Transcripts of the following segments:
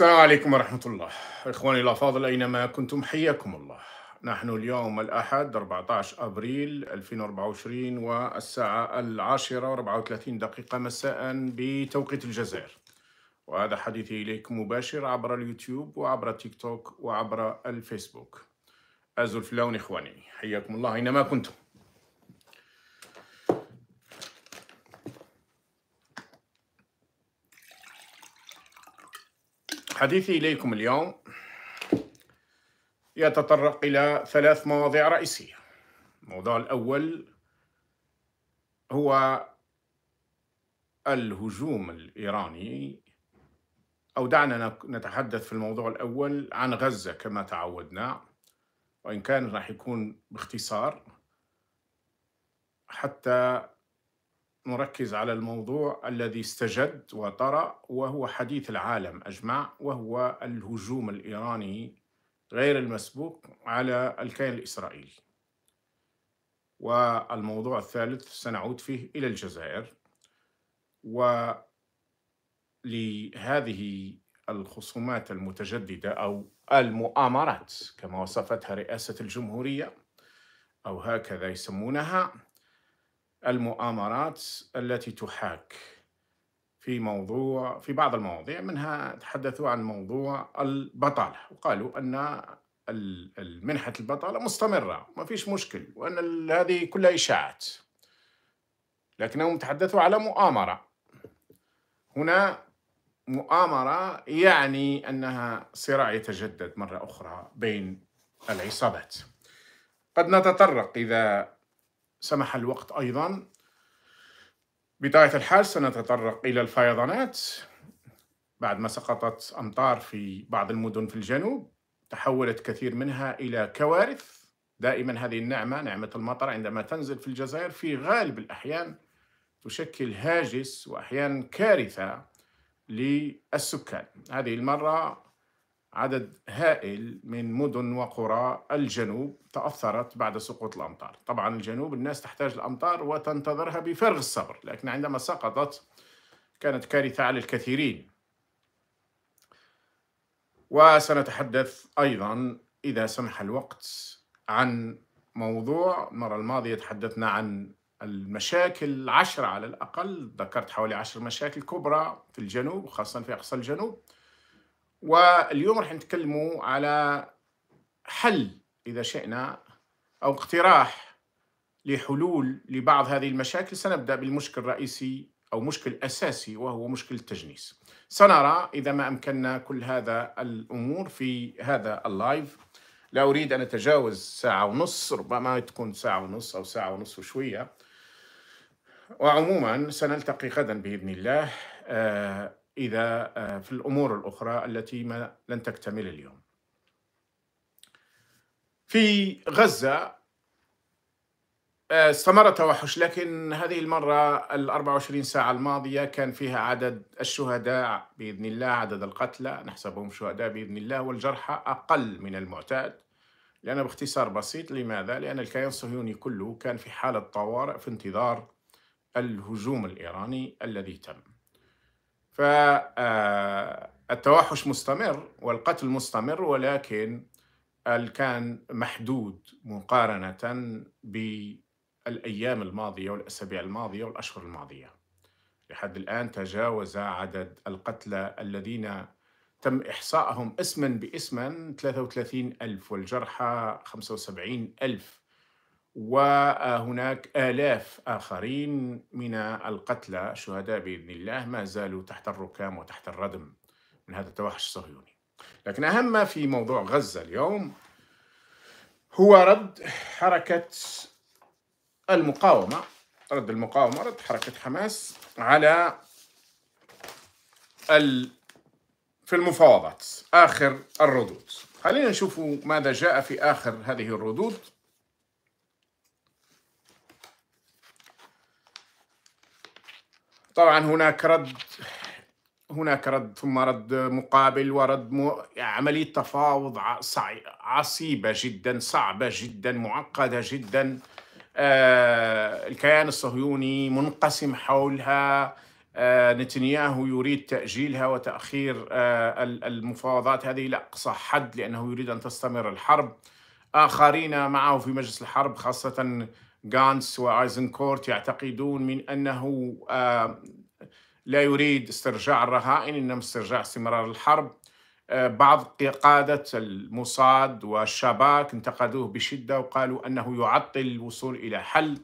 السلام عليكم ورحمة الله إخواني الأفاضل أينما كنتم حياكم الله نحن اليوم الأحد 14 أبريل 2024 والساعة العاشرة 34 دقيقة مساء بتوقيت الجزائر وهذا حديثي إليكم مباشر عبر اليوتيوب وعبر تيك توك وعبر الفيسبوك أزول فلون إخواني حياكم الله أينما كنتم حديثي إليكم اليوم يتطرق إلى ثلاث مواضيع رئيسية الموضوع الأول هو الهجوم الإيراني أو دعنا نتحدث في الموضوع الأول عن غزة كما تعودنا وإن كان راح يكون باختصار حتى نركز على الموضوع الذي استجد وطرأ وهو حديث العالم أجمع وهو الهجوم الإيراني غير المسبوق على الكيان الإسرائيلي والموضوع الثالث سنعود فيه إلى الجزائر ولهذه الخصومات المتجددة أو المؤامرات كما وصفتها رئاسة الجمهورية أو هكذا يسمونها المؤامرات التي تحاك في موضوع في بعض المواضيع منها تحدثوا عن موضوع البطالة وقالوا أن منحة البطالة مستمرة ما فيش مشكل وأن هذه كلها إشاعات لكنهم تحدثوا على مؤامرة هنا مؤامرة يعني أنها صراع يتجدد مرة أخرى بين العصابات قد نتطرق إذا سمح الوقت أيضا بداية الحال سنتطرق إلى الفيضانات بعد ما سقطت أمطار في بعض المدن في الجنوب تحولت كثير منها إلى كوارث دائما هذه النعمة نعمة المطر عندما تنزل في الجزائر في غالب الأحيان تشكل هاجس وأحيانا كارثة للسكان هذه المرة عدد هائل من مدن وقرى الجنوب تأثرت بعد سقوط الأمطار طبعا الجنوب الناس تحتاج الأمطار وتنتظرها بفارغ الصبر لكن عندما سقطت كانت كارثة على الكثيرين وسنتحدث أيضا إذا سمح الوقت عن موضوع المرة الماضية تحدثنا عن المشاكل العشرة على الأقل ذكرت حوالي عشر مشاكل كبرى في الجنوب خاصة في أقصى الجنوب واليوم راح نتكلموا على حل إذا شئنا أو اقتراح لحلول لبعض هذه المشاكل سنبدأ بالمشكل الرئيسي أو مشكل أساسي وهو مشكل التجنيس سنرى إذا ما أمكننا كل هذا الأمور في هذا اللايف لا أريد أن أتجاوز ساعة ونص ربما تكون ساعة ونص أو ساعة ونص وشوية وعموما سنلتقي غدا بإذن الله آه، إذا آه، في الأمور الأخرى التي ما لن تكتمل اليوم في غزة آه، استمر توحش لكن هذه المرة ال 24 ساعة الماضية كان فيها عدد الشهداء بإذن الله عدد القتلى نحسبهم شهداء بإذن الله والجرحى أقل من المعتاد لأن باختصار بسيط لماذا؟ لأن الكيان الصهيوني كله كان في حالة طوارئ في انتظار الهجوم الإيراني الذي تم فالتوحش آه، مستمر والقتل مستمر ولكن كان محدود مقارنة بالأيام الماضية والأسابيع الماضية والأشهر الماضية لحد الآن تجاوز عدد القتلى الذين تم إحصائهم اسما باسما 33 ألف والجرحى 75 ألف وهناك آلاف آخرين من القتلى شهداء بإذن الله ما زالوا تحت الركام وتحت الردم من هذا التوحش الصهيوني لكن أهم ما في موضوع غزة اليوم هو رد حركة المقاومة رد المقاومة رد حركة حماس على ال... في المفاوضات آخر الردود خلينا نشوف ماذا جاء في آخر هذه الردود طبعا هناك رد هناك رد ثم رد مقابل ورد م... عملية تفاوض عصيبة جدا صعبة جدا معقدة جدا آه الكيان الصهيوني منقسم حولها آه نتنياهو يريد تأجيلها وتأخير آه المفاوضات هذه إلى أقصى حد لأنه يريد أن تستمر الحرب آخرين معه في مجلس الحرب خاصة غانس وايزنكورت يعتقدون من انه لا يريد استرجاع الرهائن انما استرجاع استمرار الحرب آه، بعض قادة المصاد والشباك انتقدوه بشدة وقالوا أنه يعطل الوصول إلى حل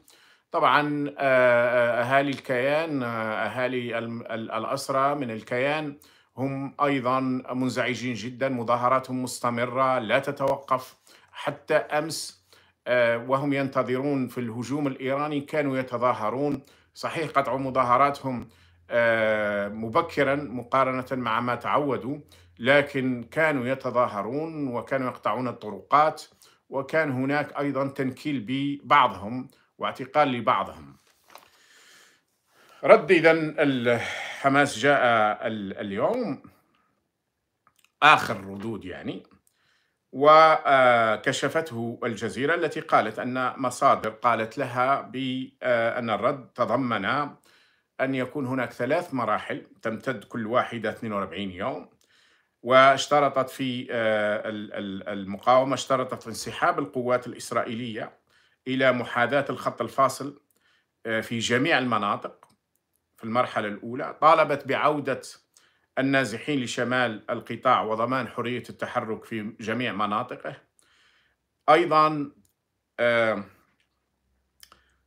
طبعا آه، آه، أهالي الكيان أهالي الأسرى من الكيان هم أيضا منزعجين جدا مظاهراتهم مستمرة لا تتوقف حتى أمس آه، وهم ينتظرون في الهجوم الإيراني كانوا يتظاهرون صحيح قطعوا مظاهراتهم آه، مبكرا مقارنة مع ما تعودوا لكن كانوا يتظاهرون وكانوا يقطعون الطرقات وكان هناك أيضا تنكيل ببعضهم واعتقال لبعضهم رد إذا حماس جاء اليوم آخر ردود يعني وكشفته الجزيرة التي قالت أن مصادر قالت لها بأن الرد تضمن أن يكون هناك ثلاث مراحل تمتد كل واحدة 42 يوم واشترطت في آه، المقاومة اشترطت في انسحاب القوات الإسرائيلية إلى محاذاة الخط الفاصل آه، في جميع المناطق في المرحلة الأولى طالبت بعودة النازحين لشمال القطاع وضمان حرية التحرك في جميع مناطقه أيضا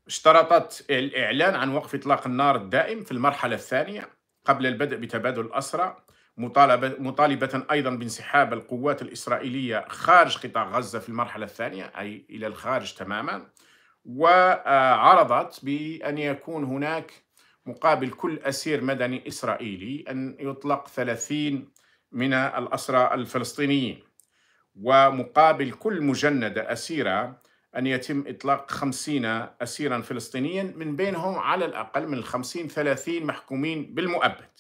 اشترطت الإعلان عن وقف إطلاق النار الدائم في المرحلة الثانية قبل البدء بتبادل الأسرى مطالبة, مطالبة أيضا بانسحاب القوات الإسرائيلية خارج قطاع غزة في المرحلة الثانية أي إلى الخارج تماما وعرضت بأن يكون هناك مقابل كل أسير مدني إسرائيلي أن يطلق 30 من الأسرى الفلسطينيين ومقابل كل مجندة أسيرة أن يتم إطلاق 50 أسيرا فلسطينيا من بينهم على الأقل من الخمسين 30 محكومين بالمؤبد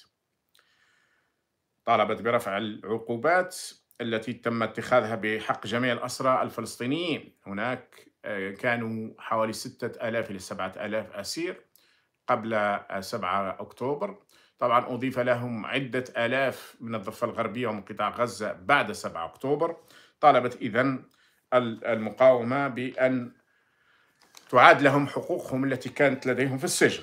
طالبت برفع العقوبات التي تم اتخاذها بحق جميع الأسرى الفلسطينيين هناك آه، كانوا حوالي ستة آلاف إلى سبعة آلاف أسير قبل 7 آه، أكتوبر طبعا أضيف لهم عدة آلاف من الضفة الغربية ومن قطاع غزة بعد 7 أكتوبر طالبت إذا المقاومة بأن تعاد لهم حقوقهم التي كانت لديهم في السجن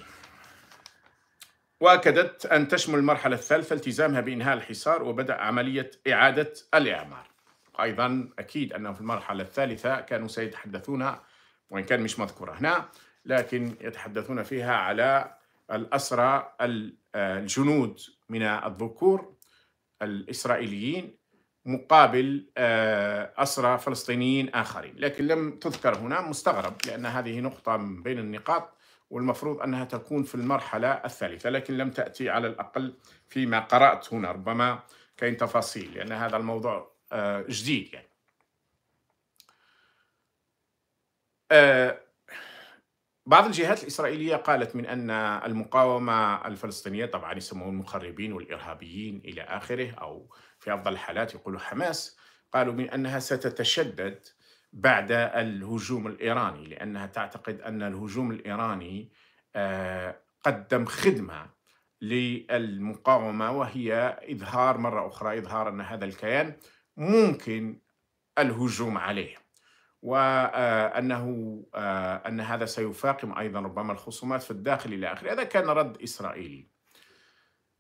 وأكدت أن تشمل المرحلة الثالثة التزامها بإنهاء الحصار وبدأ عملية إعادة الإعمار أيضا أكيد أنهم في المرحلة الثالثة كانوا سيتحدثون وإن كان مش مذكورة هنا لكن يتحدثون فيها على الأسرى الجنود من الذكور الإسرائيليين مقابل آه، أسرى فلسطينيين آخرين لكن لم تذكر هنا مستغرب لأن هذه نقطة من بين النقاط والمفروض أنها تكون في المرحلة الثالثة لكن لم تأتي على الأقل فيما قرأت هنا ربما كاين تفاصيل لأن هذا الموضوع آه، جديد يعني آه، بعض الجهات الإسرائيلية قالت من أن المقاومة الفلسطينية طبعا يسمون المخربين والإرهابيين إلى آخره أو في أفضل الحالات يقولوا حماس قالوا من أنها ستتشدد بعد الهجوم الإيراني لأنها تعتقد أن الهجوم الإيراني آه، قدم خدمة للمقاومة وهي إظهار مرة أخرى إظهار أن هذا الكيان ممكن الهجوم عليه وانه آه، ان هذا سيفاقم ايضا ربما الخصومات في الداخل الى اخره، هذا كان رد اسرائيلي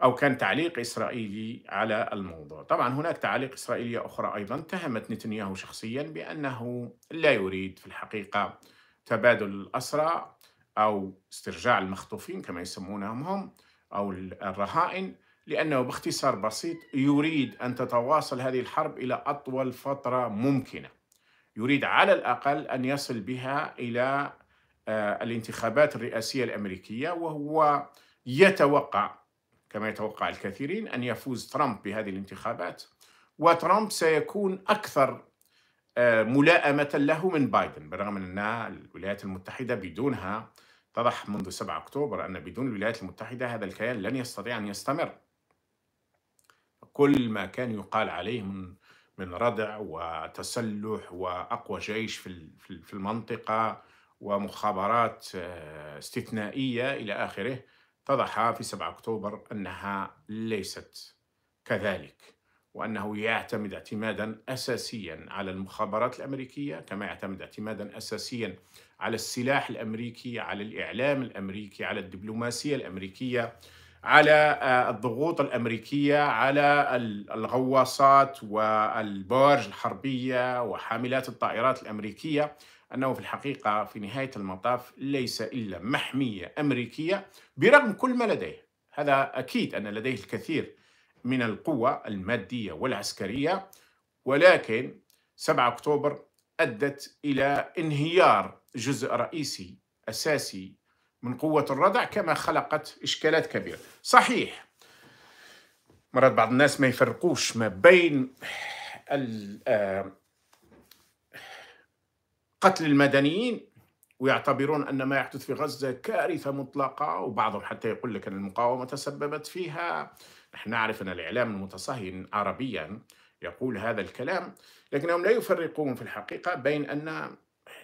او كان تعليق اسرائيلي على الموضوع، طبعا هناك تعليق اسرائيليه اخرى ايضا اتهمت نتنياهو شخصيا بانه لا يريد في الحقيقه تبادل الاسرى او استرجاع المخطوفين كما يسمونهم هم او الرهائن لانه باختصار بسيط يريد ان تتواصل هذه الحرب الى اطول فتره ممكنه. يريد على الأقل أن يصل بها إلى آه، الانتخابات الرئاسية الأمريكية وهو يتوقع كما يتوقع الكثيرين أن يفوز ترامب بهذه الانتخابات وترامب سيكون أكثر آه، ملائمة له من بايدن بالرغم أن الولايات المتحدة بدونها اتضح منذ 7 أكتوبر أن بدون الولايات المتحدة هذا الكيان لن يستطيع أن يستمر كل ما كان يقال عليه من من ردع وتسلح واقوى جيش في المنطقه ومخابرات آه، استثنائيه الى اخره اتضح في 7 اكتوبر انها ليست كذلك وانه يعتمد اعتمادا اساسيا على المخابرات الامريكيه كما يعتمد اعتمادا اساسيا على السلاح الامريكي على الاعلام الامريكي على الدبلوماسيه الامريكيه على آه، الضغوط الامريكيه على الغواصات والبوارج الحربيه وحاملات الطائرات الامريكيه انه في الحقيقه في نهايه المطاف ليس الا محميه امريكيه برغم كل ما لديه هذا اكيد ان لديه الكثير من القوه الماديه والعسكريه ولكن 7 اكتوبر ادت الى انهيار جزء رئيسي اساسي من قوة الرضع كما خلقت إشكالات كبيرة صحيح مرات بعض الناس ما يفرقوش ما بين آه، قتل المدنيين ويعتبرون أن ما يحدث في غزة كارثة مطلقة وبعضهم حتى يقول لك أن المقاومة تسببت فيها نحن نعرف أن الإعلام المتصهين عربيا يقول هذا الكلام لكنهم لا يفرقون في الحقيقة بين أن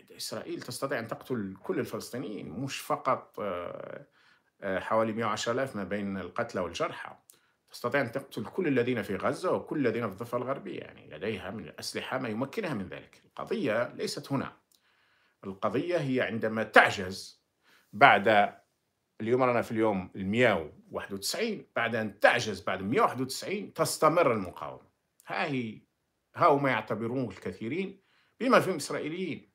يعني إسرائيل تستطيع أن تقتل كل الفلسطينيين مش فقط آه، آه، حوالي 110 الف ما بين القتلى والجرحى تستطيع أن تقتل كل الذين في غزة وكل الذين في الضفة الغربية يعني لديها من الأسلحة ما يمكنها من ذلك القضية ليست هنا القضية هي عندما تعجز بعد اليوم رانا في اليوم ال 191 بعد أن تعجز بعد 191 تستمر المقاومة ها هي ها هم يعتبرون الكثيرين بما فيهم إسرائيليين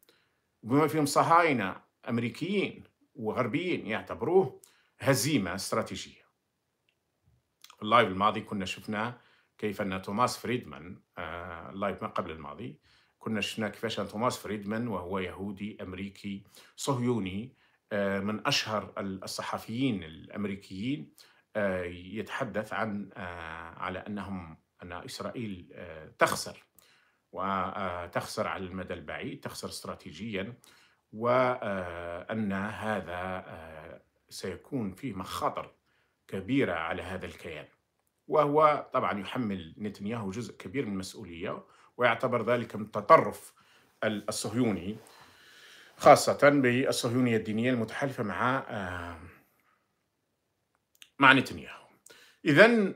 بما فيهم صهاينة أمريكيين وغربيين يعتبروه هزيمة استراتيجية في اللايف الماضي كنا شفنا كيف أن توماس فريدمان آه اللايف ما قبل الماضي كنا شفنا كيفاش أن توماس فريدمان وهو يهودي أمريكي صهيوني آه من أشهر الصحفيين الأمريكيين آه يتحدث عن آه، على أنهم أن إسرائيل آه، تخسر وتخسر على المدى البعيد تخسر استراتيجيا وأن هذا آه، سيكون فيه مخاطر كبيرة على هذا الكيان وهو طبعا يحمل نتنياهو جزء كبير من المسؤولية ويعتبر ذلك من التطرف الصهيوني خاصة بالصهيونية الدينية المتحالفة مع آه، مع نتنياهو إذا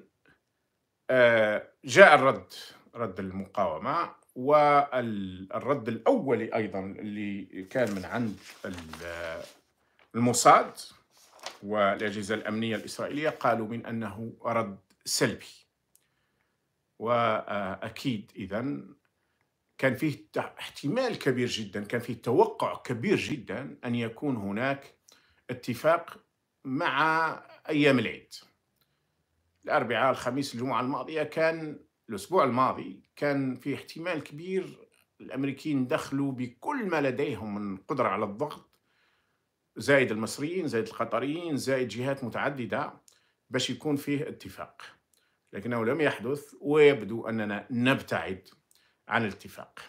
آه، جاء الرد رد المقاومة والرد الأولي أيضا اللي كان من عند الموساد والأجهزة الأمنية الإسرائيلية قالوا من أنه رد سلبي وأكيد إذا كان فيه احتمال كبير جدا كان فيه توقع كبير جدا أن يكون هناك اتفاق مع أيام العيد الأربعاء الخميس الجمعة الماضية كان الأسبوع الماضي كان في احتمال كبير الأمريكيين دخلوا بكل ما لديهم من قدرة على الضغط زائد المصريين زائد القطريين زائد جهات متعددة باش يكون فيه اتفاق لكنه لم يحدث ويبدو أننا نبتعد عن الاتفاق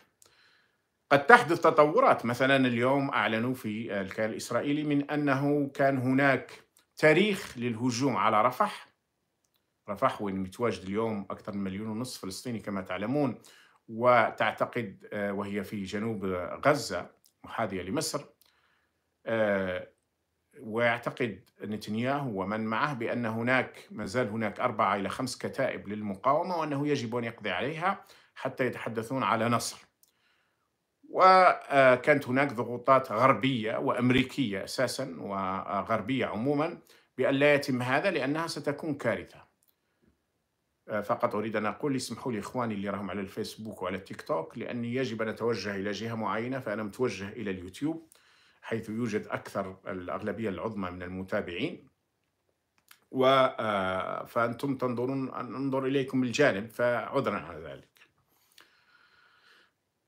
قد تحدث تطورات مثلا اليوم أعلنوا في الكيان الإسرائيلي من أنه كان هناك تاريخ للهجوم على رفح رفح وين متواجد اليوم أكثر من مليون ونصف فلسطيني كما تعلمون وتعتقد آه، وهي في جنوب غزة محاذية لمصر آه، ويعتقد نتنياهو ومن معه بأن هناك ما زال هناك أربعة إلى خمس كتائب للمقاومة وأنه يجب أن يقضي عليها حتى يتحدثون على نصر وكانت آه، هناك ضغوطات غربية وأمريكية أساسا وغربية عموما بأن لا يتم هذا لأنها ستكون كارثة آه، فقط أريد أن أقول اسمحوا لي إخواني اللي راهم على الفيسبوك وعلى التيك توك لأني يجب أن أتوجه إلى جهة معينة فأنا متوجه إلى اليوتيوب حيث يوجد أكثر الأغلبية العظمى من المتابعين و آه، فأنتم تنظرون أنظر إليكم الجانب فعذرا على ذلك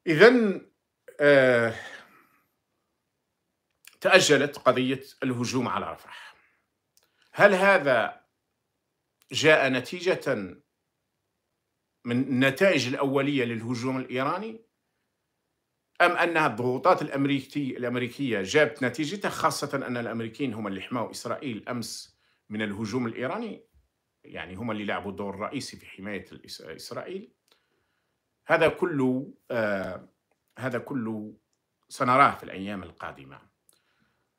إذا آه، تأجلت قضية الهجوم على رفح هل هذا جاء نتيجة من النتائج الأولية للهجوم الإيراني أم أنها الضغوطات الأمريكية, الأمريكية جابت نتيجتها خاصة أن الأمريكيين هم اللي حماوا إسرائيل أمس من الهجوم الإيراني يعني هم اللي لعبوا الدور الرئيسي في حماية إسرائيل هذا كله آه هذا كله سنراه في الأيام القادمة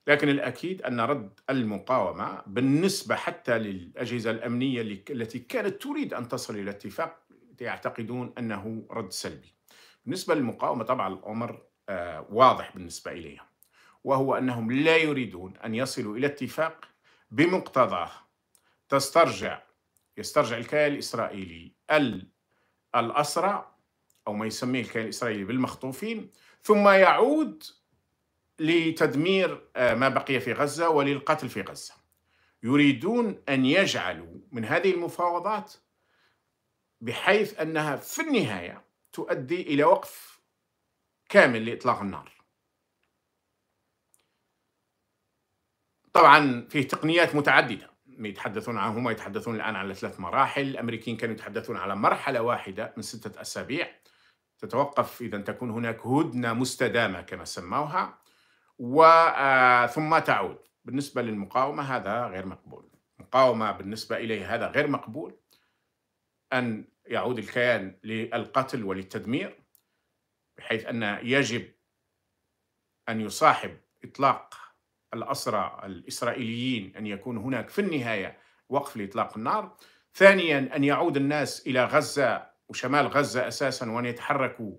لكن الأكيد أن رد المقاومة بالنسبة حتى للأجهزة الأمنية التي كانت تريد أن تصل إلى اتفاق يعتقدون أنه رد سلبي بالنسبة للمقاومة طبعا الأمر آه، واضح بالنسبة إليهم وهو أنهم لا يريدون أن يصلوا إلى اتفاق بمقتضاه تسترجع يسترجع الكيان الإسرائيلي الأسرى أو ما يسميه الكيان الإسرائيلي بالمخطوفين ثم يعود لتدمير آه، ما بقي في غزة وللقتل في غزة يريدون أن يجعلوا من هذه المفاوضات بحيث أنها في النهاية تؤدي إلى وقف كامل لإطلاق النار طبعا فيه تقنيات متعددة يتحدثون عنهما يتحدثون الآن على ثلاث مراحل الأمريكيين كانوا يتحدثون على مرحلة واحدة من ستة أسابيع تتوقف إذا تكون هناك هدنة مستدامة كما سموها وثم آه، تعود بالنسبة للمقاومة هذا غير مقبول المقاومة بالنسبة إليه هذا غير مقبول أن يعود الكيان للقتل وللتدمير بحيث أن يجب أن يصاحب إطلاق الأسرى الإسرائيليين أن يكون هناك في النهاية وقف لإطلاق النار ثانيا أن يعود الناس إلى غزة وشمال غزة أساسا وأن يتحركوا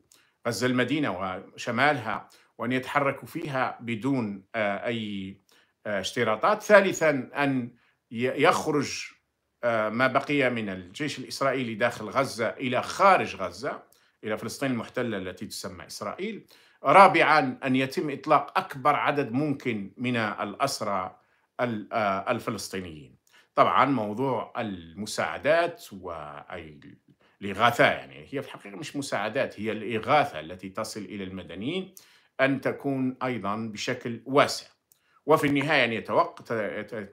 غزة المدينة وشمالها وأن يتحركوا فيها بدون آه، أي آه، اشتراطات ثالثا أن يخرج آه، ما بقي من الجيش الإسرائيلي داخل غزة إلى خارج غزة إلى فلسطين المحتلة التي تسمى إسرائيل رابعا أن يتم إطلاق أكبر عدد ممكن من الأسرى آه، الفلسطينيين طبعا موضوع المساعدات والإغاثة يعني هي في الحقيقة مش مساعدات هي الإغاثة التي تصل إلى المدنيين أن تكون أيضا بشكل واسع وفي النهاية أن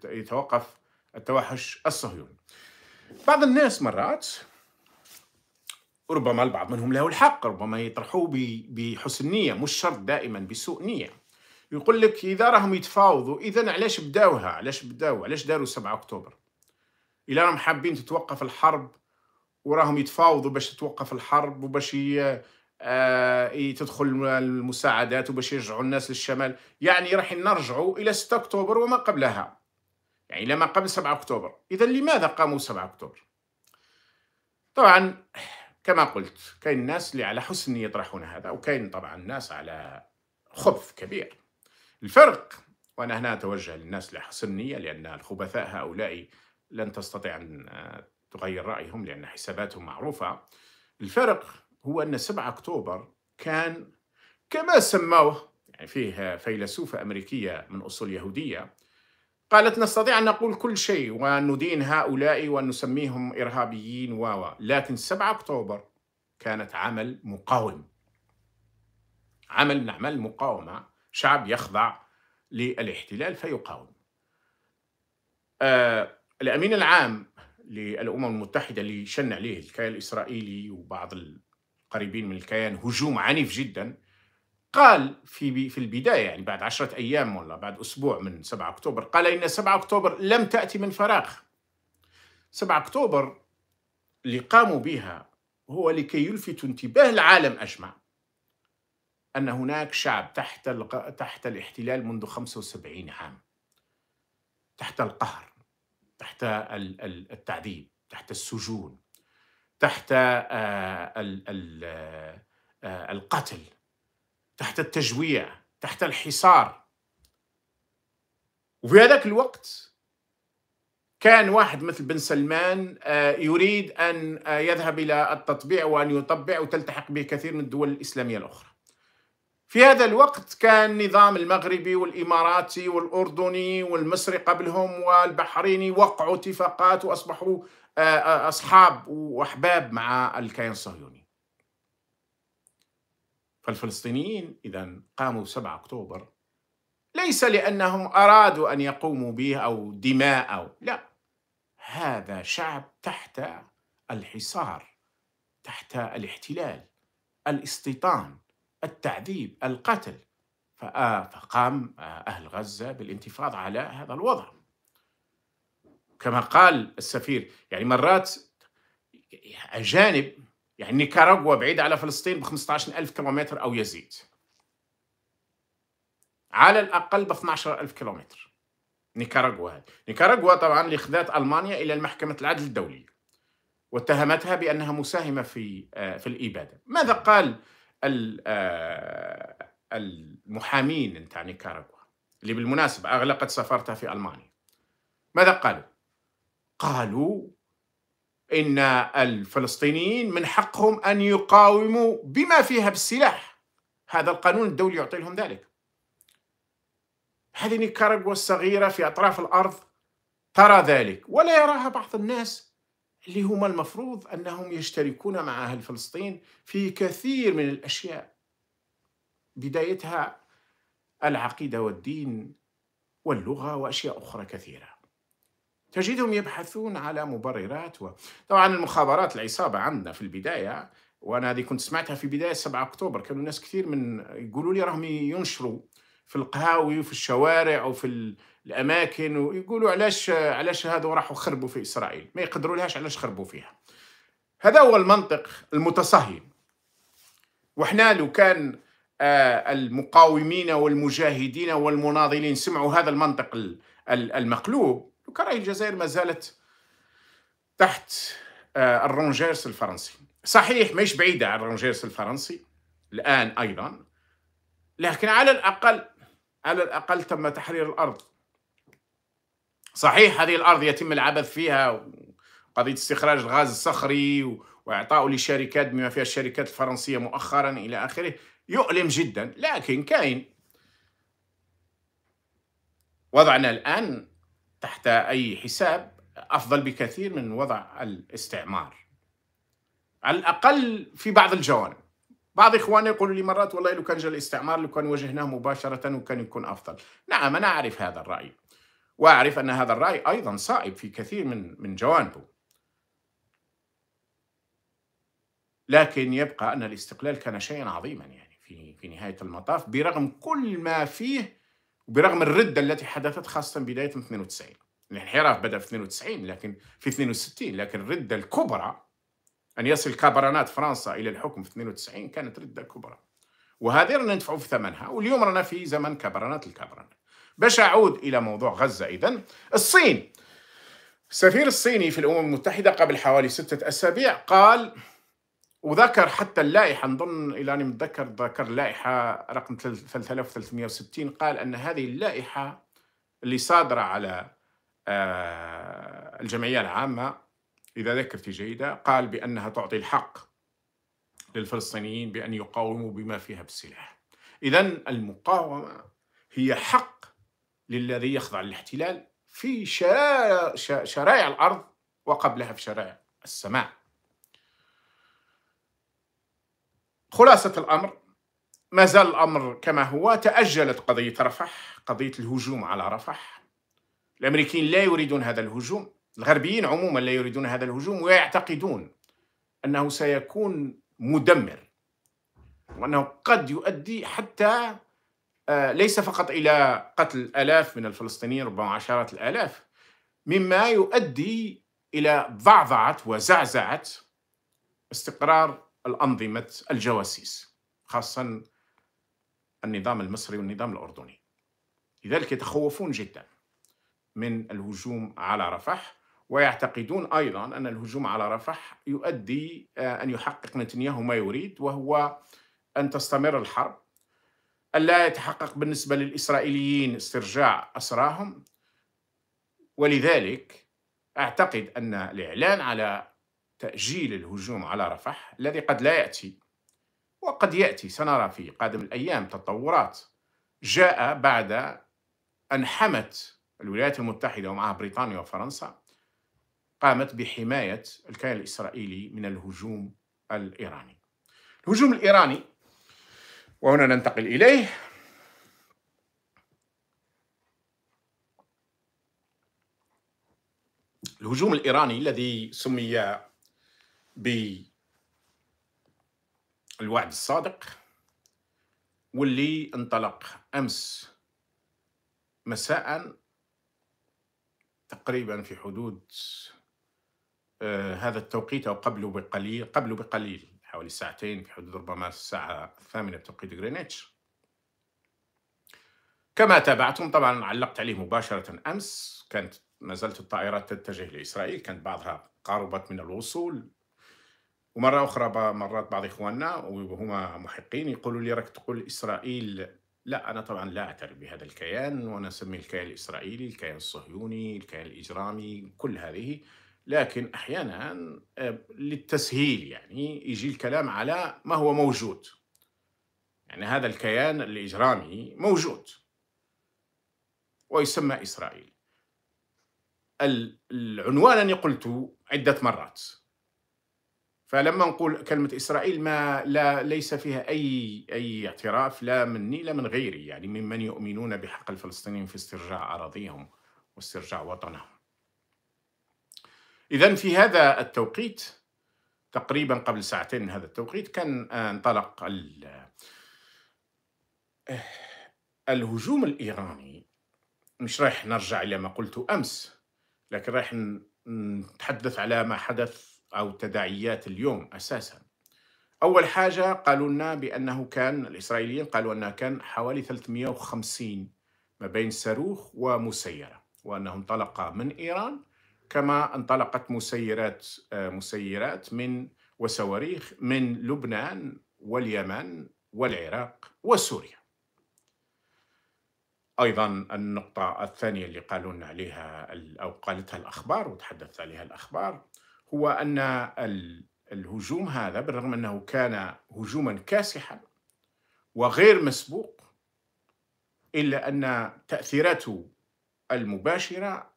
يتوقف التوحش الصهيوني بعض الناس مرات ربما البعض منهم له الحق ربما يطرحوه بحسن نية مش شرط دائما بسوء نية يقول لك إذا راهم يتفاوضوا إذا علاش بداوها علاش بداو علاش داروا 7 أكتوبر إلا راهم حابين تتوقف الحرب وراهم يتفاوضوا باش تتوقف الحرب وباش آه، تدخل المساعدات وباش يرجعوا الناس للشمال يعني راح نرجعوا إلى 6 أكتوبر وما قبلها يعني لما قبل 7 أكتوبر إذا لماذا قاموا 7 أكتوبر؟ طبعا كما قلت كاين الناس اللي على حسن يطرحون هذا وكاين طبعا ناس على خبث كبير الفرق وأنا هنا أتوجه للناس حسن نيه لأن الخبثاء هؤلاء لن تستطيع أن تغير رأيهم لأن حساباتهم معروفة الفرق هو أن 7 أكتوبر كان كما سموه يعني فيه فيلسوفة أمريكية من أصول يهودية قالت نستطيع أن نقول كل شيء وندين هؤلاء ونسميهم إرهابيين واوا لكن 7 أكتوبر كانت عمل مقاوم عمل من أعمال المقاومة شعب يخضع للاحتلال فيقاوم آه الأمين العام للأمم المتحدة اللي شن عليه الكيان الإسرائيلي وبعض القريبين من الكيان هجوم عنيف جدا قال في في البدايه يعني بعد عشرة ايام ولا بعد اسبوع من 7 اكتوبر قال ان 7 اكتوبر لم تاتي من فراغ 7 اكتوبر اللي قاموا بها هو لكي يلفتوا انتباه العالم اجمع ان هناك شعب تحت تحت الاحتلال منذ 75 عام تحت القهر تحت التعذيب تحت السجون تحت آه، آه، آه، القتل تحت التجويع تحت الحصار وفي هذاك الوقت كان واحد مثل بن سلمان آه، يريد أن آه، يذهب إلى التطبيع وأن يطبع وتلتحق به كثير من الدول الإسلامية الأخرى في هذا الوقت كان النظام المغربي والإماراتي والأردني والمصري قبلهم والبحريني وقعوا اتفاقات وأصبحوا آه، أصحاب وأحباب مع الكيان الصهيوني فالفلسطينيين إذا قاموا 7 أكتوبر ليس لأنهم أرادوا أن يقوموا به أو دماء أو لا هذا شعب تحت الحصار تحت الاحتلال الاستيطان التعذيب القتل آه، فقام آه، أهل غزة بالانتفاض على هذا الوضع كما قال السفير يعني مرات أجانب يعني نيكاراغوا بعيدة على فلسطين ب 15000 ألف كيلومتر أو يزيد على الأقل ب 12000 ألف كيلومتر نيكاراغوا هذه نيكاراغوا طبعا اللي خذات ألمانيا إلى المحكمه العدل الدولية واتهمتها بأنها مساهمة في آه، في الإبادة ماذا قال آه، المحامين نتاع نيكاراغوا اللي بالمناسبة أغلقت سفارتها في ألمانيا ماذا قالوا؟ قالوا ان الفلسطينيين من حقهم ان يقاوموا بما فيها بالسلاح هذا القانون الدولي يعطي لهم ذلك هذه نيكاراغوا الصغيره في اطراف الارض ترى ذلك ولا يراها بعض الناس اللي هما المفروض انهم يشتركون مع اهل فلسطين في كثير من الاشياء بدايتها العقيده والدين واللغه واشياء اخرى كثيره تجدهم يبحثون على مبررات و... طبعا المخابرات العصابة عندنا في البداية وأنا هذه كنت سمعتها في بداية 7 أكتوبر كانوا ناس كثير من يقولوا لي راهم ينشروا في القهاوي وفي الشوارع وفي الأماكن ويقولوا علاش علاش هذو راحوا خربوا في إسرائيل ما يقدروا لهاش علاش خربوا فيها هذا هو المنطق المتصهين وإحنا لو كان آه، المقاومين والمجاهدين والمناضلين سمعوا هذا المنطق المقلوب وكره الجزائر ما زالت تحت آه، الرونجيرس الفرنسي صحيح مش بعيدة عن الرونجيرس الفرنسي الآن أيضا لكن على الأقل على الأقل تم تحرير الأرض صحيح هذه الأرض يتم العبث فيها قضية استخراج الغاز الصخري وإعطاؤه لشركات بما فيها الشركات الفرنسية مؤخرا إلى آخره يؤلم جدا لكن كاين وضعنا الآن تحت أي حساب أفضل بكثير من وضع الاستعمار على الأقل في بعض الجوانب بعض إخواني يقولوا لي مرات والله لو كان جاء الاستعمار لو كان وجهناه مباشرة وكان يكون أفضل نعم أنا أعرف هذا الرأي وأعرف أن هذا الرأي أيضا صائب في كثير من من جوانبه لكن يبقى أن الاستقلال كان شيئا عظيما يعني في في نهاية المطاف برغم كل ما فيه وبرغم الردة التي حدثت خاصة بداية 92 الانحراف بدأ في 92 لكن في 62 لكن الردة الكبرى أن يصل كابرانات فرنسا إلى الحكم في 92 كانت ردة كبرى وهذه رانا ندفعوا في ثمنها واليوم رانا في زمن كابرانات الكابرانات باش أعود إلى موضوع غزة إذا الصين السفير الصيني في الأمم المتحدة قبل حوالي ستة أسابيع قال وذكر حتى اللائحه نظن الى اني متذكر ذكر اللائحه رقم 3360 قال ان هذه اللائحه اللي صادره على آه، الجمعيه العامه اذا ذكرتي جيده قال بانها تعطي الحق للفلسطينيين بان يقاوموا بما فيها بالسلاح. اذا المقاومه هي حق للذي يخضع للاحتلال في شرائع الارض وقبلها في شرائع السماء. خلاصة الأمر ما زال الأمر كما هو تأجلت قضية رفح قضية الهجوم على رفح الأمريكيين لا يريدون هذا الهجوم الغربيين عموما لا يريدون هذا الهجوم ويعتقدون أنه سيكون مدمر وأنه قد يؤدي حتى آه، ليس فقط إلى قتل الآلاف من الفلسطينيين ربما عشرات الآلاف مما يؤدي إلى ضعضعة وزعزعة استقرار الأنظمة الجواسيس خاصة النظام المصري والنظام الأردني لذلك يتخوفون جدا من الهجوم على رفح ويعتقدون أيضا أن الهجوم على رفح يؤدي آه، أن يحقق نتنياهو ما يريد وهو أن تستمر الحرب ألا يتحقق بالنسبة للإسرائيليين استرجاع أسراهم ولذلك أعتقد أن الإعلان على تأجيل الهجوم على رفح الذي قد لا يأتي وقد يأتي سنرى في قادم الأيام تطورات جاء بعد أن حمت الولايات المتحدة ومعها بريطانيا وفرنسا قامت بحماية الكيان الإسرائيلي من الهجوم الإيراني الهجوم الإيراني وهنا ننتقل إليه الهجوم الإيراني الذي سمي بالوعد الصادق واللي انطلق أمس مساء تقريبا في حدود آه، هذا التوقيت أو قبله بقليل قبله بقليل حوالي ساعتين في حدود ربما الساعة الثامنة بتوقيت غرينتش كما تابعتم طبعا علقت عليه مباشرة أمس كانت ما زالت الطائرات تتجه لإسرائيل كانت بعضها قاربت من الوصول ومره اخرى مرات بعض اخواننا وهما محقين يقولوا لي راك تقول اسرائيل لا انا طبعا لا اعترف بهذا الكيان وانا اسمي الكيان الاسرائيلي الكيان الصهيوني الكيان الاجرامي كل هذه لكن احيانا آه، للتسهيل يعني يجي الكلام على ما هو موجود يعني هذا الكيان الاجرامي موجود ويسمى اسرائيل العنوان اني قلته عده مرات فلما نقول كلمة إسرائيل ما لا ليس فيها أي أي اعتراف لا مني لا من غيري يعني ممن يؤمنون بحق الفلسطينيين في استرجاع أراضيهم واسترجاع وطنهم إذا في هذا التوقيت تقريبا قبل ساعتين من هذا التوقيت كان انطلق الهجوم الإيراني مش رايح نرجع إلى ما قلته أمس لكن رايح نتحدث على ما حدث أو تداعيات اليوم أساسا أول حاجة قالوا لنا بأنه كان الإسرائيليين قالوا أنه كان حوالي 350 ما بين صاروخ ومسيرة وأنه انطلق من إيران كما انطلقت مسيرات مسيرات من وصواريخ من لبنان واليمن والعراق وسوريا ايضا النقطه الثانيه اللي قالوا لنا عليها او قالتها الاخبار وتحدثت عليها الاخبار هو أن الهجوم هذا بالرغم أنه كان هجوما كاسحا وغير مسبوق إلا أن تأثيراته المباشرة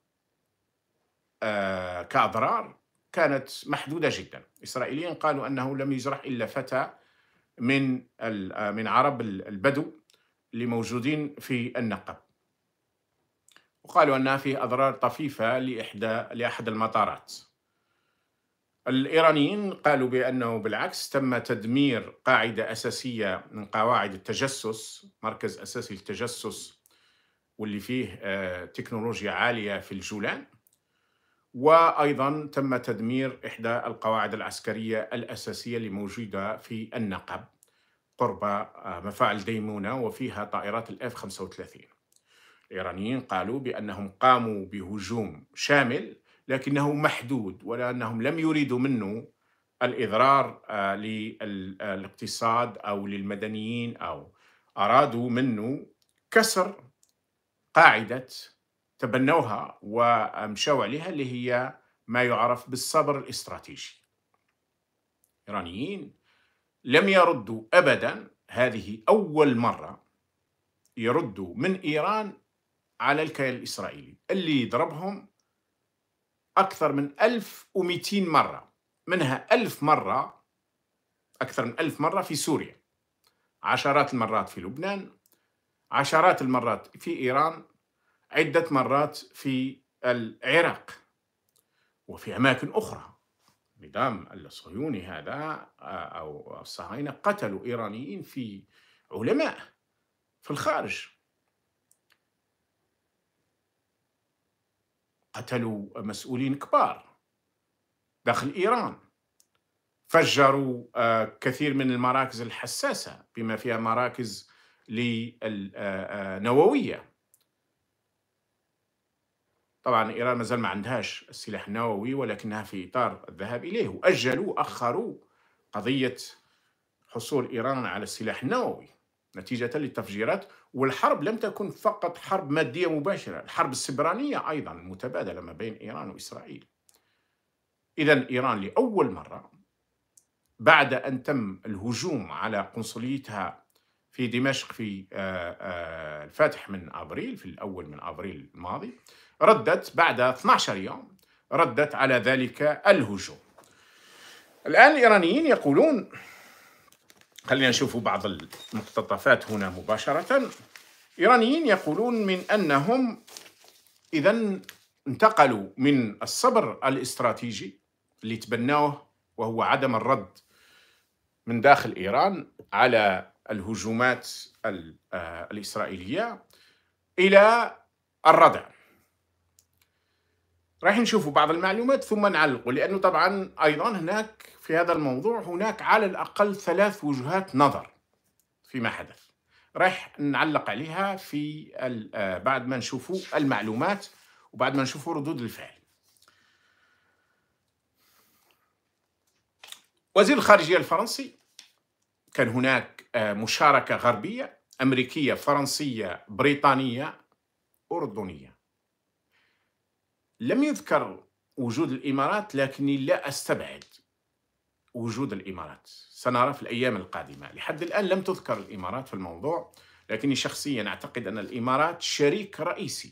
آه، كأضرار كانت محدودة جدا اسرائيليين قالوا أنه لم يجرح إلا فتى من من عرب البدو اللي موجودين في النقب وقالوا أنها فيه أضرار طفيفة لإحدى لأحد المطارات الايرانيين قالوا بانه بالعكس تم تدمير قاعده اساسيه من قواعد التجسس مركز اساسي للتجسس واللي فيه آه، تكنولوجيا عاليه في الجولان وايضا تم تدمير احدى القواعد العسكريه الاساسيه اللي موجوده في النقب قرب آه، مفاعل ديمونه وفيها طائرات الاف 35 الايرانيين قالوا بانهم قاموا بهجوم شامل لكنه محدود ولأنهم لم يريدوا منه الإضرار آه، للاقتصاد أو للمدنيين أو أرادوا منه كسر قاعدة تبنوها ومشوا عليها اللي هي ما يعرف بالصبر الاستراتيجي الإيرانيين لم يردوا أبدا هذه أول مرة يردوا من إيران على الكيان الإسرائيلي اللي ضربهم أكثر من 1200 مرة منها 1000 مرة أكثر من 1000 مرة في سوريا عشرات المرات في لبنان عشرات المرات في إيران عدة مرات في العراق وفي أماكن أخرى النظام الصهيوني هذا آه، أو الصهاينة قتلوا إيرانيين في علماء في الخارج قتلوا مسؤولين كبار داخل إيران فجروا آه، كثير من المراكز الحساسة بما فيها مراكز للنووية آه، آه، طبعا إيران مازال ما عندهاش السلاح النووي ولكنها في إطار الذهاب إليه وأجلوا أخروا قضية حصول إيران على السلاح النووي نتيجة للتفجيرات والحرب لم تكن فقط حرب مادية مباشرة الحرب السبرانية أيضا المتبادلة ما بين إيران وإسرائيل إذا إيران لأول مرة بعد أن تم الهجوم على قنصليتها في دمشق في آه، آه، الفاتح من أبريل في الأول من أبريل الماضي ردت بعد 12 يوم ردت على ذلك الهجوم الآن الإيرانيين يقولون خلينا نشوف بعض المقتطفات هنا مباشرة إيرانيين يقولون من أنهم إذا انتقلوا من الصبر الاستراتيجي اللي تبناه وهو عدم الرد من داخل إيران على الهجومات آه، الإسرائيلية إلى الردع راح نشوفوا بعض المعلومات ثم نعلقوا لأنه طبعا أيضا هناك في هذا الموضوع هناك على الأقل ثلاث وجهات نظر فيما حدث راح نعلق عليها في آه، بعد ما نشوفوا المعلومات وبعد ما نشوفوا ردود الفعل وزير الخارجية الفرنسي كان هناك آه، مشاركة غربية أمريكية فرنسية بريطانية أردنية لم يذكر وجود الإمارات لكني لا أستبعد وجود الإمارات سنرى في الأيام القادمة لحد الآن لم تذكر الإمارات في الموضوع لكني شخصيا أعتقد أن الإمارات شريك رئيسي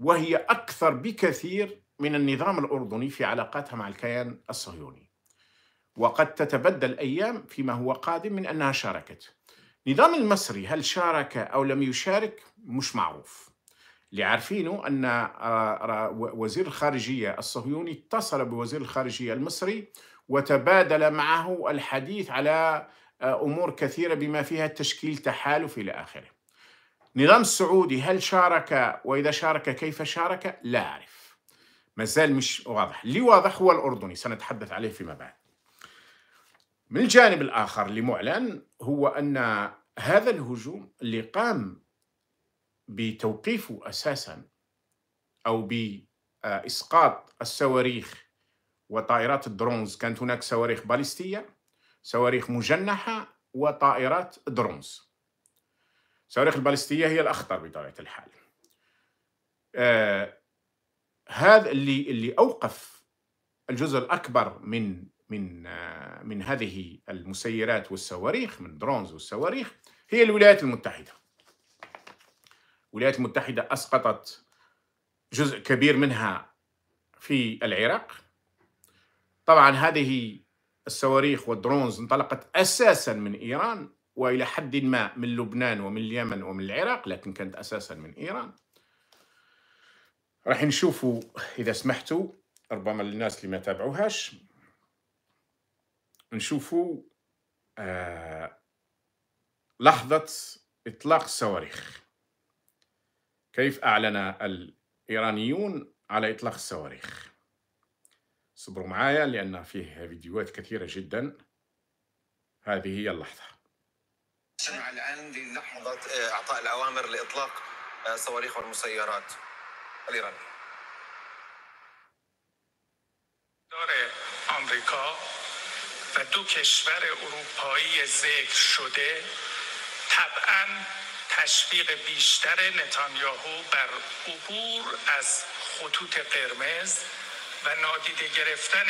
وهي أكثر بكثير من النظام الأردني في علاقاتها مع الكيان الصهيوني وقد تتبدل الأيام فيما هو قادم من أنها شاركت النظام المصري هل شارك أو لم يشارك مش معروف اللي عارفينه أن آه، وزير الخارجية الصهيوني اتصل بوزير الخارجية المصري وتبادل معه الحديث على آه، امور كثيره بما فيها تشكيل تحالف الى اخره. النظام السعودي هل شارك واذا شارك كيف شارك؟ لا اعرف. ما زال مش واضح، اللي واضح هو الاردني سنتحدث عليه فيما بعد. من الجانب الاخر اللي معلن هو ان هذا الهجوم اللي قام بتوقيفه اساسا او باسقاط الصواريخ وطائرات الدرونز كانت هناك صواريخ باليستية صواريخ مجنحة وطائرات درونز الصواريخ الباليستية هي الأخطر بطبيعة الحال آه هذا اللي اللي أوقف الجزء الأكبر من من آه من هذه المسيرات والصواريخ من درونز والصواريخ هي الولايات المتحدة الولايات المتحدة أسقطت جزء كبير منها في العراق طبعا هذه الصواريخ والدرونز انطلقت اساسا من ايران والى حد ما من لبنان ومن اليمن ومن العراق لكن كانت اساسا من ايران راح نشوفوا اذا سمحتوا ربما للناس اللي ما تابعوهاش نشوفوا آه لحظة إطلاق الصواريخ كيف أعلن الإيرانيون على إطلاق الصواريخ صبروا معايا لأن فيه فيديوهات كثيرة جدا هذه هي اللحظة نسمع الآن للحظة آه، إعطاء الأوامر لإطلاق آه، صواريخ والمسيرات الإيرانية آمریکا و دو کشور اروپایی ذکر شده طبعا تشویق بیشتر نتانیاهو بر عبور از خطوط قرمز و نادیده گرفتن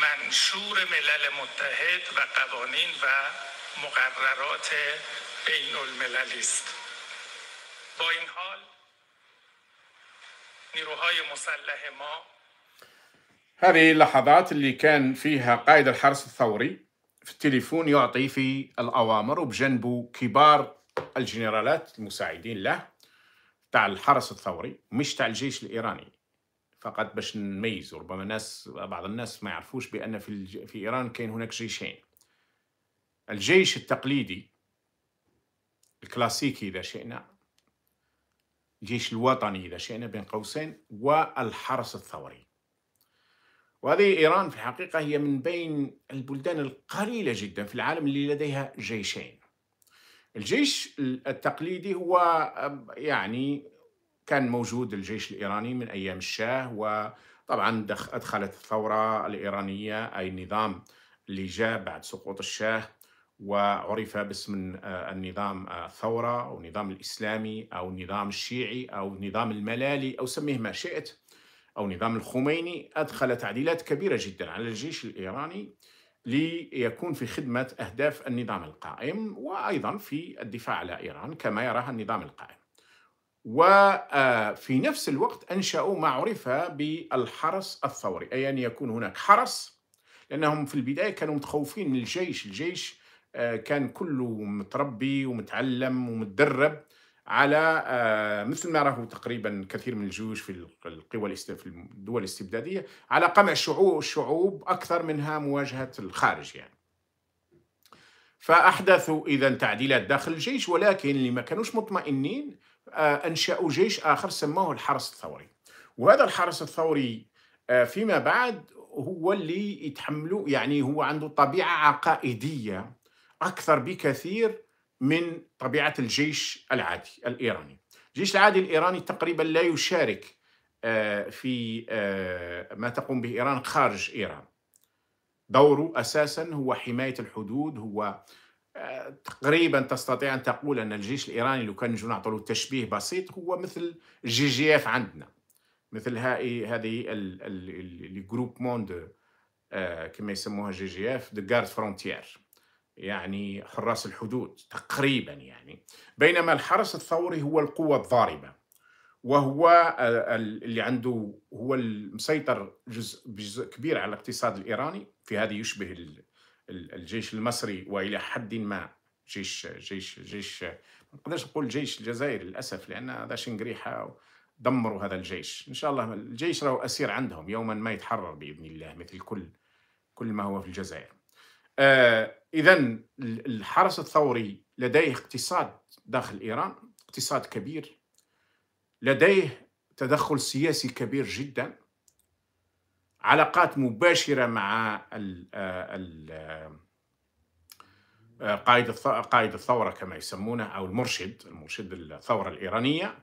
منشور ملل متحد و قوانین و مقررات بین المللی است با این حال نیروهای مسلح ما هذه اللحظات اللي كان فيها قائد الحرس الثوري في التليفون يعطي في الأوامر وبجنبه كبار الجنرالات المساعدين له تاع الحرس الثوري مش تاع الجيش الإيراني فقط باش نميز ربما الناس بعض الناس ما يعرفوش بان في في ايران كاين هناك جيشين الجيش التقليدي الكلاسيكي اذا شئنا الجيش الوطني اذا شئنا بين قوسين والحرس الثوري وهذه ايران في الحقيقه هي من بين البلدان القليله جدا في العالم اللي لديها جيشين الجيش التقليدي هو يعني كان موجود الجيش الإيراني من أيام الشاه وطبعا أدخلت الثورة الإيرانية أي النظام اللي جاء بعد سقوط الشاه وعرف باسم آه، النظام آه، الثورة أو النظام الإسلامي أو النظام الشيعي أو النظام الملالي أو سميه ما شئت أو نظام الخميني أدخل تعديلات كبيرة جدا على الجيش الإيراني ليكون في خدمة أهداف النظام القائم وأيضا في الدفاع على إيران كما يراها النظام القائم وفي آه، نفس الوقت أنشأوا ما عرف بالحرس الثوري أي أن يكون هناك حرس لأنهم في البداية كانوا متخوفين من الجيش الجيش آه، كان كله متربي ومتعلم ومتدرب على آه، مثل ما راه تقريبا كثير من الجيوش في القوى في الدول الاستبداديه على قمع الشعوب اكثر منها مواجهه الخارج يعني. فاحدثوا اذا تعديلات داخل الجيش ولكن اللي ما كانوش مطمئنين آه، أنشأوا جيش آخر سموه الحرس الثوري وهذا الحرس الثوري آه، فيما بعد هو اللي يتحملوا يعني هو عنده طبيعة عقائدية أكثر بكثير من طبيعة الجيش العادي الإيراني الجيش العادي الإيراني تقريبا لا يشارك آه، في ما تقوم به إيران خارج إيران دوره أساسا هو حماية الحدود هو تقريبا تستطيع ان تقول ان الجيش الايراني لو كان نجم نعطوا تشبيه بسيط هو مثل جي جي اف عندنا مثل هاي هذه مون دو آه، كما يسموها جي جي اف دو غارد فرونتيير يعني حراس الحدود تقريبا يعني بينما الحرس الثوري هو القوة الضاربة وهو اللي عنده هو المسيطر جزء, جزء كبير على الاقتصاد الإيراني في هذه يشبه الجيش المصري والى حد ما جيش جيش جيش ما نقدرش نقول جيش الجزائر للاسف لان هذا شنقريحه دمروا هذا الجيش ان شاء الله الجيش راهو اسير عندهم يوما ما يتحرر باذن الله مثل كل كل ما هو في الجزائر آه اذا الحرس الثوري لديه اقتصاد داخل ايران اقتصاد كبير لديه تدخل سياسي كبير جدا علاقات مباشرة مع آه، آه، قائد قائد الثورة كما يسمونه أو المرشد المرشد الثورة الإيرانية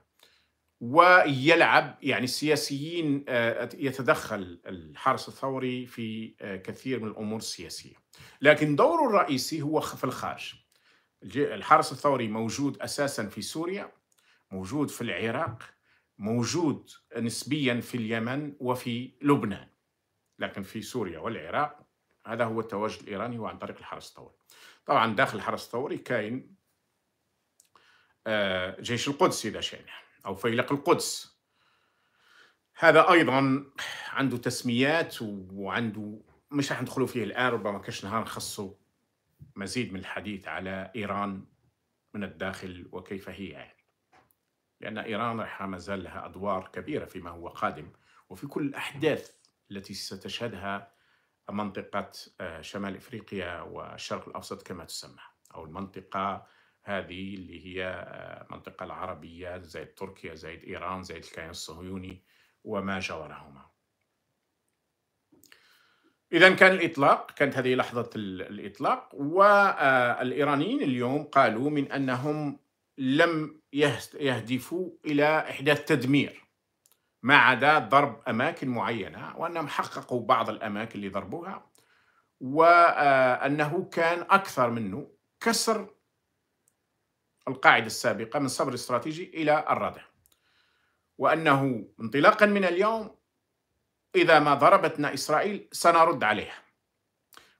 ويلعب يعني السياسيين آه، يتدخل الحرس الثوري في كثير من الأمور السياسية لكن دوره الرئيسي هو في الخارج الحرس الثوري موجود أساسا في سوريا موجود في العراق موجود نسبيا في اليمن وفي لبنان لكن في سوريا والعراق هذا هو التواجد الإيراني هو عن طريق الحرس الثوري طبعا داخل الحرس الثوري كاين آه، جيش القدس إذا شئنا أو فيلق القدس هذا أيضا عنده تسميات وعنده مش راح ندخلوا فيه الآن ربما كاش نهار نخصوا مزيد من الحديث على إيران من الداخل وكيف هي يعني لأن إيران راح ما زال لها أدوار كبيرة فيما هو قادم وفي كل الأحداث التي ستشهدها منطقة آه، شمال إفريقيا والشرق الأوسط كما تسمى أو المنطقة هذه اللي هي المنطقة آه، العربية زي تركيا زي إيران زي الكيان الصهيوني وما جاورهما إذا كان الإطلاق كانت هذه لحظة الإطلاق والإيرانيين آه، اليوم قالوا من أنهم لم يهدفوا إلى إحداث تدمير ما عدا ضرب أماكن معينة وأنهم حققوا بعض الأماكن اللي ضربوها وأنه آه، كان أكثر منه كسر القاعدة السابقة من صبر استراتيجي إلى الردع وأنه انطلاقا من اليوم إذا ما ضربتنا إسرائيل سنرد عليها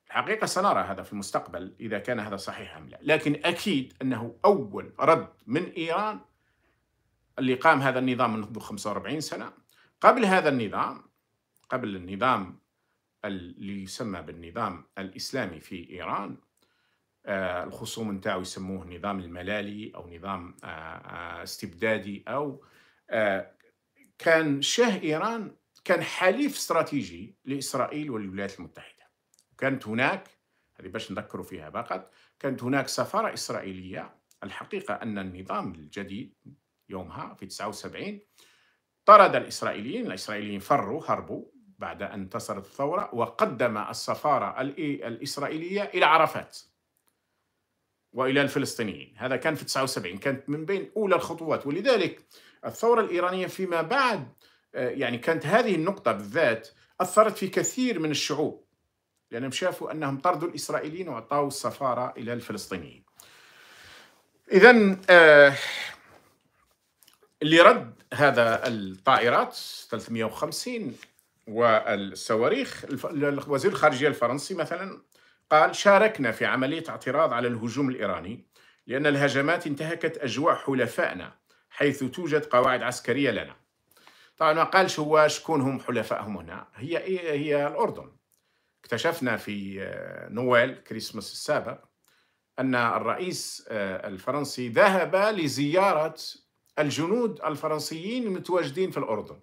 الحقيقة سنرى هذا في المستقبل إذا كان هذا صحيح أم لا لكن أكيد أنه أول رد من إيران اللي قام هذا النظام منذ 45 سنة قبل هذا النظام قبل النظام اللي يسمى بالنظام الإسلامي في إيران آه، الخصوم نتاعو يسموه نظام الملالي أو نظام آه، آه، استبدادي أو كان شاه إيران كان حليف استراتيجي لإسرائيل والولايات المتحدة كانت هناك هذه باش نذكروا فيها فقط كانت هناك سفارة إسرائيلية الحقيقة أن النظام الجديد يومها في 79 طرد الإسرائيليين الإسرائيليين فروا هربوا بعد أن انتصرت الثورة وقدم السفارة الإسرائيلية إلى عرفات وإلى الفلسطينيين هذا كان في 79 كانت من بين أولى الخطوات ولذلك الثورة الإيرانية فيما بعد آه، يعني كانت هذه النقطة بالذات أثرت في كثير من الشعوب لأنهم شافوا أنهم طردوا الإسرائيليين وأعطوا السفارة إلى الفلسطينيين إذا آه، اللي رد هذا الطائرات 350 والصواريخ وزير الخارجيه الفرنسي مثلا قال شاركنا في عمليه اعتراض على الهجوم الايراني لان الهجمات انتهكت اجواء حلفائنا حيث توجد قواعد عسكريه لنا. طبعا ما قالش هو شكون هم حلفائهم هنا هي هي الاردن. اكتشفنا في نويل كريسماس السابق ان الرئيس الفرنسي ذهب لزياره الجنود الفرنسيين متواجدين في الأردن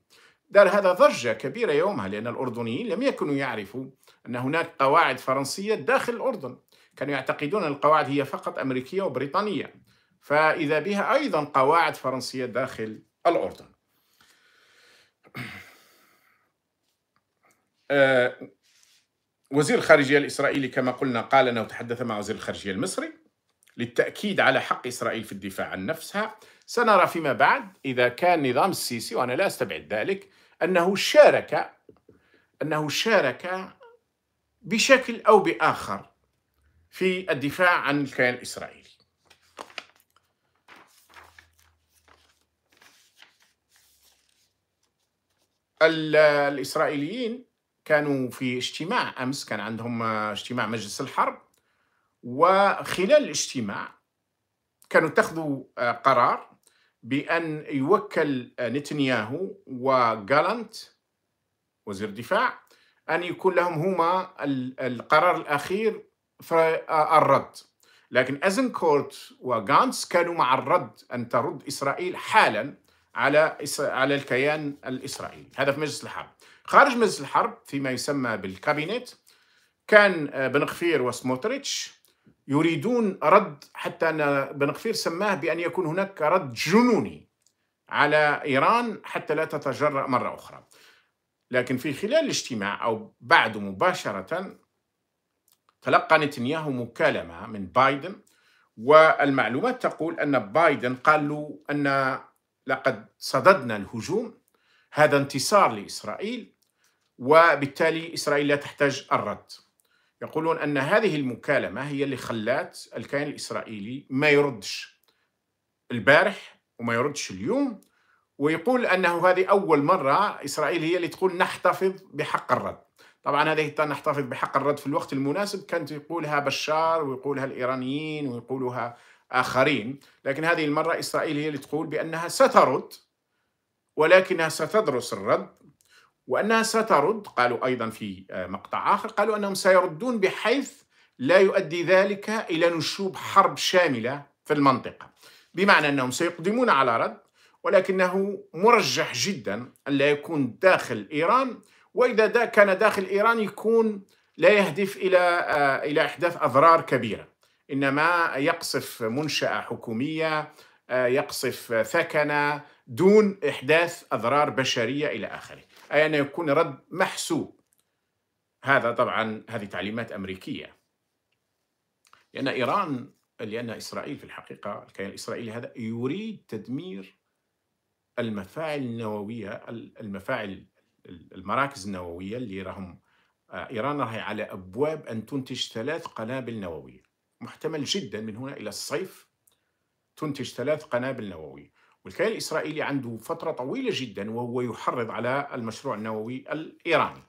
دار هذا ضجة كبيرة يومها لأن الأردنيين لم يكونوا يعرفوا أن هناك قواعد فرنسية داخل الأردن كانوا يعتقدون أن القواعد هي فقط أمريكية وبريطانية فإذا بها أيضا قواعد فرنسية داخل الأردن آه، وزير الخارجية الإسرائيلي كما قلنا قال أنه تحدث مع وزير الخارجية المصري للتأكيد على حق إسرائيل في الدفاع عن نفسها سنرى فيما بعد إذا كان نظام السيسي وأنا لا أستبعد ذلك أنه شارك أنه شارك بشكل أو بآخر في الدفاع عن الكيان الإسرائيلي الإسرائيليين كانوا في اجتماع أمس كان عندهم اجتماع مجلس الحرب وخلال الاجتماع كانوا اتخذوا قرار بأن يوكل نتنياهو وغالانت وزير الدفاع أن يكون لهم هما القرار الأخير في الرد لكن أزنكورت وغانتس كانوا مع الرد أن ترد إسرائيل حالا على على الكيان الإسرائيلي هذا في مجلس الحرب خارج مجلس الحرب فيما يسمى بالكابينت كان بن وسموتريتش يريدون رد حتى أن بن غفير سماه بأن يكون هناك رد جنوني على إيران حتى لا تتجرأ مرة أخرى لكن في خلال الاجتماع أو بعد مباشرة تلقى نتنياهو مكالمة من بايدن والمعلومات تقول أن بايدن قال له أن لقد صددنا الهجوم هذا انتصار لإسرائيل وبالتالي إسرائيل لا تحتاج الرد يقولون أن هذه المكالمة هي اللي خلات الكيان الإسرائيلي ما يردش البارح وما يردش اليوم ويقول أنه هذه أول مرة إسرائيل هي اللي تقول نحتفظ بحق الرد طبعا هذه نحتفظ بحق الرد في الوقت المناسب كانت يقولها بشار ويقولها الإيرانيين ويقولها آخرين لكن هذه المرة إسرائيل هي اللي تقول بأنها سترد ولكنها ستدرس الرد وأنها سترد قالوا أيضا في آه، مقطع آخر قالوا أنهم سيردون بحيث لا يؤدي ذلك إلى نشوب حرب شاملة في المنطقة بمعنى أنهم سيقدمون على رد ولكنه مرجح جدا أن لا يكون داخل إيران وإذا دا كان داخل إيران يكون لا يهدف إلى آه، إلى إحداث أضرار كبيرة إنما يقصف منشأة حكومية آه، يقصف ثكنة دون إحداث أضرار بشرية إلى آخره أي أن يكون رد محسوب هذا طبعا هذه تعليمات أمريكية لأن إيران لأن إسرائيل في الحقيقة الكيان الإسرائيلي هذا يريد تدمير المفاعل النووية المفاعل المراكز النووية اللي راهم آه، إيران راهي على أبواب أن تنتج ثلاث قنابل نووية محتمل جدا من هنا إلى الصيف تنتج ثلاث قنابل نووية والكيان الإسرائيلي عنده فترة طويلة جدا وهو يحرض على المشروع النووي الإيراني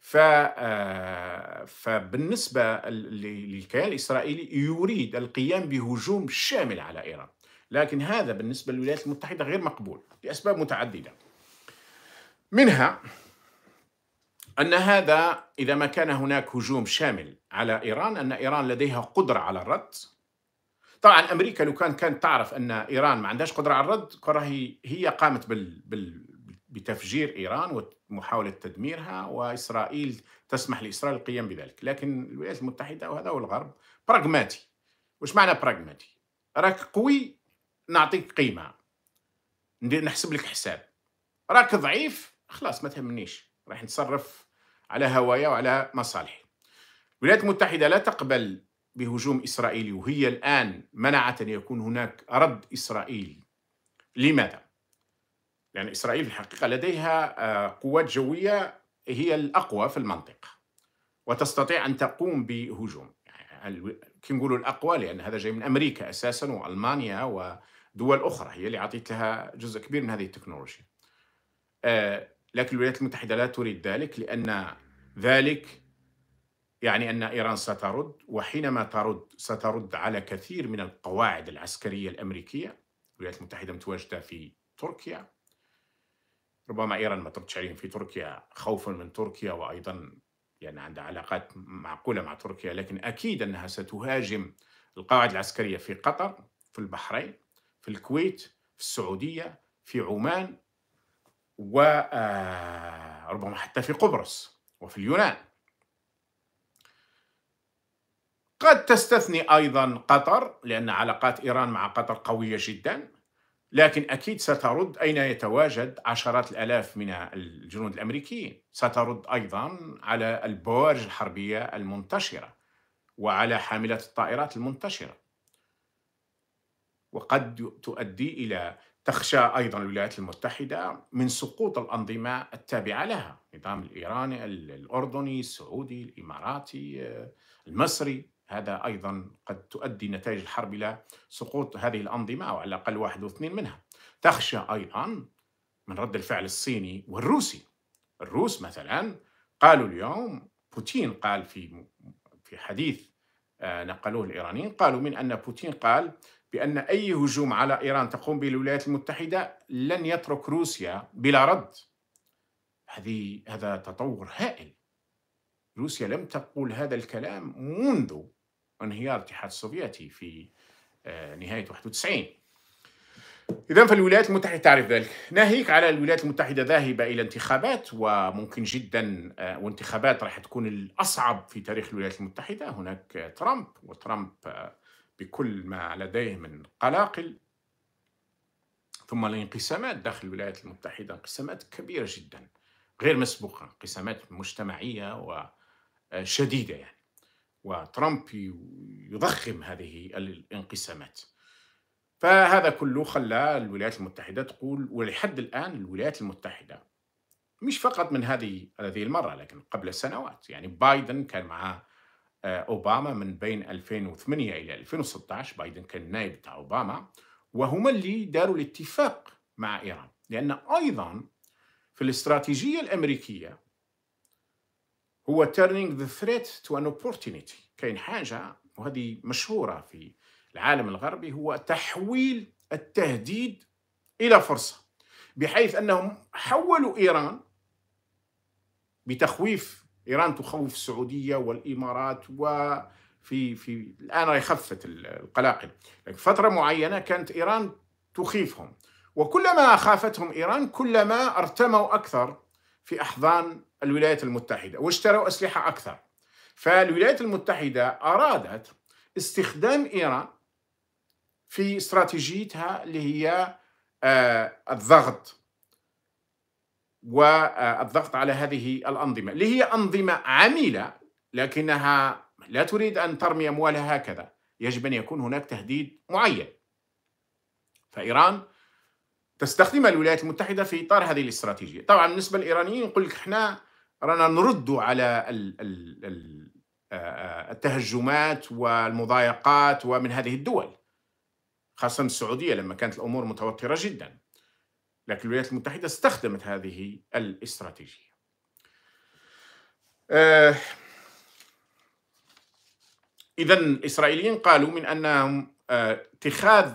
ف آه، فبالنسبة للكيان الإسرائيلي يريد القيام بهجوم شامل على إيران لكن هذا بالنسبة للولايات المتحدة غير مقبول لأسباب متعددة منها أن هذا إذا ما كان هناك هجوم شامل على إيران أن إيران لديها قدرة على الرد طبعا امريكا لو كان كانت تعرف ان ايران ما عندهاش قدره على الرد كان راهي هي قامت بال بال بتفجير ايران ومحاوله تدميرها واسرائيل تسمح لاسرائيل القيام بذلك، لكن الولايات المتحده وهذا هو الغرب براغماتي. وش معنى براغماتي؟ راك قوي نعطيك قيمه نحسب لك حساب. راك ضعيف خلاص ما تهمنيش راح نتصرف على هوايا وعلى مصالحي. الولايات المتحده لا تقبل بهجوم إسرائيلي وهي الآن منعت أن يكون هناك رد إسرائيلي لماذا؟ لأن إسرائيل في الحقيقة لديها آه، قوات جوية هي الأقوى في المنطقة وتستطيع أن تقوم بهجوم يعني كي نقولوا الأقوى لأن هذا جاي من أمريكا أساسا وألمانيا ودول أخرى هي اللي عطيت لها جزء كبير من هذه التكنولوجيا آه، لكن الولايات المتحدة لا تريد ذلك لأن ذلك يعني ان ايران سترد وحينما ترد سترد على كثير من القواعد العسكريه الامريكيه الولايات المتحده متواجده في تركيا ربما ايران ما تردش عليهم في تركيا خوفا من تركيا وايضا يعني عندها علاقات معقوله مع تركيا لكن اكيد انها ستهاجم القواعد العسكريه في قطر في البحرين في الكويت في السعوديه في عمان وربما آه، حتى في قبرص وفي اليونان قد تستثني أيضا قطر لأن علاقات إيران مع قطر قوية جدا لكن أكيد سترد أين يتواجد عشرات الألاف من الجنود الأمريكيين سترد أيضا على البوارج الحربية المنتشرة وعلى حاملة الطائرات المنتشرة وقد تؤدي إلى تخشى أيضا الولايات المتحدة من سقوط الأنظمة التابعة لها النظام الإيراني الأردني السعودي الإماراتي المصري هذا أيضا قد تؤدي نتائج الحرب إلى سقوط هذه الأنظمة أو على الأقل واحد أو اثنين منها تخشى أيضا من رد الفعل الصيني والروسي الروس مثلا قالوا اليوم بوتين قال في في حديث آه، نقلوه الإيرانيين قالوا من أن بوتين قال بأن أي هجوم على إيران تقوم به الولايات المتحدة لن يترك روسيا بلا رد هذه هذا تطور هائل روسيا لم تقول هذا الكلام منذ وانهيار الاتحاد السوفيتي في آه، نهاية 91 إذا فالولايات المتحدة تعرف ذلك ناهيك على الولايات المتحدة ذاهبة إلى انتخابات وممكن جدا آه، وانتخابات راح تكون الأصعب في تاريخ الولايات المتحدة هناك ترامب وترامب آه، بكل ما لديه من قلاقل ثم الانقسامات داخل الولايات المتحدة انقسامات كبيرة جدا غير مسبوقة انقسامات مجتمعية وشديدة يعني وترامب يضخم هذه الانقسامات فهذا كله خلى الولايات المتحدة تقول ولحد الآن الولايات المتحدة مش فقط من هذه هذه المرة لكن قبل سنوات يعني بايدن كان مع آه، أوباما من بين 2008 إلى 2016 بايدن كان النائب تاع أوباما وهما اللي داروا الاتفاق مع إيران لأن أيضا في الاستراتيجية الأمريكية هو turning the threat to an opportunity كاين حاجة وهذه مشهورة في العالم الغربي هو تحويل التهديد إلى فرصة بحيث أنهم حولوا إيران بتخويف إيران تخوف السعودية والإمارات وفي في الان خفت القلاقل لكن فتره معينه كانت ايران تخيفهم وكلما خافتهم ايران كلما ارتموا اكثر في أحضان الولايات المتحدة واشتروا أسلحة أكثر فالولايات المتحدة أرادت استخدام إيران في استراتيجيتها اللي هي آه، الضغط والضغط آه، على هذه الأنظمة اللي هي أنظمة عميلة لكنها لا تريد أن ترمي أموالها هكذا يجب أن يكون هناك تهديد معين فإيران تستخدمها الولايات المتحدة في إطار هذه الاستراتيجية طبعا بالنسبة للإيرانيين يقول لك إحنا رانا نرد على ال ال ال آه، آه، التهجمات والمضايقات ومن هذه الدول خاصة السعودية لما كانت الأمور متوترة جدا لكن الولايات المتحدة استخدمت هذه الاستراتيجية آه إذا الإسرائيليين قالوا من أنهم آه، اتخاذ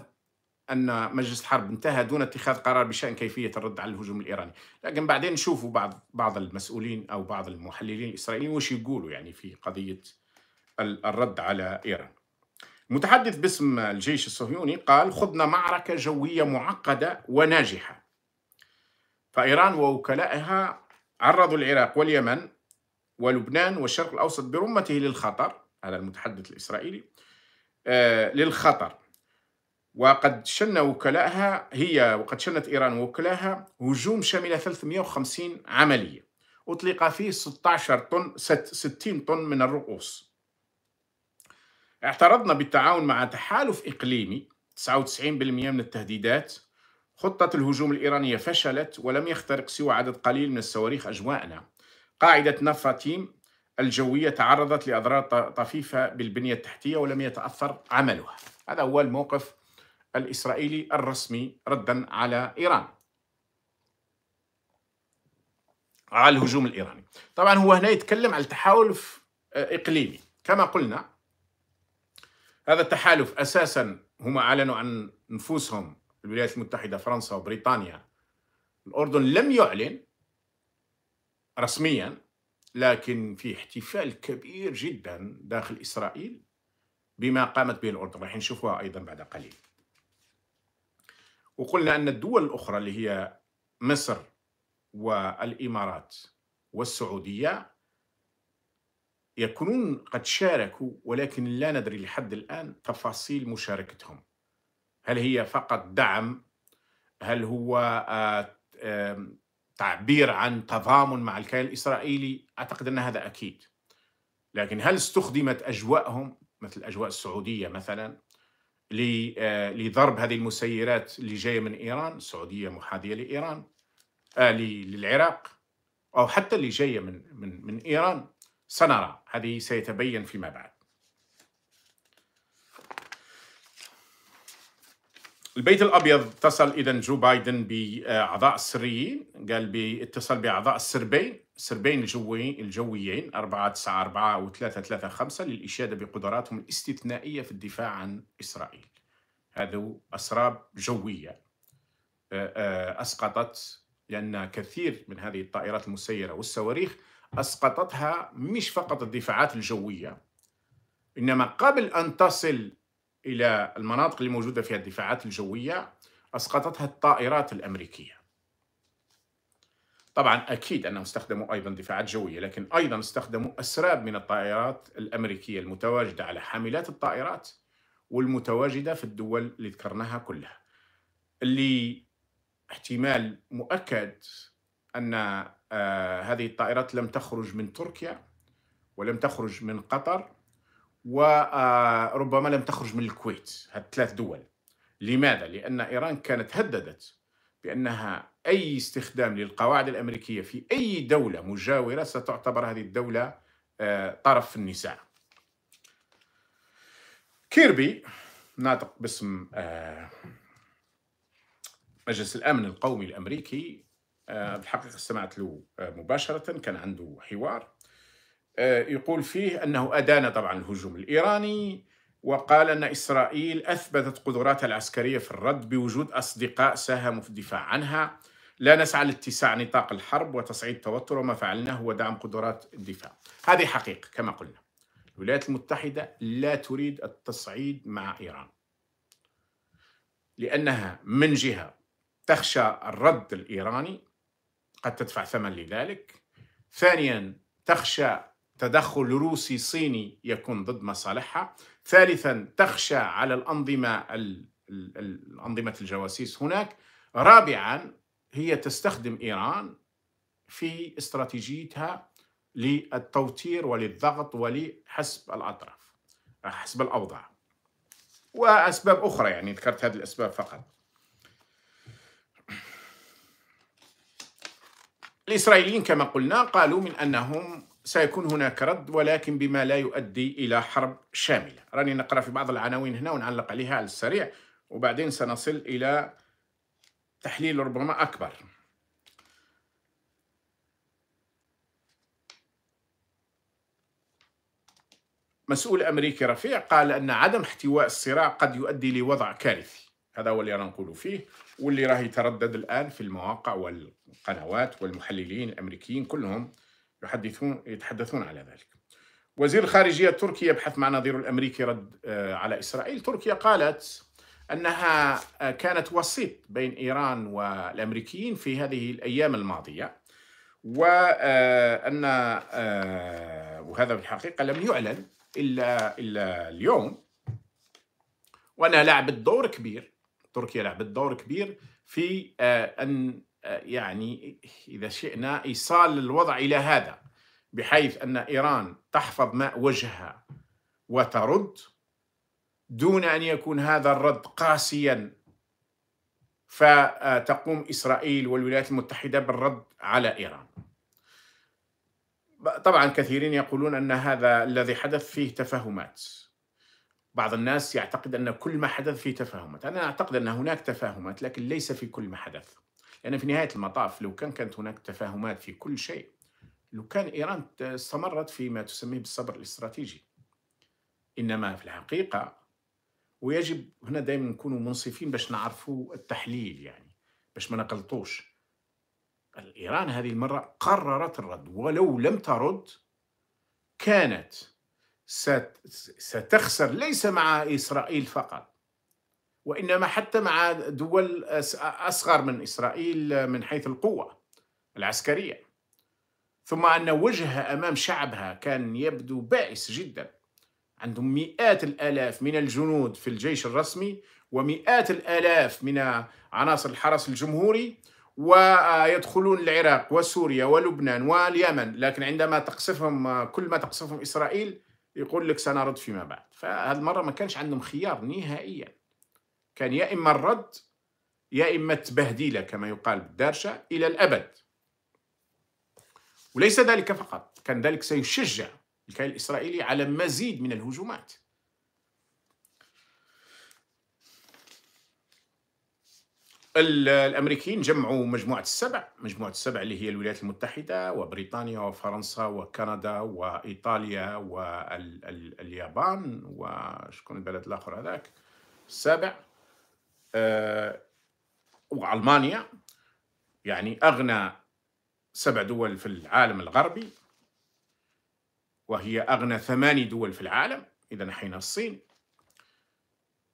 ان مجلس الحرب انتهى دون اتخاذ قرار بشان كيفيه الرد على الهجوم الايراني، لكن بعدين نشوفوا بعض بعض المسؤولين او بعض المحللين الاسرائيليين وش يقولوا يعني في قضيه الرد على ايران. المتحدث باسم الجيش الصهيوني قال خضنا معركه جويه معقده وناجحه. فايران ووكلائها عرضوا العراق واليمن ولبنان والشرق الاوسط برمته للخطر، هذا المتحدث الاسرائيلي، آه للخطر وقد شن وكلاءها هي وقد شنت إيران وكلاءها هجوم شمل 350 عملية أطلق فيه 16 طن 60 طن من الرؤوس اعترضنا بالتعاون مع تحالف إقليمي 99% من التهديدات خطة الهجوم الإيرانية فشلت ولم يخترق سوى عدد قليل من الصواريخ أجواءنا قاعدة نفاتيم الجوية تعرضت لأضرار طفيفة بالبنية التحتية ولم يتأثر عملها هذا هو الموقف الإسرائيلي الرسمي ردا على إيران على الهجوم الإيراني طبعا هو هنا يتكلم على تحالف آه، إقليمي كما قلنا هذا التحالف أساسا هما أعلنوا عن نفوسهم الولايات المتحدة فرنسا وبريطانيا الأردن لم يعلن رسميا لكن في احتفال كبير جدا داخل إسرائيل بما قامت به الأردن راح نشوفها أيضا بعد قليل وقلنا أن الدول الأخرى اللي هي مصر والإمارات والسعودية يكونون قد شاركوا ولكن لا ندري لحد الآن تفاصيل مشاركتهم هل هي فقط دعم هل هو آه، تعبير عن تضامن مع الكيان الإسرائيلي أعتقد أن هذا أكيد لكن هل استخدمت أجواءهم مثل أجواء السعودية مثلا آه، لضرب هذه المسيرات اللي جايه من ايران السعوديه محاذيه لايران آه للعراق او حتى اللي جايه من من من ايران سنرى هذه سيتبين فيما بعد البيت الابيض اتصل اذا جو بايدن باعضاء السريين قال باتصل باعضاء السربين سربين الجويين الجويين 4 9 4 و 3 3 5 للإشادة بقدراتهم الاستثنائية في الدفاع عن إسرائيل هذو أسراب جوية آه، آه، أسقطت لأن كثير من هذه الطائرات المسيرة والصواريخ أسقطتها مش فقط الدفاعات الجوية إنما قبل أن تصل إلى المناطق اللي موجودة فيها الدفاعات الجوية أسقطتها الطائرات الأمريكية طبعا أكيد أنهم استخدموا أيضا دفاعات جوية لكن أيضا استخدموا أسراب من الطائرات الأمريكية المتواجدة على حاملات الطائرات والمتواجدة في الدول اللي ذكرناها كلها اللي احتمال مؤكد أن آه، هذه الطائرات لم تخرج من تركيا ولم تخرج من قطر وربما آه، لم تخرج من الكويت هذه ثلاث دول لماذا؟ لأن إيران كانت هددت بأنها أي استخدام للقواعد الأمريكية في أي دولة مجاورة ستعتبر هذه الدولة آه، طرف في النزاع كيربي ناطق باسم آه، مجلس الأمن القومي الأمريكي في آه، الحقيقة استمعت له مباشرة كان عنده حوار يقول فيه أنه أدان طبعا الهجوم الإيراني وقال أن إسرائيل أثبتت قدراتها العسكرية في الرد بوجود أصدقاء ساهموا في الدفاع عنها لا نسعى لاتساع نطاق الحرب وتصعيد التوتر وما فعلناه هو دعم قدرات الدفاع هذه حقيقة كما قلنا الولايات المتحدة لا تريد التصعيد مع إيران لأنها من جهة تخشى الرد الإيراني قد تدفع ثمن لذلك ثانيا تخشى تدخل روسي صيني يكون ضد مصالحها ثالثا تخشى على الأنظمة الأنظمة الجواسيس هناك رابعا هي تستخدم إيران في استراتيجيتها للتوتير وللضغط ولحسب الأطراف حسب الأوضاع وأسباب أخرى يعني ذكرت هذه الأسباب فقط الإسرائيليين كما قلنا قالوا من أنهم سيكون هناك رد ولكن بما لا يؤدي إلى حرب شاملة راني نقرأ في بعض العناوين هنا ونعلق عليها على السريع وبعدين سنصل إلى تحليل ربما أكبر مسؤول أمريكي رفيع قال أن عدم احتواء الصراع قد يؤدي لوضع كارثي هذا هو اللي رانا نقولوا فيه واللي راه يتردد الآن في المواقع والقنوات والمحللين الأمريكيين كلهم يحدثون يتحدثون على ذلك وزير الخارجية التركي يبحث مع نظيره الأمريكي رد آه، على إسرائيل تركيا قالت أنها آه، كانت وسيط بين إيران والأمريكيين في هذه الأيام الماضية وأن آه، وهذا في الحقيقة لم يعلن إلا إلا اليوم وأنها لعبت دور كبير تركيا لعبت دور كبير في أن آه، يعني إذا شئنا إيصال الوضع إلى هذا بحيث أن إيران تحفظ ماء وجهها وترد دون أن يكون هذا الرد قاسيا فتقوم إسرائيل والولايات المتحدة بالرد على إيران طبعا كثيرين يقولون أن هذا الذي حدث فيه تفاهمات بعض الناس يعتقد أن كل ما حدث فيه تفاهمات أنا أعتقد أن هناك تفاهمات لكن ليس في كل ما حدث لأن يعني في نهاية المطاف لو كان كانت هناك تفاهمات في كل شيء لو كان إيران استمرت فيما تسميه بالصبر الاستراتيجي إنما في الحقيقة ويجب هنا دائما نكونوا منصفين باش نعرفوا التحليل يعني باش ما نقلطوش إيران هذه المرة قررت الرد ولو لم ترد كانت ستخسر ليس مع إسرائيل فقط وإنما حتى مع دول أصغر من إسرائيل من حيث القوة العسكرية ثم أن وجهها أمام شعبها كان يبدو بائس جدا عندهم مئات الآلاف من الجنود في الجيش الرسمي ومئات الآلاف من عناصر الحرس الجمهوري ويدخلون العراق وسوريا ولبنان واليمن لكن عندما تقصفهم كل ما تقصفهم إسرائيل يقول لك سنرد فيما بعد فهذه المرة ما كانش عندهم خيار نهائياً كان يا إما الرد يا إما التبهديلة كما يقال بالدارشة إلى الأبد وليس ذلك فقط كان ذلك سيشجع الكيان الإسرائيلي على مزيد من الهجومات الامريكيين جمعوا مجموعه السبع، مجموعه السبع اللي هي الولايات المتحده وبريطانيا وفرنسا وكندا وايطاليا واليابان وشكون البلد الاخر هذاك السابع آه، والمانيا يعني اغنى سبع دول في العالم الغربي وهي اغنى ثماني دول في العالم اذا حين الصين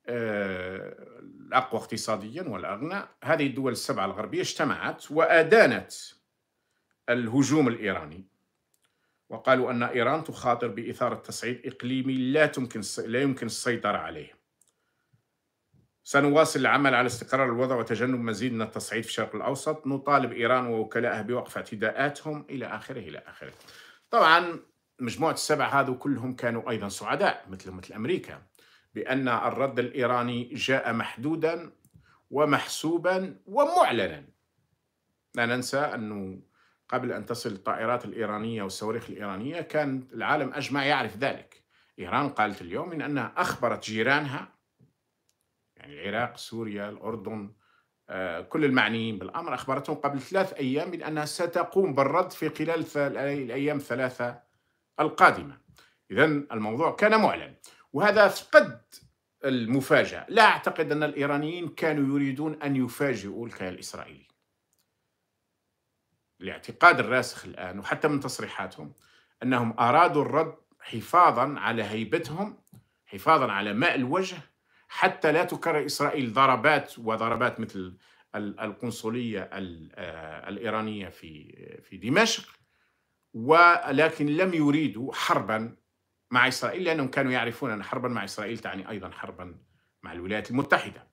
آه، الاقوى اقتصاديا والاغنى هذه الدول السبعه الغربيه اجتمعت وادانت الهجوم الايراني وقالوا ان ايران تخاطر باثاره تصعيد اقليمي لا تمكن لا يمكن السيطره عليه سنواصل العمل على استقرار الوضع وتجنب مزيد من التصعيد في الشرق الأوسط نطالب إيران ووكلائها بوقف اعتداءاتهم إلى آخره إلى آخره طبعا مجموعة السبع هذو كلهم كانوا أيضا سعداء مثل مثل أمريكا بأن الرد الإيراني جاء محدودا ومحسوبا ومعلنا لا ننسى أنه قبل أن تصل الطائرات الإيرانية والصواريخ الإيرانية كان العالم أجمع يعرف ذلك إيران قالت اليوم إن أنها أخبرت جيرانها يعني العراق سوريا الأردن آه، كل المعنيين بالأمر أخبرتهم قبل ثلاث أيام بأنها ستقوم بالرد في خلال الأيام الثلاثة القادمة إذا الموضوع كان معلن وهذا فقد المفاجأة لا أعتقد أن الإيرانيين كانوا يريدون أن يفاجئوا الكيان الإسرائيلي الاعتقاد الراسخ الآن وحتى من تصريحاتهم أنهم أرادوا الرد حفاظا على هيبتهم حفاظا على ماء الوجه حتى لا تكرر إسرائيل ضربات وضربات مثل القنصلية آه، الإيرانية في في دمشق ولكن لم يريدوا حربا مع إسرائيل لأنهم كانوا يعرفون أن حربا مع إسرائيل تعني أيضا حربا مع الولايات المتحدة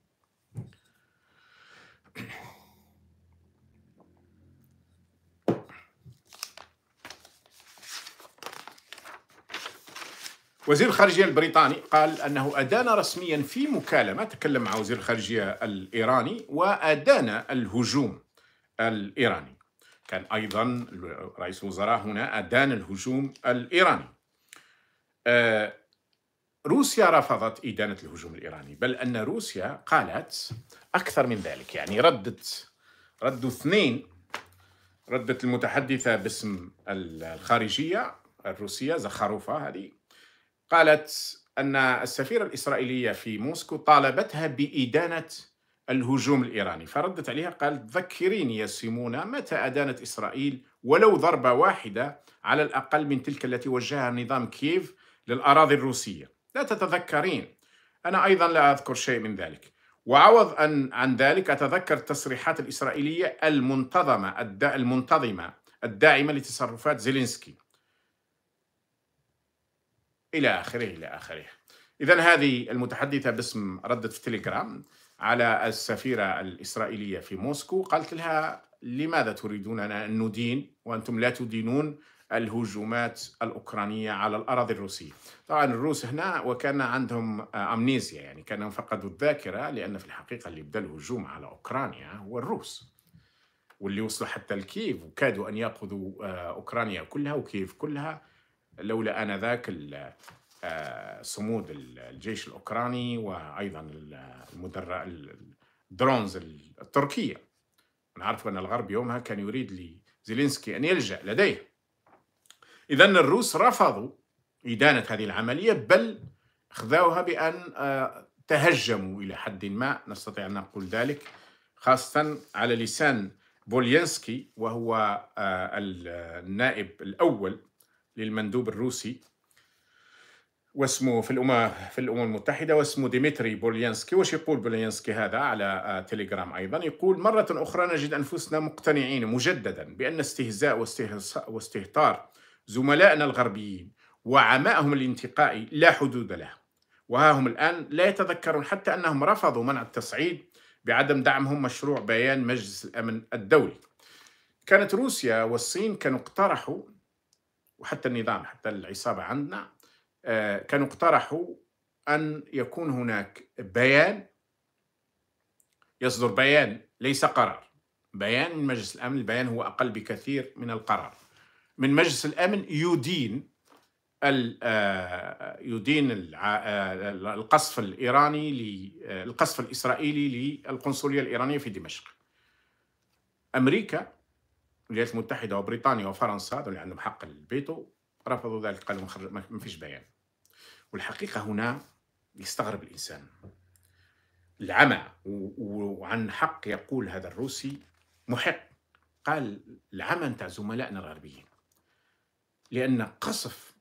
وزير الخارجية البريطاني قال أنه أدان رسميا في مكالمة تكلم مع وزير الخارجية الإيراني وأدان الهجوم الإيراني كان أيضا رئيس الوزراء هنا أدان الهجوم الإيراني آه، روسيا رفضت إدانة الهجوم الإيراني بل أن روسيا قالت أكثر من ذلك يعني ردت ردوا اثنين ردت المتحدثة باسم الخارجية الروسية زخاروفا هذه قالت أن السفيرة الإسرائيلية في موسكو طالبتها بإدانة الهجوم الإيراني فردت عليها قالت ذكريني يا سيمونة متى أدانت إسرائيل ولو ضربة واحدة على الأقل من تلك التي وجهها نظام كييف للأراضي الروسية لا تتذكرين أنا أيضا لا أذكر شيء من ذلك وعوض أن عن ذلك أتذكر التصريحات الإسرائيلية المنتظمة المنتظمة الداعمة لتصرفات زيلينسكي إلى آخره إلى آخره إذا هذه المتحدثة باسم ردت في تليجرام على السفيرة الإسرائيلية في موسكو قالت لها لماذا تريدوننا أن ندين وأنتم لا تدينون الهجومات الأوكرانية على الأراضي الروسية طبعا الروس هنا وكان عندهم أمنيزيا يعني كانوا فقدوا الذاكرة لأن في الحقيقة اللي بدأ الهجوم على أوكرانيا هو الروس واللي وصلوا حتى لكييف وكادوا أن يأخذوا آه، أوكرانيا كلها وكييف كلها لولا انذاك آه، صمود الجيش الاوكراني وايضا المدر... الدرونز التركيه انا عارف ان الغرب يومها كان يريد لزيلينسكي ان يلجا لديه اذا الروس رفضوا ادانه هذه العمليه بل اخذوها بان آه، تهجموا الى حد ما نستطيع ان نقول ذلك خاصه على لسان بولينسكي وهو آه، النائب الاول للمندوب الروسي واسمه في الامم في الامم المتحده واسمه ديمتري بوليانسكي وش يقول بوليانسكي هذا على تليجرام ايضا يقول مره اخرى نجد انفسنا مقتنعين مجددا بان استهزاء واستهتار زملائنا الغربيين وعمائهم الانتقائي لا حدود له وها هم الان لا يتذكرون حتى انهم رفضوا منع التصعيد بعدم دعمهم مشروع بيان مجلس الامن الدولي كانت روسيا والصين كانوا اقترحوا وحتى النظام حتى العصابة عندنا آه، كانوا اقترحوا أن يكون هناك بيان يصدر بيان ليس قرار بيان من مجلس الأمن البيان هو أقل بكثير من القرار من مجلس الأمن يدين آه، يدين آه، القصف الإيراني القصف الإسرائيلي للقنصلية الإيرانية في دمشق أمريكا الولايات المتحده وبريطانيا وفرنسا هذول اللي عندهم حق الفيتو رفضوا ذلك قالوا ما فيش بيان والحقيقه هنا يستغرب الانسان العمى وعن حق يقول هذا الروسي محق قال العمى نتاع زملائنا الغربيين لان قصف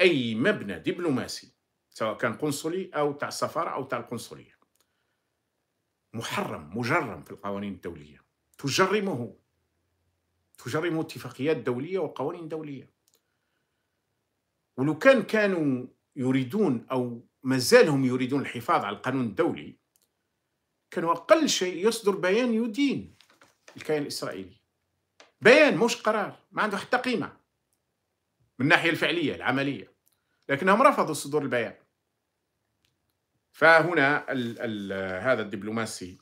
اي مبنى دبلوماسي سواء كان قنصلي او تاع السفاره او تاع القنصليه محرم مجرم في القوانين الدوليه تجرمه تجرم اتفاقيات دولية وقوانين دولية ولو كان كانوا يريدون أو ما زالهم يريدون الحفاظ على القانون الدولي كانوا أقل شيء يصدر بيان يدين الكيان الإسرائيلي بيان مش قرار ما عنده حتى قيمة من الناحية الفعلية العملية لكنهم رفضوا صدور البيان فهنا ال ال هذا الدبلوماسي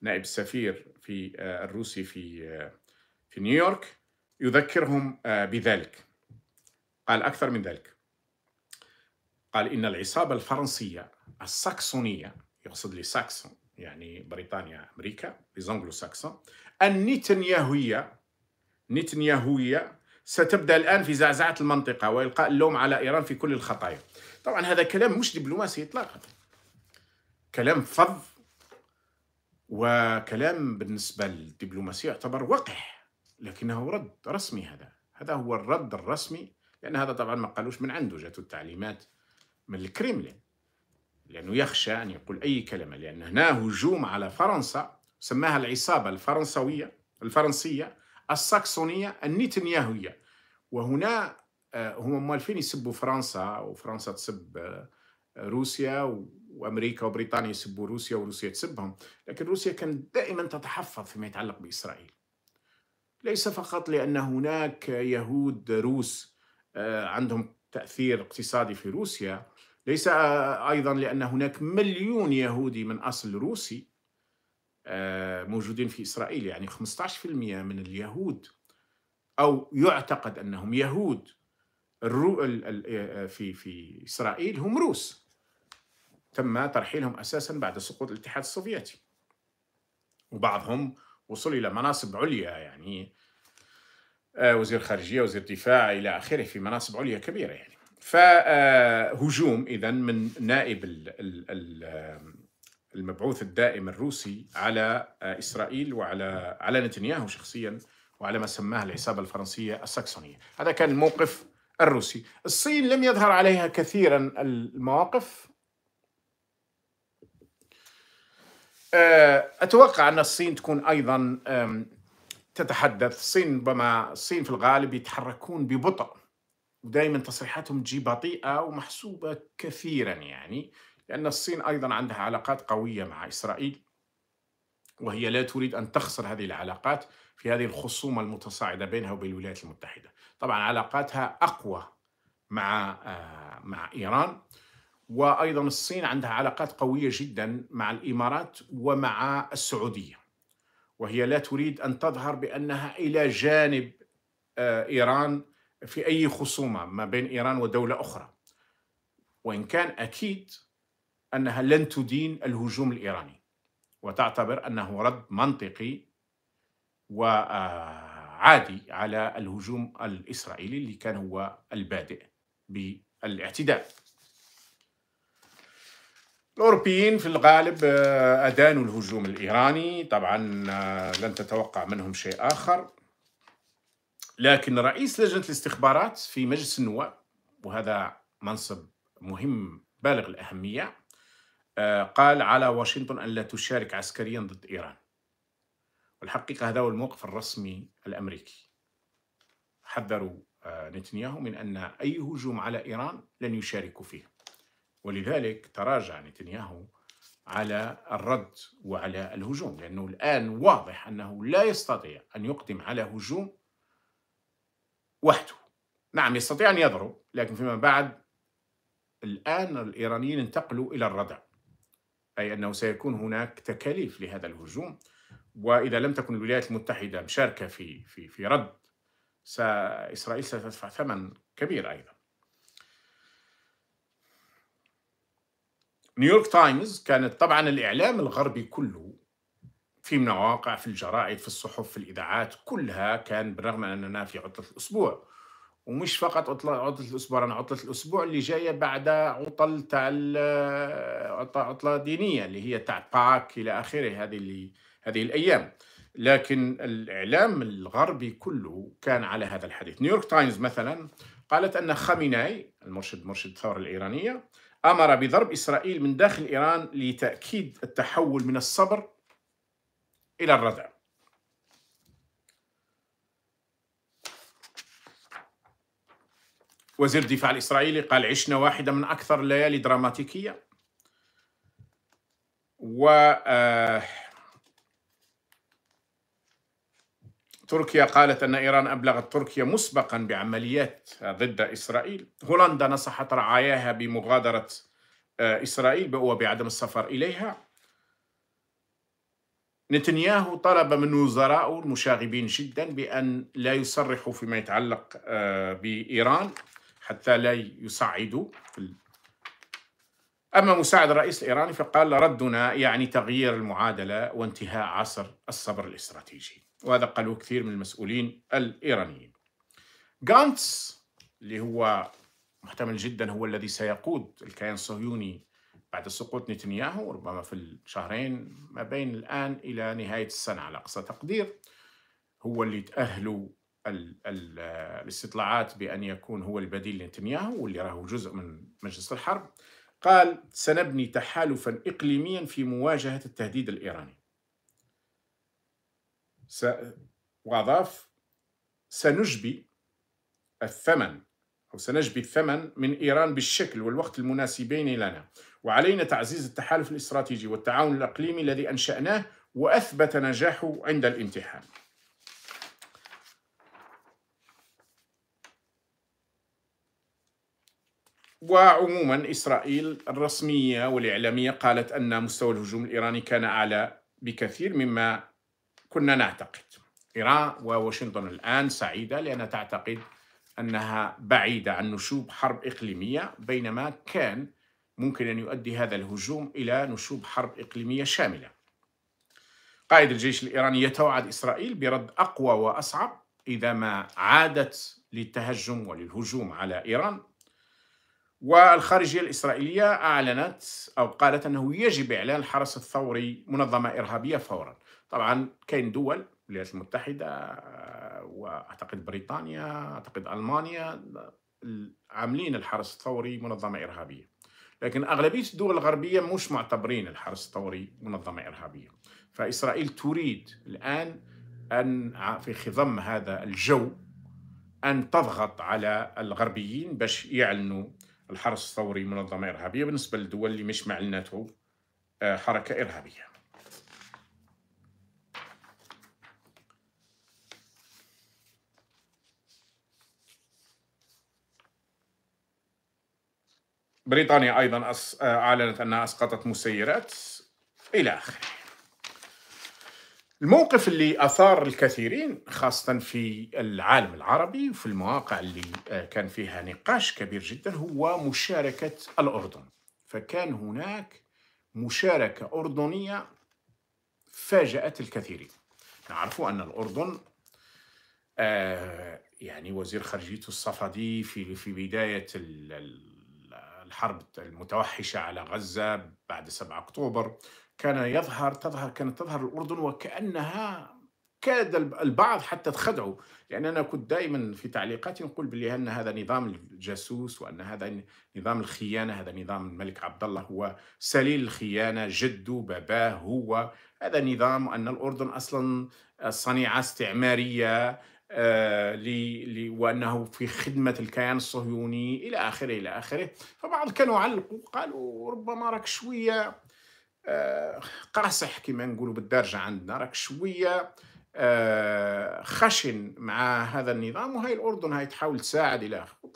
نائب السفير في آه، الروسي في آه، في نيويورك يذكرهم آه، بذلك قال أكثر من ذلك قال إن العصابة الفرنسية الساكسونية يقصد لي ساكسون يعني بريطانيا أمريكا لزنجلو ساكسون النتنياهوية نتنياهوية ستبدأ الآن في زعزعة المنطقة وإلقاء اللوم على إيران في كل الخطايا طبعا هذا كلام مش دبلوماسي إطلاقا كلام فظ وكلام بالنسبة للدبلوماسية يعتبر وقح لكنه رد رسمي هذا هذا هو الرد الرسمي لأن هذا طبعا ما قالوش من عنده جاته التعليمات من الكريملين لأنه يخشى أن يقول أي كلمة لأن هنا هجوم على فرنسا سماها العصابة الفرنسوية الفرنسية الساكسونية النيتنياهوية وهنا آه، هم موالفين يسبوا فرنسا وفرنسا تسب آه، روسيا وامريكا وبريطانيا يسبوا روسيا وروسيا تسبهم، لكن روسيا كانت دائما تتحفظ فيما يتعلق باسرائيل. ليس فقط لأن هناك يهود روس آه، عندهم تأثير اقتصادي في روسيا ليس آه، أيضا لأن هناك مليون يهودي من أصل روسي آه، موجودين في إسرائيل يعني 15% من اليهود أو يعتقد أنهم يهود في في إسرائيل هم روس تم ترحيلهم أساسا بعد سقوط الاتحاد السوفيتي وبعضهم وصل إلى مناصب عليا يعني آه، وزير خارجية وزير دفاع إلى آخره في مناصب عليا كبيرة يعني فهجوم آه، إذا من نائب المبعوث الدائم الروسي على آه، إسرائيل وعلى على نتنياهو شخصيا وعلى ما سماه العصابة الفرنسية الساكسونية هذا كان الموقف الروسي الصين لم يظهر عليها كثيرا المواقف آه، اتوقع ان الصين تكون ايضا تتحدث الصين ربما الصين في الغالب يتحركون ببطء ودائما تصريحاتهم تجي بطيئه ومحسوبه كثيرا يعني لان الصين ايضا عندها علاقات قويه مع اسرائيل وهي لا تريد ان تخسر هذه العلاقات في هذه الخصومه المتصاعده بينها وبين الولايات المتحده. طبعا علاقاتها اقوى مع آه، مع ايران وايضا الصين عندها علاقات قويه جدا مع الامارات ومع السعوديه وهي لا تريد ان تظهر بانها الى جانب آه، ايران في اي خصومه ما بين ايران ودوله اخرى وان كان اكيد انها لن تدين الهجوم الايراني وتعتبر انه رد منطقي وعادي آه، على الهجوم الاسرائيلي اللي كان هو البادئ بالاعتداء الأوروبيين في الغالب آه، أدانوا الهجوم الإيراني طبعا آه، لن تتوقع منهم شيء آخر لكن رئيس لجنة الاستخبارات في مجلس النواب وهذا منصب مهم بالغ الأهمية آه، قال على واشنطن أن لا تشارك عسكريا ضد إيران والحقيقة هذا هو الموقف الرسمي الأمريكي حذروا نتنياهو من أن أي هجوم على إيران لن يشاركوا فيه ولذلك تراجع نتنياهو على الرد وعلى الهجوم لأنه الآن واضح أنه لا يستطيع أن يقدم على هجوم وحده نعم يستطيع أن يضرب لكن فيما بعد الآن الإيرانيين انتقلوا إلى الردع أي أنه سيكون هناك تكاليف لهذا الهجوم وإذا لم تكن الولايات المتحدة مشاركة في في في رد إسرائيل ستدفع ثمن كبير أيضا نيويورك تايمز كانت طبعا الإعلام الغربي كله في مواقع في الجرائد في الصحف في الإذاعات كلها كان بالرغم أننا في عطلة الأسبوع ومش فقط عطلة عطلة الأسبوع أنا عطلة الأسبوع اللي جاية بعد عطل تاع عطلة دينية اللي هي تاع باك إلى آخره هذه اللي هذه الأيام لكن الإعلام الغربي كله كان على هذا الحديث نيويورك تايمز مثلا قالت أن خاميناي المرشد مرشد الثورة الإيرانية أمر بضرب إسرائيل من داخل إيران لتأكيد التحول من الصبر إلى الردع وزير الدفاع الإسرائيلي قال عشنا واحدة من أكثر الليالي دراماتيكية و آه تركيا قالت أن إيران أبلغت تركيا مسبقا بعمليات ضد إسرائيل هولندا نصحت رعاياها بمغادرة آه، إسرائيل وبعدم السفر إليها نتنياهو طلب من وزرائه المشاغبين جدا بأن لا يصرحوا فيما يتعلق آه، بإيران حتى لا يصعدوا أما مساعد الرئيس الإيراني فقال ردنا يعني تغيير المعادلة وانتهاء عصر الصبر الاستراتيجي وهذا قالوه كثير من المسؤولين الإيرانيين غانتس اللي هو محتمل جدا هو الذي سيقود الكيان الصهيوني بعد سقوط نتنياهو ربما في الشهرين ما بين الآن إلى نهاية السنة على أقصى تقدير هو اللي تأهلوا الاستطلاعات بأن يكون هو البديل لنتنياهو واللي راهو جزء من مجلس الحرب قال سنبني تحالفا إقليميا في مواجهة التهديد الإيراني س... وأضاف سنجبي الثمن أو سنجبي الثمن من إيران بالشكل والوقت المناسبين لنا وعلينا تعزيز التحالف الاستراتيجي والتعاون الإقليمي الذي أنشأناه وأثبت نجاحه عند الامتحان وعموما إسرائيل الرسمية والإعلامية قالت أن مستوى الهجوم الإيراني كان أعلى بكثير مما كنا نعتقد إيران وواشنطن الآن سعيدة لأنها تعتقد أنها بعيدة عن نشوب حرب إقليمية بينما كان ممكن أن يؤدي هذا الهجوم إلى نشوب حرب إقليمية شاملة قائد الجيش الإيراني يتوعد إسرائيل برد أقوى وأصعب إذا ما عادت للتهجم وللهجوم على إيران والخارجية الإسرائيلية أعلنت أو قالت أنه يجب إعلان الحرس الثوري منظمة إرهابية فورا طبعا كاين دول الولايات المتحده آه، واعتقد بريطانيا اعتقد المانيا عاملين الحرس الثوري منظمه ارهابيه لكن اغلبيه الدول الغربيه مش معتبرين الحرس الثوري منظمه ارهابيه فاسرائيل تريد الان ان في خضم هذا الجو ان تضغط على الغربيين باش يعلنوا الحرس الثوري منظمه ارهابيه بالنسبه للدول اللي مش معلناته آه، حركه ارهابيه بريطانيا أيضا أس... آه، أعلنت أنها أسقطت مسيرات إلى آخره الموقف اللي أثار الكثيرين خاصة في العالم العربي وفي المواقع اللي آه، كان فيها نقاش كبير جدا هو مشاركة الأردن فكان هناك مشاركة أردنية فاجأت الكثيرين نعرف أن الأردن آه يعني وزير خارجيته الصفدي في في بداية الحرب المتوحشة على غزة بعد 7 أكتوبر كان يظهر تظهر كانت تظهر الأردن وكأنها كاد البعض حتى تخدعوا يعني أنا كنت دائما في تعليقاتي نقول بلي أن هذا نظام الجاسوس وأن هذا نظام الخيانة هذا نظام الملك عبد الله هو سليل الخيانة جده باباه هو هذا نظام أن الأردن أصلا صنيعة استعمارية آه، وأنه في خدمة الكيان الصهيوني إلى آخره إلى آخره فبعض كانوا علقوا قالوا ربما راك شوية آه، قاصح كما نقولوا بالدارجة عندنا راك شوية آه، خشن مع هذا النظام وهي الأردن هاي تحاول تساعد إلى آخره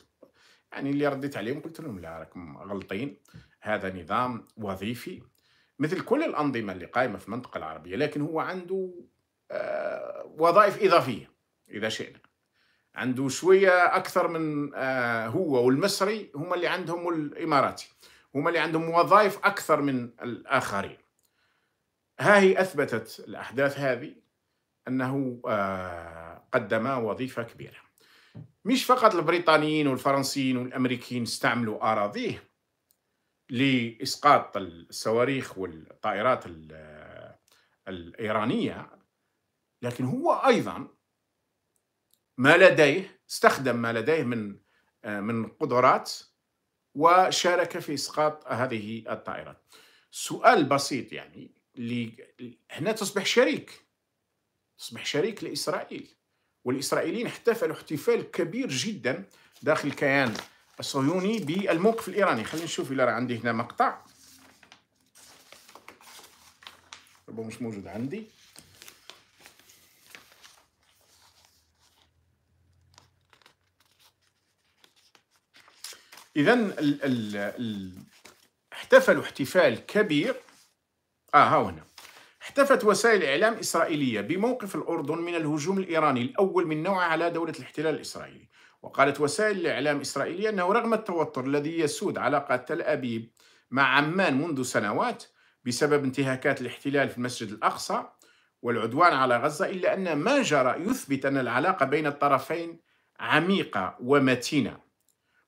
يعني اللي رديت عليهم قلت لهم لا راكم غلطين هذا نظام وظيفي مثل كل الأنظمة اللي قائمة في المنطقة العربية لكن هو عنده وظائف إضافية إذا شئنا عنده شوية أكثر من آه، هو والمصري هما اللي عندهم الإماراتي هما اللي عندهم وظائف أكثر من الآخرين ها هي أثبتت الأحداث هذه أنه آه، قدم وظيفة كبيرة مش فقط البريطانيين والفرنسيين والأمريكيين استعملوا أراضيه لإسقاط الصواريخ والطائرات آه، الإيرانية لكن هو أيضا ما لديه استخدم ما لديه من آه، من قدرات وشارك في اسقاط هذه الطائرات سؤال بسيط يعني هنا تصبح شريك تصبح شريك لاسرائيل والاسرائيليين احتفلوا احتفال كبير جدا داخل الكيان الصهيوني بالموقف الايراني خلينا نشوف الى عندي هنا مقطع ربما مش موجود عندي إذا احتفلوا احتفال كبير آه ها هنا احتفت وسائل إعلام إسرائيلية بموقف الأردن من الهجوم الإيراني الأول من نوعه على دولة الاحتلال الإسرائيلي وقالت وسائل الإعلام الإسرائيلية أنه رغم التوتر الذي يسود علاقة تل أبيب مع عمان منذ سنوات بسبب انتهاكات الاحتلال في المسجد الأقصى والعدوان على غزة إلا أن ما جرى يثبت أن العلاقة بين الطرفين عميقة ومتينة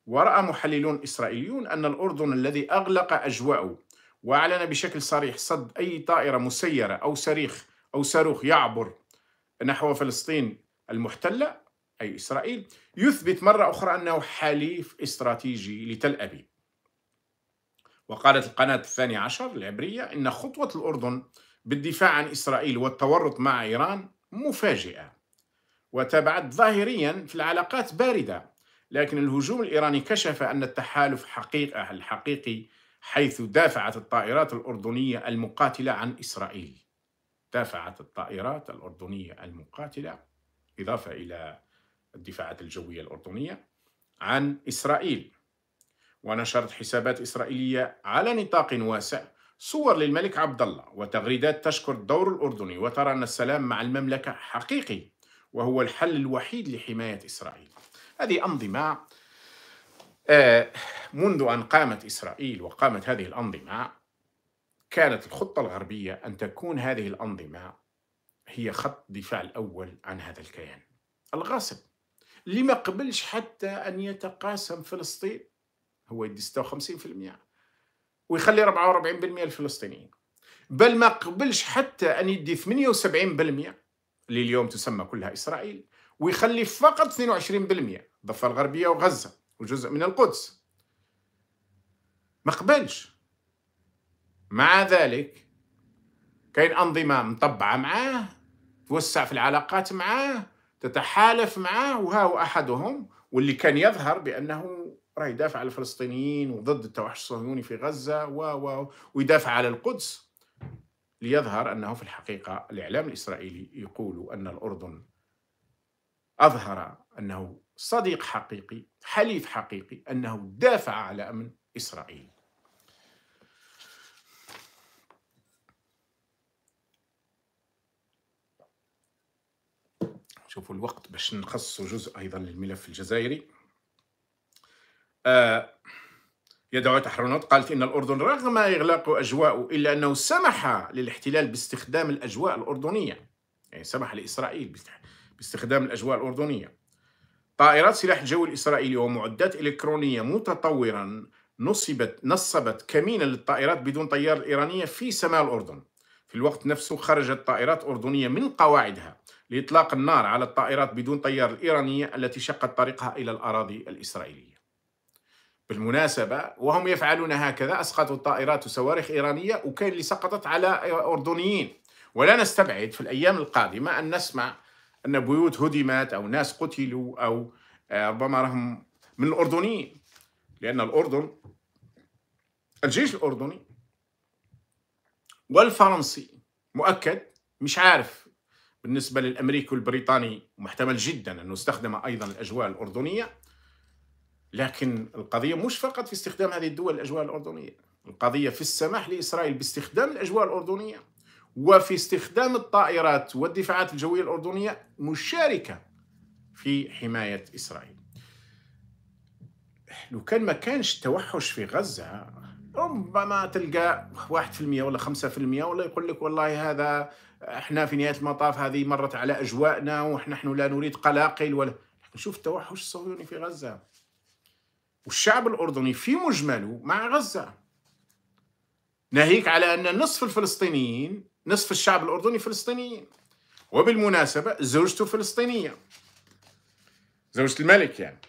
ورأى محللون إسرائيليون أن الأردن الذي أغلق أجواءه وأعلن بشكل صريح صد أي طائرة مسيرة أو صريخ أو صاروخ يعبر نحو فلسطين المحتلة أي إسرائيل يثبت مرة أخرى أنه حليف استراتيجي لتل أبيب وقالت القناة الثانية عشر العبرية إن خطوة الأردن بالدفاع عن إسرائيل والتورط مع إيران مفاجئة وتبعت ظاهريا في العلاقات باردة لكن الهجوم الإيراني كشف أن التحالف حقيقة الحقيقي حيث دافعت الطائرات الأردنية المقاتلة عن إسرائيل دافعت الطائرات الأردنية المقاتلة إضافة إلى الدفاعات الجوية الأردنية عن إسرائيل ونشرت حسابات إسرائيلية على نطاق واسع صور للملك عبد الله وتغريدات تشكر الدور الأردني وترى أن السلام مع المملكة حقيقي وهو الحل الوحيد لحماية إسرائيل هذه أنظمة آه، منذ أن قامت إسرائيل وقامت هذه الأنظمة كانت الخطة الغربية أن تكون هذه الأنظمة هي خط دفاع الأول عن هذا الكيان الغاصب لما قبلش حتى أن يتقاسم فلسطين هو يدي 56% ويخلي 44% الفلسطينيين بل ما قبلش حتى أن يدي 78% اللي اليوم تسمى كلها إسرائيل ويخلي فقط 22% الضفة الغربية وغزة وجزء من القدس ما قبلش مع ذلك كاين أنظمة مطبعة معاه توسع في العلاقات معاه تتحالف معاه وها هو أحدهم واللي كان يظهر بأنه راه يدافع على الفلسطينيين وضد التوحش الصهيوني في غزة و و ويدافع على القدس ليظهر أنه في الحقيقة الإعلام الإسرائيلي يقول أن الأردن أظهر أنه صديق حقيقي حليف حقيقي أنه دافع على أمن إسرائيل شوفوا الوقت باش نخصصوا جزء أيضا للملف الجزائري آه يدعو تحرنوت قالت إن الأردن رغم إغلاق أجواءه إلا أنه سمح للاحتلال باستخدام الأجواء الأردنية يعني سمح لإسرائيل باستخدام باستخدام الأجواء الأردنية طائرات سلاح الجو الإسرائيلي ومعدات إلكترونية متطورة نصبت نصبت كمينا للطائرات بدون طيار الإيرانية في سماء الأردن في الوقت نفسه خرجت طائرات أردنية من قواعدها لإطلاق النار على الطائرات بدون طيار الإيرانية التي شقت طريقها إلى الأراضي الإسرائيلية بالمناسبة وهم يفعلون هكذا أسقطوا الطائرات وصواريخ إيرانية وكان اللي سقطت على أردنيين ولا نستبعد في الأيام القادمة أن نسمع ان بيوت هدمت او ناس قتلوا او آه، ربما راهم من الاردنيين لان الاردن الجيش الاردني والفرنسي مؤكد مش عارف بالنسبة للأمريكي والبريطاني محتمل جدا أنه استخدم أيضا الأجواء الأردنية لكن القضية مش فقط في استخدام هذه الدول الأجواء الأردنية القضية في السماح لإسرائيل باستخدام الأجواء الأردنية وفي استخدام الطائرات والدفاعات الجوية الأردنية مشاركة في حماية إسرائيل لو كان ما كانش توحش في غزة ربما تلقى 1% ولا 5% ولا يقول لك والله هذا احنا في نهاية المطاف هذه مرت على أجواءنا ونحن لا نريد قلاقل ولا نشوف التوحش الصهيوني في غزة والشعب الأردني في مجمله مع غزة ناهيك على أن نصف الفلسطينيين نصف الشعب الأردني فلسطينيين وبالمناسبة زوجته فلسطينية زوجة الملك يعني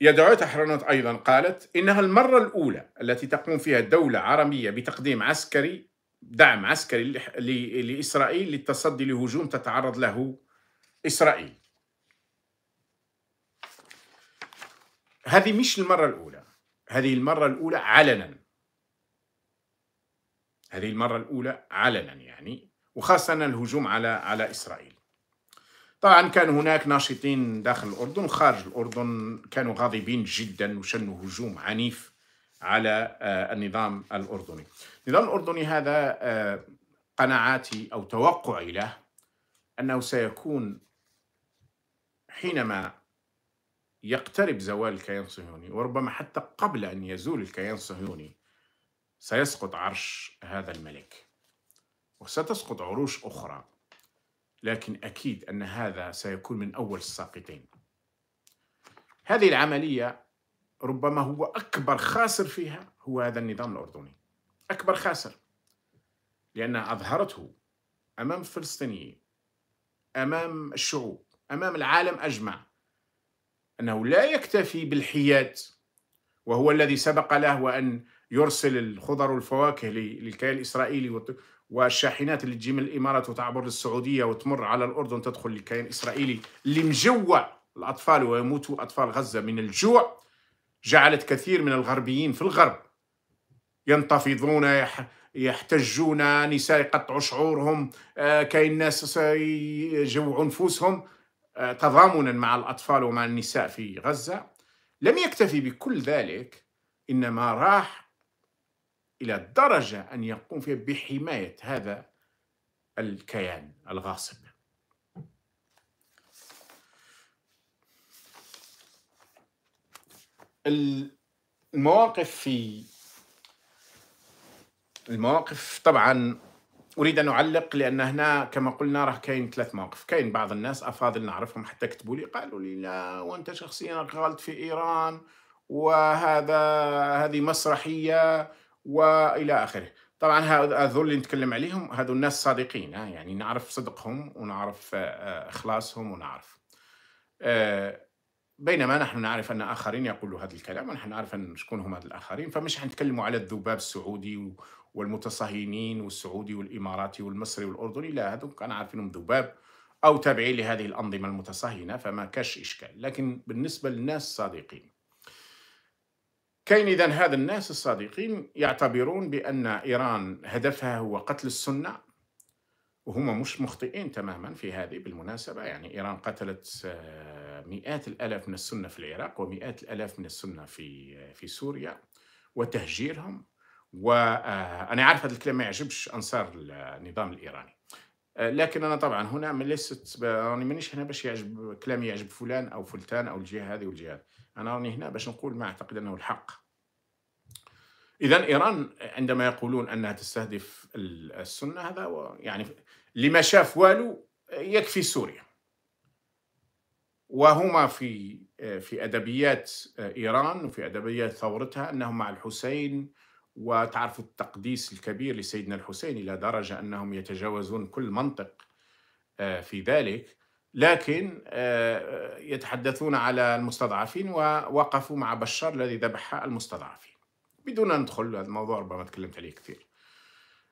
يدعوت تحرنوت أيضا قالت إنها المرة الأولى التي تقوم فيها دولة عربية بتقديم عسكري دعم عسكري لإسرائيل للتصدي لهجوم تتعرض له إسرائيل هذه مش المرة الأولى هذه المرة الأولى علنا هذه المرة الأولى علنا يعني وخاصة الهجوم على على إسرائيل طبعا كان هناك ناشطين داخل الأردن وخارج الأردن كانوا غاضبين جدا وشنوا هجوم عنيف على آه، النظام الأردني النظام الأردني هذا آه، قناعاتي أو توقعي له أنه سيكون حينما يقترب زوال الكيان الصهيوني وربما حتى قبل أن يزول الكيان الصهيوني سيسقط عرش هذا الملك وستسقط عروش أخرى لكن أكيد أن هذا سيكون من أول الساقطين هذه العملية ربما هو أكبر خاسر فيها هو هذا النظام الأردني أكبر خاسر لأنها أظهرته أمام الفلسطينيين أمام الشعوب أمام العالم أجمع أنه لا يكتفي بالحياد وهو الذي سبق له وأن يرسل الخضر والفواكه للكيان الاسرائيلي والشاحنات اللي تجي من الامارات وتعبر للسعوديه وتمر على الاردن تدخل للكيان الاسرائيلي اللي مجوع الاطفال ويموت اطفال غزه من الجوع جعلت كثير من الغربيين في الغرب ينتفضون يحتجون نساء يقطعوا شعورهم آه، كاين ناس يجوعوا نفوسهم آه، تضامنا مع الاطفال ومع النساء في غزه لم يكتفي بكل ذلك انما راح إلى درجة أن يقوم فيها بحماية هذا الكيان الغاصب المواقف في المواقف طبعا اريد ان اعلق لان هنا كما قلنا راه كاين ثلاث مواقف كاين بعض الناس افاضل نعرفهم حتى كتبوا لي قالوا لي لا وانت شخصيا غلط في ايران وهذا هذه مسرحيه والى اخره طبعا هذول اللي نتكلم عليهم هذول الناس صادقين يعني نعرف صدقهم ونعرف آه، اخلاصهم ونعرف آه، بينما نحن نعرف ان اخرين يقولوا هذا الكلام ونحن نعرف ان شكون هم هذ الاخرين فمش حنتكلموا على الذباب السعودي والمتصهينين والسعودي والاماراتي والمصري والاردني لا هذوك انا عارف انهم ذباب او تابعين لهذه الانظمه المتصهينه فما كاش اشكال لكن بالنسبه للناس الصادقين كاين اذا هذا الناس الصادقين يعتبرون بان ايران هدفها هو قتل السنه وهم مش مخطئين تماما في هذه بالمناسبه يعني ايران قتلت آه، مئات الالاف من السنه في العراق ومئات الالاف من السنه في آه، في سوريا وتهجيرهم وانا آه، عارف هذا الكلام ما يعجبش انصار النظام الايراني لكن انا طبعا هنا ليست راني مانيش هنا باش يعجب كلامي يعجب فلان او فلتان او الجهه هذه والجهه أنا راني هنا باش نقول ما أعتقد أنه الحق إذا إيران عندما يقولون أنها تستهدف السنة هذا يعني لما شاف والو يكفي سوريا وهما في في أدبيات إيران وفي أدبيات ثورتها أنهم مع الحسين وتعرفوا التقديس الكبير لسيدنا الحسين إلى درجة أنهم يتجاوزون كل منطق آه، في ذلك لكن آه، يتحدثون على المستضعفين ووقفوا مع بشار الذي ذبح المستضعفين بدون أن ندخل هذا الموضوع ربما تكلمت عليه كثير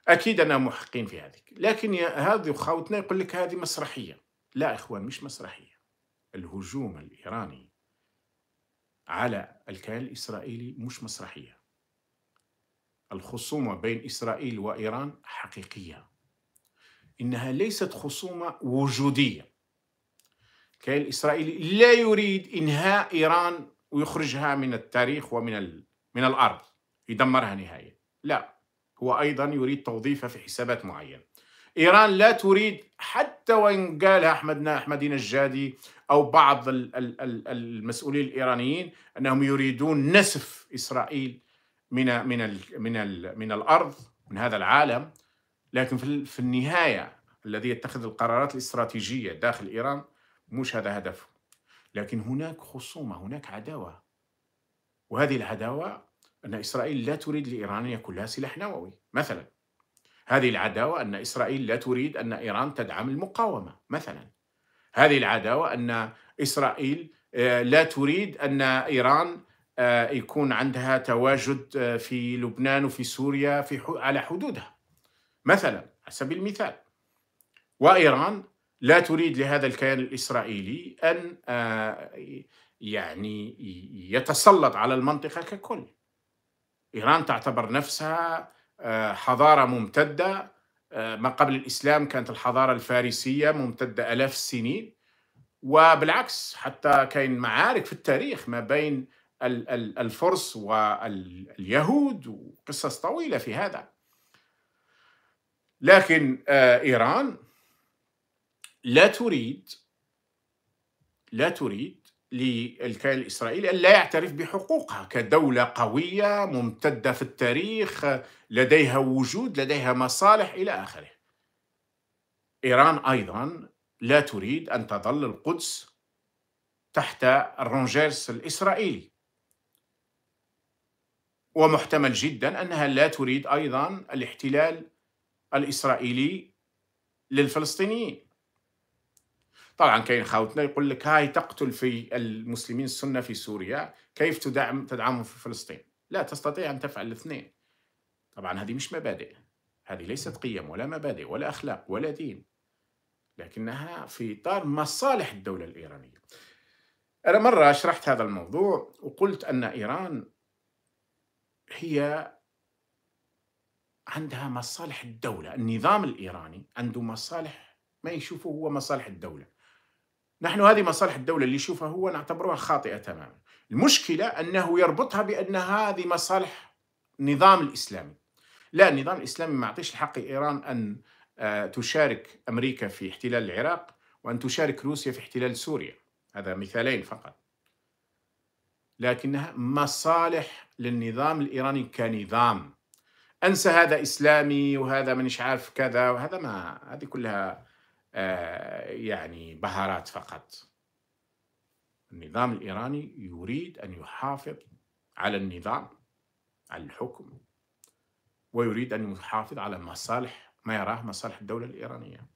أكيد أنا محقين في هذه لكن هذه خاوتنا يقول لك هذه مسرحية لا إخوان مش مسرحية الهجوم الإيراني على الكيان الإسرائيلي مش مسرحية الخصومة بين إسرائيل وإيران حقيقية إنها ليست خصومة وجودية الكيان الإسرائيلي لا يريد إنهاء إيران ويخرجها من التاريخ ومن من الأرض يدمرها نهائيا لا هو أيضا يريد توظيفها في حسابات معينة إيران لا تريد حتى وإن قالها أحمد أحمدي نجادي أو بعض المسؤولين الإيرانيين أنهم يريدون نسف إسرائيل من من من من الأرض من هذا العالم لكن في النهاية الذي يتخذ القرارات الاستراتيجية داخل إيران مش هذا هدفه لكن هناك خصومة هناك عداوة وهذه العداوة أن إسرائيل لا تريد لإيران أن يكون لها سلاح نووي مثلا هذه العداوة أن إسرائيل لا تريد أن إيران تدعم المقاومة مثلا هذه العداوة أن إسرائيل آه، لا تريد أن إيران آه، يكون عندها تواجد آه، في لبنان وفي سوريا في على حدودها مثلا على سبيل المثال وإيران لا تريد لهذا الكيان الاسرائيلي ان آه، يعني يتسلط على المنطقه ككل. ايران تعتبر نفسها آه، حضاره ممتده آه، ما قبل الاسلام كانت الحضاره الفارسيه ممتده الاف السنين وبالعكس حتى كاين معارك في التاريخ ما بين الفرس واليهود وقصص طويله في هذا. لكن ايران لا تريد لا تريد للكيان الإسرائيلي أن لا يعترف بحقوقها كدولة قوية ممتدة في التاريخ لديها وجود لديها مصالح إلى آخره إيران أيضا لا تريد أن تظل القدس تحت الرونجيرس الإسرائيلي ومحتمل جدا أنها لا تريد أيضا الاحتلال الإسرائيلي للفلسطينيين طبعا كاين خاوتنا يقول لك هاي تقتل في المسلمين السنه في سوريا كيف تدعم تدعمهم في فلسطين لا تستطيع ان تفعل الاثنين طبعا هذه مش مبادئ هذه ليست قيم ولا مبادئ ولا اخلاق ولا دين لكنها في اطار مصالح الدوله الايرانيه انا مره شرحت هذا الموضوع وقلت ان ايران هي عندها مصالح الدوله النظام الايراني عنده مصالح ما يشوفه هو مصالح الدوله نحن هذه مصالح الدولة اللي يشوفها هو نعتبرها خاطئة تماما المشكلة أنه يربطها بأن هذه مصالح النظام الإسلامي لا النظام الإسلامي ما يعطيش الحق إيران أن آه، تشارك أمريكا في احتلال العراق وأن تشارك روسيا في احتلال سوريا هذا مثالين فقط لكنها مصالح للنظام الإيراني كنظام أنسى هذا إسلامي وهذا من عارف كذا وهذا ما هذه كلها آه، يعني بهارات فقط النظام الإيراني يريد أن يحافظ على النظام على الحكم ويريد أن يحافظ على مصالح ما يراه مصالح الدولة الإيرانية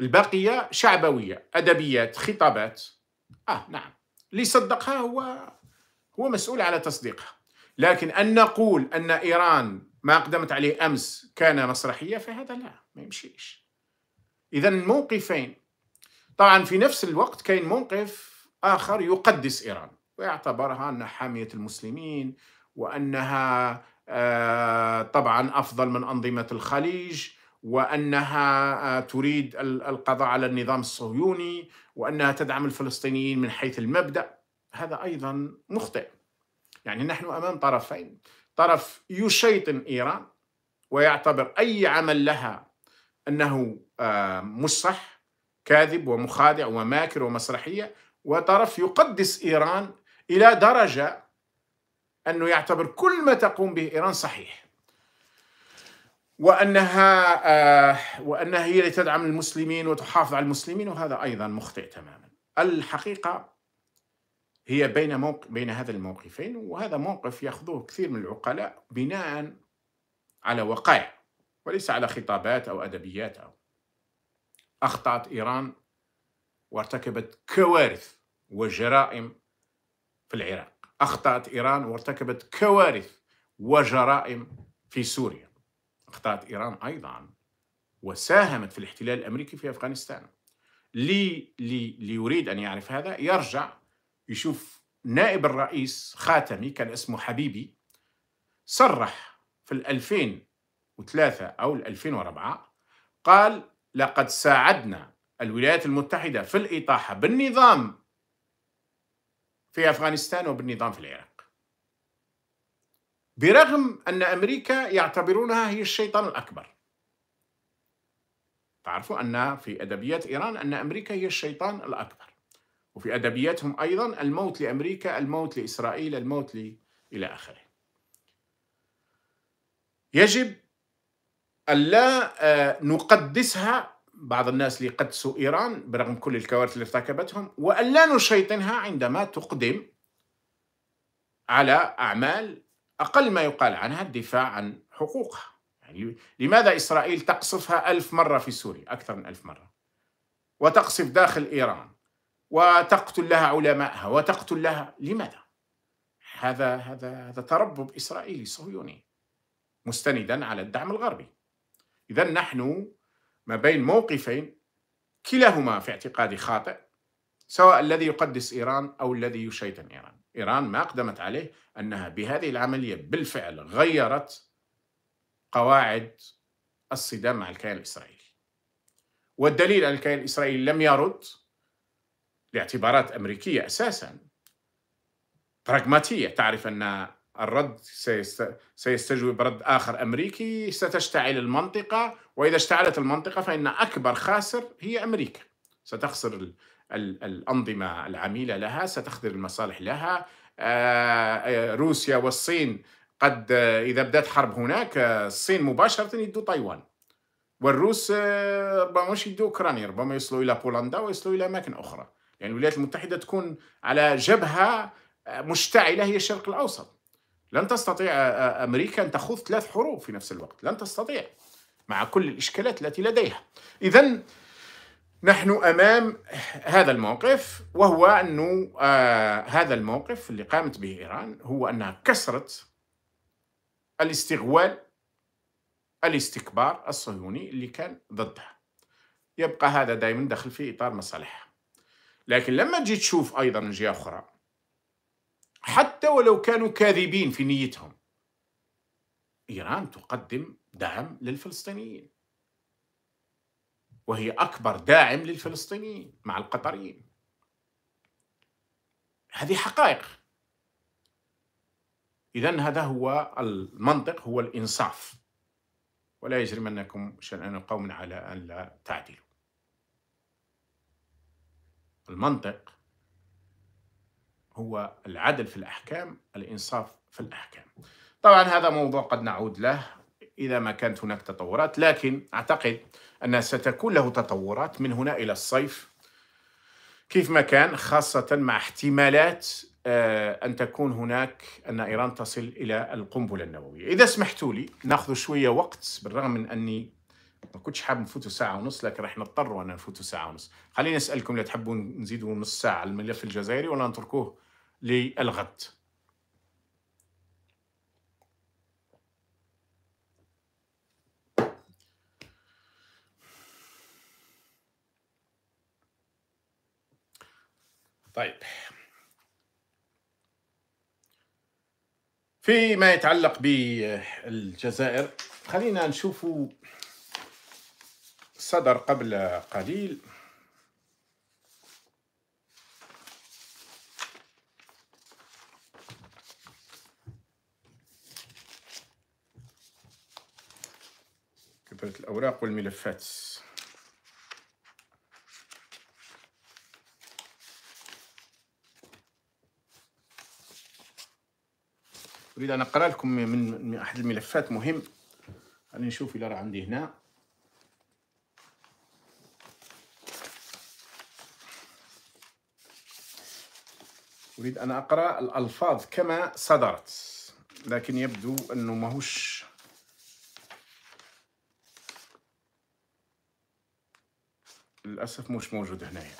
البقية شعبوية أدبيات خطابات آه نعم اللي صدقها هو هو مسؤول على تصديقها لكن أن نقول أن إيران ما قدمت عليه أمس كان مسرحية فهذا لا ما يمشيش إذا موقفين طبعا في نفس الوقت كاين موقف آخر يقدس إيران ويعتبرها أنها حامية المسلمين وأنها آه، طبعا أفضل من أنظمة الخليج وأنها آه، تريد القضاء على النظام الصهيوني وأنها تدعم الفلسطينيين من حيث المبدأ هذا أيضا مخطئ يعني نحن أمام طرفين طرف يشيطن إيران ويعتبر أي عمل لها أنه آه، مش صح كاذب ومخادع وماكر ومسرحية وطرف يقدس إيران إلى درجة أنه يعتبر كل ما تقوم به إيران صحيح وأنها آه، وأنها هي لتدعم تدعم المسلمين وتحافظ على المسلمين وهذا أيضا مخطئ تماما الحقيقة هي بين موق... بين هذا الموقفين وهذا موقف ياخذوه كثير من العقلاء بناء على وقائع وليس على خطابات او ادبيات او أخطأت إيران وارتكبت كوارث وجرائم في العراق أخطأت إيران وارتكبت كوارث وجرائم في سوريا أخطأت إيران أيضا وساهمت في الاحتلال الأمريكي في أفغانستان لي, لي, لي يريد أن يعرف هذا يرجع يشوف نائب الرئيس خاتمي كان اسمه حبيبي صرح في 2003 أو 2004 قال لقد ساعدنا الولايات المتحدة في الإطاحة بالنظام في أفغانستان وبالنظام في العراق برغم أن أمريكا يعتبرونها هي الشيطان الأكبر تعرفوا أن في أدبيات إيران أن أمريكا هي الشيطان الأكبر وفي أدبياتهم أيضا الموت لأمريكا الموت لإسرائيل الموت إلى آخره يجب ألا آه، نقدسها بعض الناس اللي قدسوا إيران برغم كل الكوارث اللي ارتكبتهم وألا نشيطنها عندما تقدم على أعمال أقل ما يقال عنها الدفاع عن حقوقها يعني لماذا إسرائيل تقصفها ألف مرة في سوريا أكثر من ألف مرة وتقصف داخل إيران وتقتل لها علمائها وتقتل لها لماذا؟ هذا هذا هذا تربب إسرائيلي صهيوني مستندا على الدعم الغربي إذا نحن ما بين موقفين كلاهما في اعتقادي خاطئ سواء الذي يقدس إيران أو الذي يشيطن إيران إيران ما أقدمت عليه أنها بهذه العملية بالفعل غيرت قواعد الصدام مع الكيان الإسرائيلي والدليل أن الكيان الإسرائيلي لم يرد لاعتبارات أمريكية أساساً براغماتية تعرف أن الرد سيستجوب رد آخر أمريكي ستشتعل المنطقة وإذا اشتعلت المنطقة فإن أكبر خاسر هي أمريكا ستخسر ال ال الأنظمة العميلة لها ستخسر المصالح لها آه، آه، روسيا والصين قد إذا بدأت حرب هناك الصين مباشرة يدوا تايوان والروس آه، ربما مش يدوا أوكرانيا ربما يصلوا إلى بولندا ويصلوا إلى أماكن أخرى يعني الولايات المتحدة تكون على جبهة مشتعلة هي الشرق الأوسط لن تستطيع أمريكا أن تخوض ثلاث حروب في نفس الوقت لن تستطيع مع كل الإشكالات التي لديها إذا نحن أمام هذا الموقف وهو أنه آه هذا الموقف اللي قامت به إيران هو أنها كسرت الاستغوال الاستكبار الصهيوني اللي كان ضدها يبقى هذا دائما دخل في إطار مصالحها لكن لما تجي تشوف أيضا من جهة أخرى حتى ولو كانوا كاذبين في نيتهم إيران تقدم دعم للفلسطينيين وهي أكبر داعم للفلسطينيين مع القطريين هذه حقائق إذا هذا هو المنطق هو الإنصاف ولا يجرمنكم شنآن قوم على أن لا تعدلوا المنطق هو العدل في الأحكام الإنصاف في الأحكام طبعا هذا موضوع قد نعود له إذا ما كانت هناك تطورات لكن أعتقد أن ستكون له تطورات من هنا إلى الصيف كيف ما كان خاصة مع احتمالات آه، أن تكون هناك أن إيران تصل إلى القنبلة النووية إذا سمحتوا لي نأخذ شوية وقت بالرغم من أني ما كنتش حاب نفوتوا ساعة ونص لكن راح نضطروا أن نفوتوا ساعة ونص خليني أسألكم اذا تحبون نزيدوا نص ساعة الملف الجزائري ولا نتركوه للغد طيب فيما يتعلق بالجزائر خلينا نشوفوا صدر قبل قليل كبرت الأوراق والملفات أريد أن أقرأ لكم من أحد الملفات مهم راني نشوف إلى راه عندي هنا أريد أن أقرأ الألفاظ كما صدرت لكن يبدو أنه ماهوش للأسف مش موجود هنايا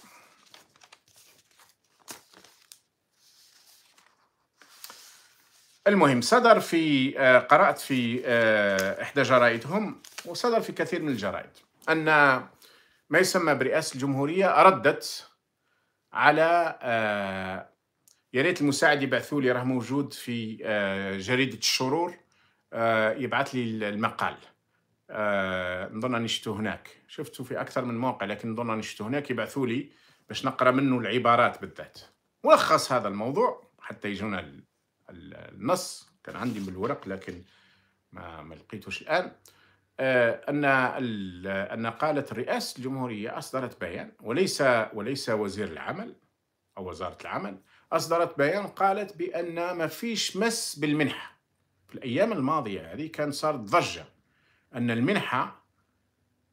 المهم صدر في آه، قرأت في آه، إحدى جرائدهم وصدر في كثير من الجرائد أن ما يسمى برئاسة الجمهورية ردت على آه، يا ريت المساعد يبعثوا لي راه موجود في آه، جريده الشرور آه، يبعث لي المقال آه، نظن اني شفته هناك شفته في اكثر من موقع لكن نظن اني شفته هناك يبعثوا لي باش نقرا منه العبارات بالذات ملخص هذا الموضوع حتى يجونا النص كان عندي بالورق لكن ما ما لقيتوش الان ان ان قالت رئاسه الجمهوريه اصدرت بيان وليس وليس وزير العمل او وزاره العمل أصدرت بيان قالت بأن ما فيش مس بالمنحة في الأيام الماضية هذه كان صار ضجة أن المنحة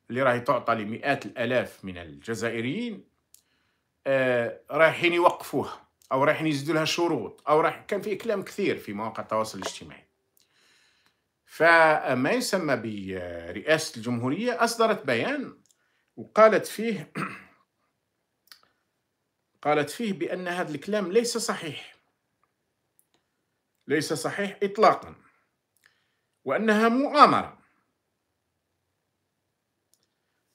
اللي راهي تعطى لمئات الآلاف من الجزائريين آه رايحين يوقفوها أو رايحين يزيدوا لها شروط أو راح كان في كلام كثير في مواقع التواصل الاجتماعي فما يسمى برئاسة الجمهورية أصدرت بيان وقالت فيه قالت فيه بأن هذا الكلام ليس صحيح ليس صحيح إطلاقا وأنها مؤامرة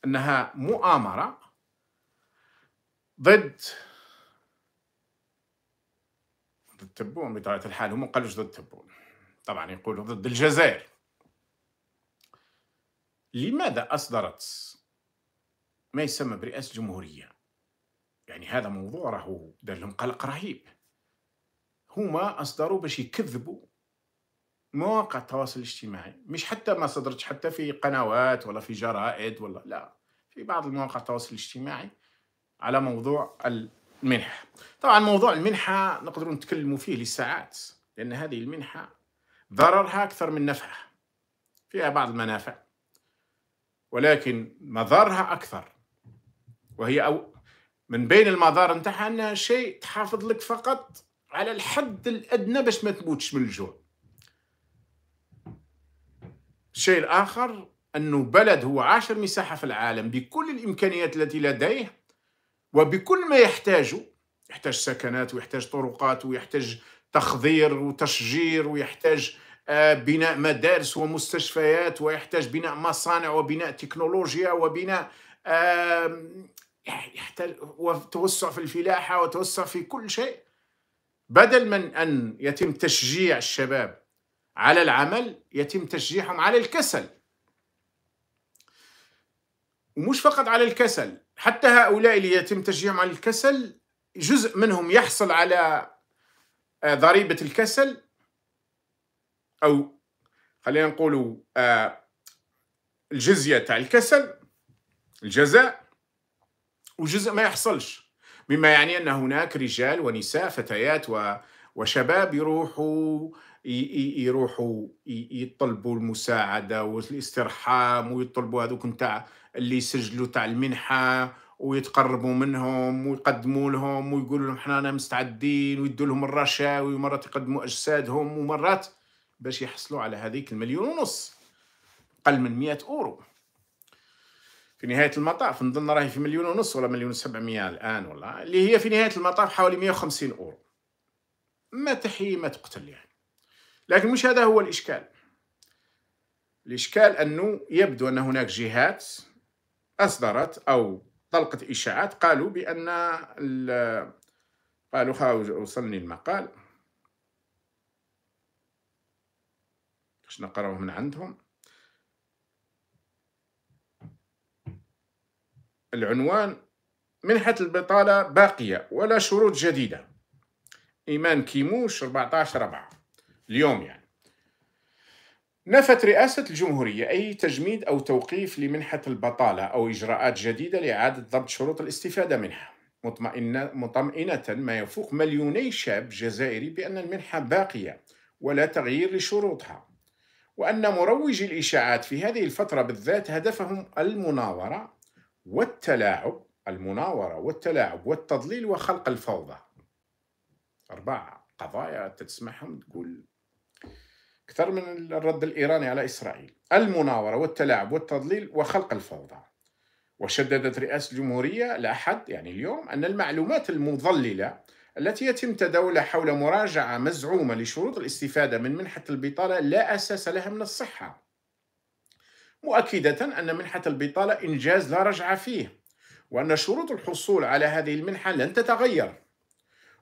أنها مؤامرة ضد ضد تبون بطبيعة الحال هم ما قالوش ضد تبون طبعا يقولوا ضد الجزائر لماذا أصدرت ما يسمى برئاسة جمهورية يعني هذا موضوع راهو دار لهم قلق رهيب هما اصدروا باش يكذبوا مواقع التواصل الاجتماعي مش حتى ما صدرتش حتى في قنوات ولا في جرائد ولا لا في بعض المواقع التواصل الاجتماعي على موضوع المنحة طبعا موضوع المنحة نقدر نتكلموا فيه لساعات لأن هذه المنحة ضررها أكثر من نفعها فيها بعض المنافع ولكن مضرها أكثر وهي أو من بين المدار نتاعها انها شيء تحافظ لك فقط على الحد الادنى باش ما تموتش من الجوع الشيء الاخر انه بلد هو عاشر مساحه في العالم بكل الامكانيات التي لديه وبكل ما يحتاجه يحتاج سكنات ويحتاج طرقات ويحتاج تخضير وتشجير ويحتاج آه، بناء مدارس ومستشفيات ويحتاج بناء مصانع وبناء تكنولوجيا وبناء يعني يحتل وتوسع في الفلاحة وتوسع في كل شيء بدل من أن يتم تشجيع الشباب على العمل يتم تشجيعهم على الكسل ومش فقط على الكسل حتى هؤلاء اللي يتم تشجيعهم على الكسل جزء منهم يحصل على آه، ضريبة الكسل أو خلينا نقولوا آه، الجزية تاع الكسل الجزاء وجزء ما يحصلش مما يعني أن هناك رجال ونساء فتيات و وشباب يروحوا يروحوا يطلبوا المساعدة والاسترحام ويطلبوا هذوك نتاع اللي يسجلوا تاع المنحة ويتقربوا منهم ويقدموا لهم ويقولوا لهم حنا مستعدين ويدوا لهم الرشاوي ومرات يقدموا أجسادهم ومرات باش يحصلوا على هذيك المليون ونص قل من 100 أورو في نهايه المطاف نظن راهي في مليون ونص ولا مليون و الان ولا اللي هي في نهايه المطاف حوالي مية وخمسين اورو ما تحيي ما تقتل يعني لكن مش هذا هو الاشكال الاشكال انه يبدو ان هناك جهات اصدرت او طلقت اشاعات قالوا بان قالوا خاوج وصلني المقال باش نقراوه من عندهم العنوان منحة البطالة باقية ولا شروط جديدة إيمان كيموش 14 ربع اليوم يعني نفت رئاسة الجمهورية أي تجميد أو توقيف لمنحة البطالة أو إجراءات جديدة لإعادة ضبط شروط الاستفادة منها مطمئنة, مطمئنة ما يفوق مليوني شاب جزائري بأن المنحة باقية ولا تغيير لشروطها وأن مروجي الإشاعات في هذه الفترة بالذات هدفهم المناورة والتلاعب المناورة والتلاعب والتضليل وخلق الفوضى أربع قضايا تسمحهم تقول أكثر من الرد الإيراني على إسرائيل المناورة والتلاعب والتضليل وخلق الفوضى وشددت رئاسة الجمهورية لأحد يعني اليوم أن المعلومات المضللة التي يتم تداولها حول مراجعة مزعومة لشروط الاستفادة من منحة البطالة لا أساس لها من الصحة مؤكدة أن منحة البطالة إنجاز لا رجعة فيه وأن شروط الحصول على هذه المنحة لن تتغير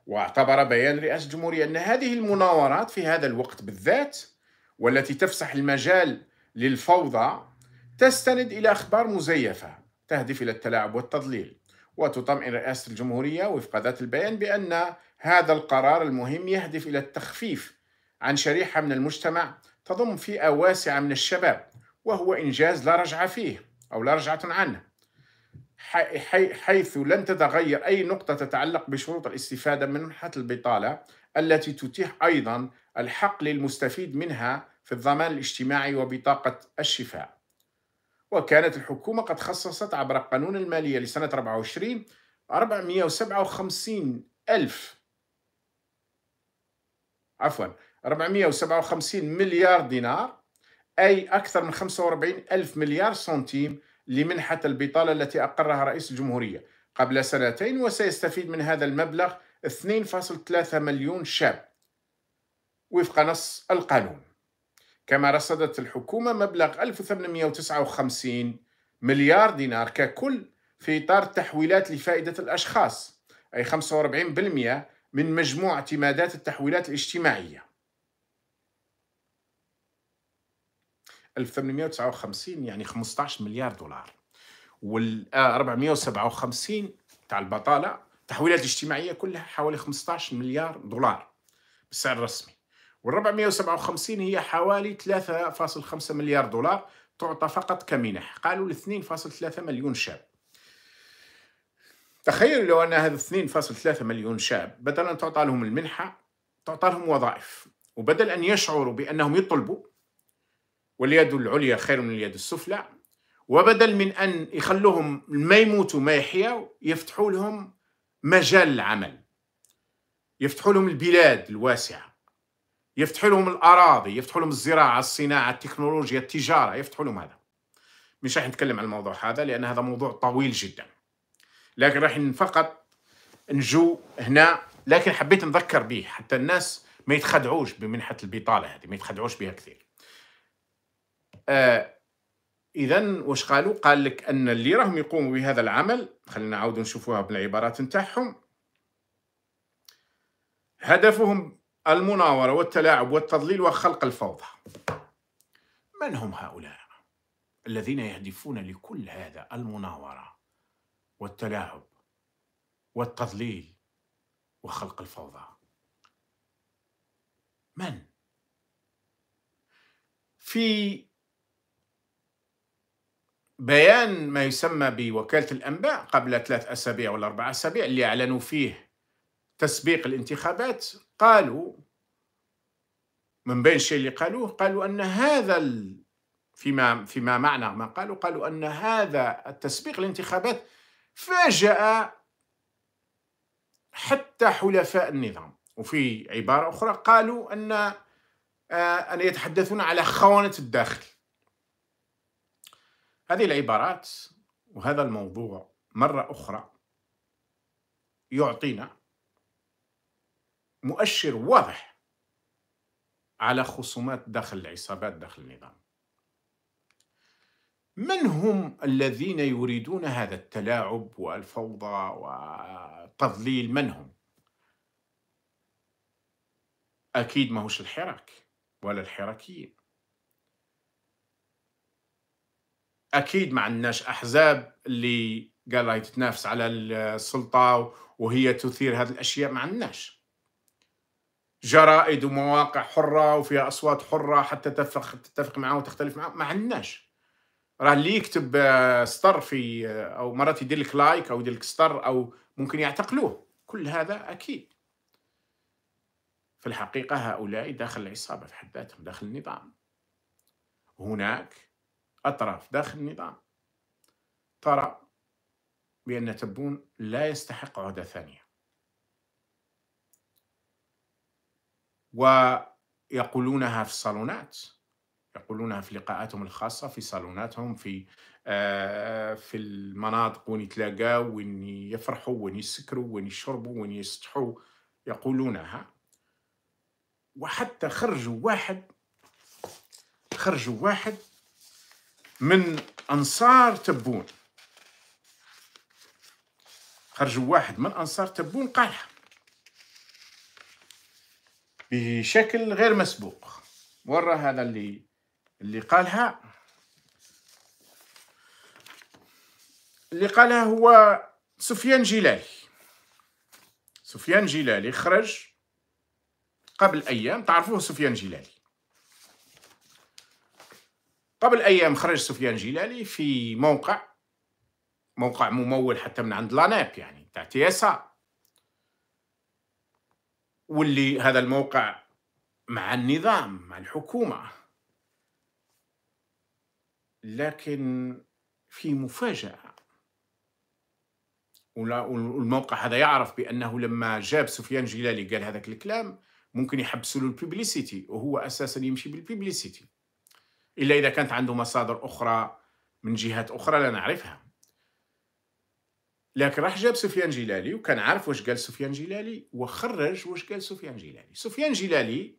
واعتبر بيان رئاسة الجمهورية أن هذه المناورات في هذا الوقت بالذات والتي تفسح المجال للفوضى تستند إلى أخبار مزيفة تهدف إلى التلاعب والتضليل وتطمئن رئاسة الجمهورية وفق ذات البيان بأن هذا القرار المهم يهدف إلى التخفيف عن شريحة من المجتمع تضم فئة واسعة من الشباب وهو إنجاز لا رجعة فيه أو لا رجعة عنه حيث لن تتغير أي نقطة تتعلق بشروط الاستفادة من منحة البطالة التي تتيح أيضا الحق للمستفيد منها في الضمان الاجتماعي وبطاقة الشفاء وكانت الحكومة قد خصصت عبر قانون المالية لسنة 24 457 ألف عفوا 457 مليار دينار أي أكثر من 45 ألف مليار سنتيم لمنحة البطالة التي أقرها رئيس الجمهورية قبل سنتين وسيستفيد من هذا المبلغ 2.3 مليون شاب وفق نص القانون كما رصدت الحكومة مبلغ 1859 مليار دينار ككل في إطار التحويلات لفائدة الأشخاص أي 45% من مجموع اعتمادات التحويلات الاجتماعيه 1859 يعني 15 مليار دولار وال 457 آه، تاع البطاله التحويلات الاجتماعيه كلها حوالي 15 مليار دولار بالسعر الرسمي وال 457 هي حوالي 3.5 مليار دولار تعطى فقط كمنح قالوا ل 2.3 مليون شاب تخيلوا لو ان هذا 2.3 مليون شاب بدل ان تعطى لهم المنحه تعطى لهم وظائف وبدل ان يشعروا بانهم يطلبوا واليد العليا خير من اليد السفلى وبدل من أن يخلوهم ما يموتوا ما يحيوا يفتحوا لهم مجال العمل يفتحوا لهم البلاد الواسعة يفتحوا لهم الأراضي يفتحوا لهم الزراعة الصناعة التكنولوجيا التجارة يفتحوا لهم هذا مش راح نتكلم عن الموضوع هذا لأن هذا موضوع طويل جدا لكن راح فقط نجو هنا لكن حبيت نذكر به حتى الناس ما يتخدعوش بمنحة البطالة هذه ما يتخدعوش بها كثير آه، اذا واش قالوا قال لك ان اللي راهم يقوموا بهذا العمل خلينا نعاودوا نشوفوها بالعبارات نتاعهم هدفهم المناورة والتلاعب والتضليل وخلق الفوضى من هم هؤلاء الذين يهدفون لكل هذا المناورة والتلاعب والتضليل وخلق الفوضى من في بيان ما يسمى بوكالة الأنباء قبل ثلاث أسابيع ولا أربع أسابيع اللي أعلنوا فيه تسبيق الانتخابات قالوا من بين الشيء اللي قالوه قالوا أن هذا ال... فيما فيما معنى ما قالوا قالوا أن هذا التسبيق الانتخابات فاجأ حتى حلفاء النظام وفي عبارة أخرى قالوا أن آه، أن يتحدثون على خونة الداخل هذه العبارات وهذا الموضوع مرة أخرى يعطينا مؤشر واضح على خصومات داخل العصابات داخل النظام من هم الذين يريدون هذا التلاعب والفوضى والتضليل من هم أكيد ما هوش الحراك ولا الحراكيين اكيد ما عندناش احزاب اللي قال هي تتنافس على السلطه وهي تثير هذه الاشياء ما عندناش جرائد ومواقع حره وفيها اصوات حره حتى تتفق تتفق معاه وتختلف معاه ما عندناش راه اللي يكتب آه، ستار في آه، او مرات يدير لك لايك او يدير لك ستار او ممكن يعتقلوه كل هذا اكيد في الحقيقه هؤلاء داخل العصابه في حد ذاتهم داخل النظام هناك أطراف داخل النظام ترى بأن تبون لا يستحق عودة ثانية ويقولونها في الصالونات يقولونها في لقاءاتهم الخاصة في صالوناتهم في آه في المناطق وين يتلاقاو وين يفرحوا وين يسكروا وين يشربوا وين يستحوا يقولونها وحتى خرجوا واحد خرجوا واحد من انصار تبون خرج واحد من انصار تبون قالها بشكل غير مسبوق ورا هذا اللي اللي قالها اللي قالها هو سفيان جلالي سفيان جلالي خرج قبل ايام تعرفوه سفيان جلالي قبل أيام خرج سفيان جلالي في موقع موقع ممول حتى من عند لاناب يعني تاع تي اس واللي هذا الموقع مع النظام مع الحكومة لكن في مفاجأة والموقع هذا يعرف بأنه لما جاب سفيان جلالي قال هذاك الكلام ممكن يحبسوا له الببليسيتي وهو أساسا يمشي بالببليسيتي إلا إذا كانت عنده مصادر أخرى من جهات أخرى لا نعرفها لكن راح جاب سفيان جلالي وكان عارف واش قال سفيان جلالي وخرج واش قال سفيان جلالي سفيان جلالي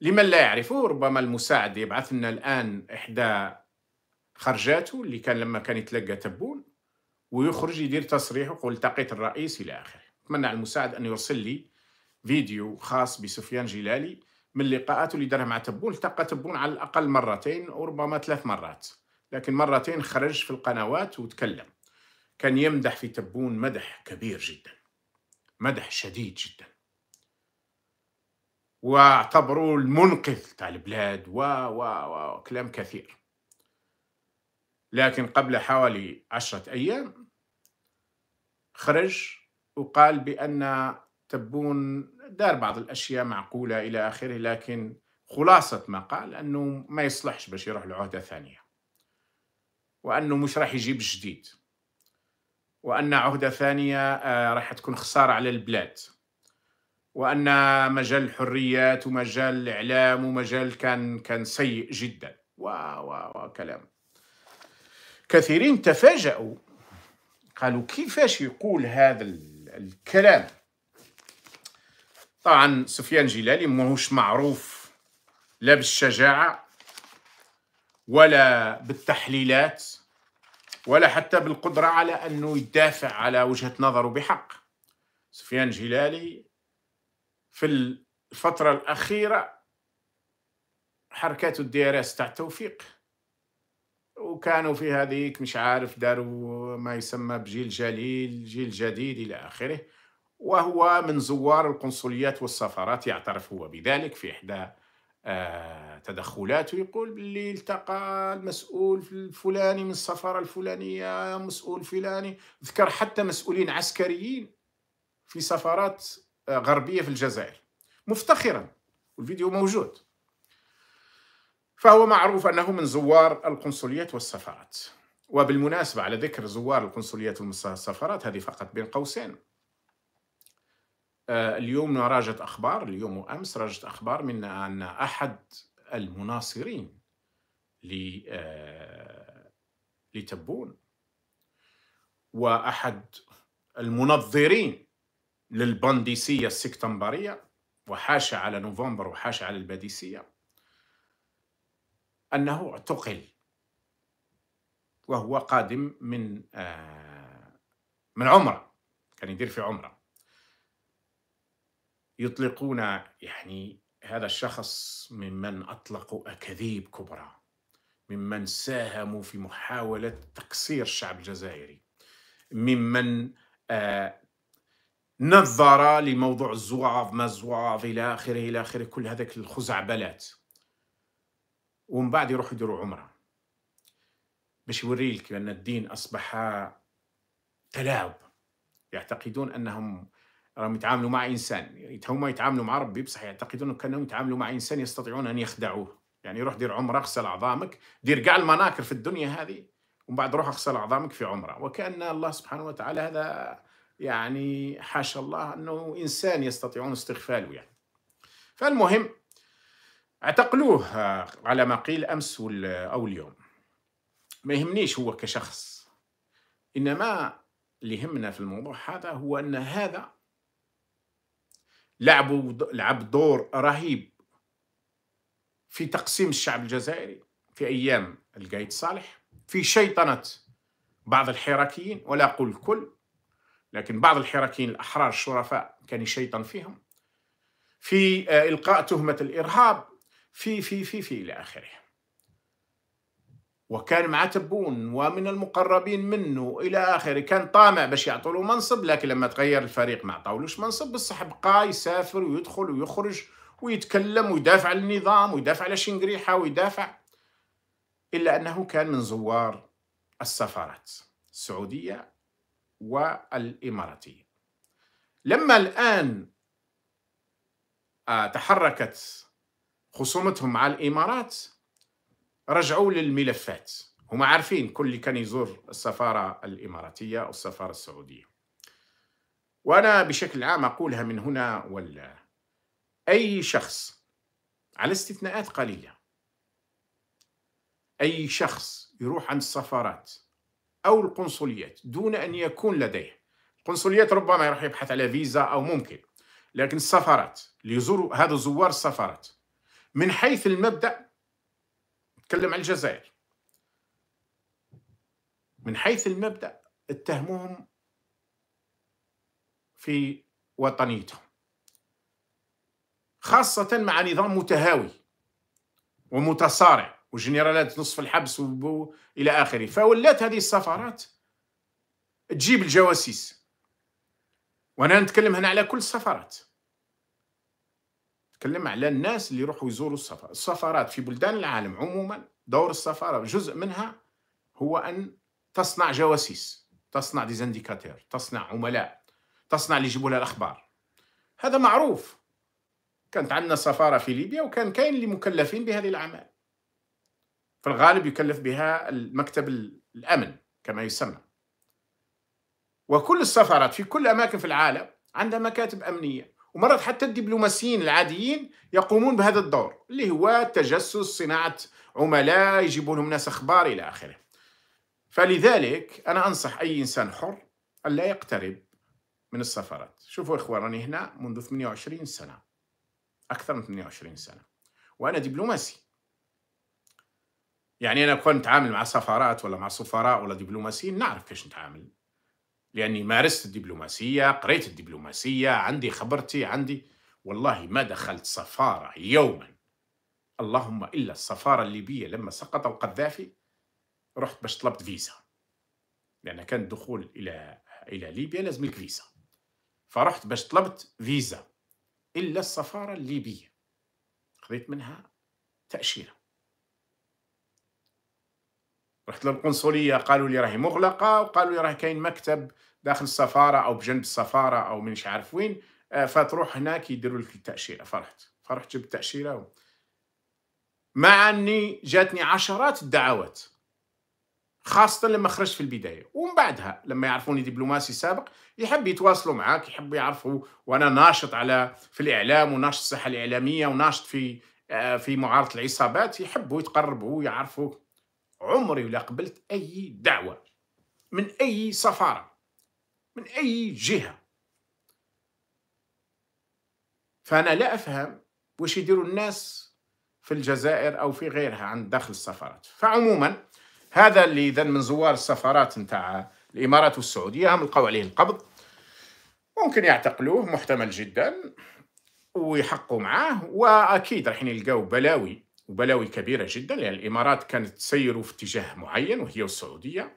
لمن لا يعرفه ربما المساعد يبعث لنا الآن إحدى خرجاته اللي كان لما كان يتلقى تبون ويخرج يدير تصريح ويقول التقيت الرئيس إلى آخره أتمنى على المساعد أن يرسل لي فيديو خاص بسفيان جلالي من اللقاءات اللي دارها مع تبون التقى تبون على الأقل مرتين وربما ثلاث مرات لكن مرتين خرج في القنوات وتكلم كان يمدح في تبون مدح كبير جدا مدح شديد جدا واعتبروا المنقذ تاع البلاد و و و كلام كثير لكن قبل حوالي عشرة أيام خرج وقال بأن تبون دار بعض الاشياء معقوله الى اخره لكن خلاصه ما قال انه ما يصلحش باش يروح لعهده ثانيه وانه مش راح يجيب جديد وان عهده ثانيه آه، راح تكون خساره على البلاد وان مجال الحريات ومجال الاعلام ومجال كان كان سيء جدا و و وكلام كثيرين تفاجؤوا قالوا كيفاش يقول هذا الكلام طبعا سفيان جلالي ماهوش معروف لا بالشجاعة ولا بالتحليلات ولا حتى بالقدرة على أنه يدافع على وجهة نظره بحق سفيان جلالي في الفترة الأخيرة حركاته الدياريس تاع توفيق وكانوا في هذيك مش عارف داروا ما يسمى بجيل جليل جيل جديد إلى آخره وهو من زوار القنصليات والسفارات يعترف هو بذلك في إحدى آه، تدخلاته يقول باللي التقى المسؤول الفلاني من السفارة الفلانية مسؤول فلاني ذكر حتى مسؤولين عسكريين في سفارات آه، غربية في الجزائر مفتخرا والفيديو موجود فهو معروف أنه من زوار القنصليات والسفارات وبالمناسبة على ذكر زوار القنصليات والسفارات هذه فقط بين قوسين آه، اليوم راجت أخبار اليوم وأمس راجت أخبار من أن أحد المناصرين آه، لتبون وأحد المنظرين للبنديسية السكتمبرية وحاشا على نوفمبر وحاشا على الباديسية أنه اعتقل وهو قادم من آه، من عمره كان يدير في عمره يطلقون يعني هذا الشخص ممن اطلقوا اكاذيب كبرى ممن ساهموا في محاوله تقصير الشعب الجزائري ممن آه، نظر لموضوع الزواف ما الزواف الى اخره الى اخره كل هذاك الخزعبلات ومن بعد يروحوا يديروا عمره باش يوريلك بان الدين اصبح تلاعب يعتقدون انهم راهم يتعاملوا مع انسان يعني هم يتعاملوا مع ربي بصح يعتقدون كانهم يتعاملوا مع انسان يستطيعون ان يخدعوه يعني روح دير عمره اغسل عظامك دير كاع المناكر في الدنيا هذه ومن بعد روح اغسل عظامك في عمره وكان الله سبحانه وتعالى هذا يعني حاشا الله انه انسان يستطيعون استغفاله يعني فالمهم اعتقلوه آه، على ما قيل امس او اليوم ما يهمنيش هو كشخص انما اللي يهمنا في الموضوع هذا هو ان هذا لعبوا لعب دور رهيب في تقسيم الشعب الجزائري في ايام القايد صالح في شيطنه بعض الحراكيين ولا اقول الكل لكن بعض الحراكيين الاحرار الشرفاء كان يشيطن فيهم في آه، القاء تهمه الارهاب في في في في الى اخره وكان مع تبون ومن المقربين منه الى اخره كان طامع باش يعطوا له منصب لكن لما تغير الفريق ما عطاولوش منصب بصح بقى يسافر ويدخل ويخرج ويتكلم ويدافع على النظام ويدافع على شنقريحه ويدافع الا انه كان من زوار السفارات السعوديه والاماراتيه لما الان آه، تحركت خصومتهم مع الامارات رجعوا للملفات هما عارفين كل اللي كان يزور السفارة الإماراتية أو السفارة السعودية وأنا بشكل عام أقولها من هنا ولا أي شخص على استثناءات قليلة أي شخص يروح عند السفارات أو القنصليات دون أن يكون لديه القنصليات ربما يروح يبحث على فيزا أو ممكن لكن السفارات ليزوروا هذا زوار السفارات من حيث المبدأ تكلم عن الجزائر من حيث المبدأ اتهموهم في وطنيتهم خاصة مع نظام متهاوي ومتصارع وجنرالات نصف الحبس إلى آخره فولات هذه السفارات تجيب الجواسيس وأنا نتكلم هنا على كل السفارات نتكلم على الناس اللي يروحوا يزوروا السفر السفارات في بلدان العالم عموما دور السفاره جزء منها هو ان تصنع جواسيس تصنع ديزانديكاتير تصنع عملاء تصنع اللي يجيبوا لها الاخبار هذا معروف كانت عندنا سفاره في ليبيا وكان كاين اللي مكلفين بهذه الاعمال في الغالب يكلف بها المكتب الامن كما يسمى وكل السفارات في كل اماكن في العالم عندها مكاتب امنيه ومرات حتى الدبلوماسيين العاديين يقومون بهذا الدور اللي هو تجسس صناعة عملاء يجيبوا لهم ناس أخبار إلى آخره فلذلك أنا أنصح أي إنسان حر أن لا يقترب من السفارات شوفوا إخوان راني هنا منذ 28 سنة أكثر من 28 سنة وأنا دبلوماسي يعني أنا كنت نتعامل مع سفارات ولا مع سفراء ولا دبلوماسيين نعرف كيفاش نتعامل لأني مارست الدبلوماسية قريت الدبلوماسية عندي خبرتي عندي والله ما دخلت سفارة يوما اللهم إلا السفارة الليبية لما سقط القذافي رحت باش طلبت فيزا لأن كان دخول إلى إلى ليبيا لازم لك فيزا فرحت باش طلبت فيزا إلا السفارة الليبية خذيت منها تأشيرة رحت للقنصليه قالوا لي راهي مغلقه وقالوا لي راه كاين مكتب داخل السفاره او بجنب السفاره او منش عارف وين آه، فتروح هناك يديروا لك التاشيره فرحت فرحت جبت و... مع اني جاتني عشرات الدعوات خاصة لما خرجت في البداية ومن بعدها لما يعرفوني دبلوماسي سابق يحب يتواصلوا معاك يحب يعرفوا وأنا ناشط على في الإعلام وناشط الصحة الإعلامية وناشط في آه، في معارضة العصابات يحبوا يتقربوا ويعرفوك عمري ولا قبلت أي دعوة من أي سفارة من أي جهة فأنا لا أفهم واش يديروا الناس في الجزائر أو في غيرها عند داخل السفارات فعموما هذا اللي إذا من زوار السفارات نتاع الإمارات والسعودية هم لقوا عليه القبض ممكن يعتقلوه محتمل جدا ويحقوا معاه واكيد راح يلقاو بلاوي وبلاوي كبيرة جدا لأن يعني الإمارات كانت تسير في اتجاه معين وهي والسعودية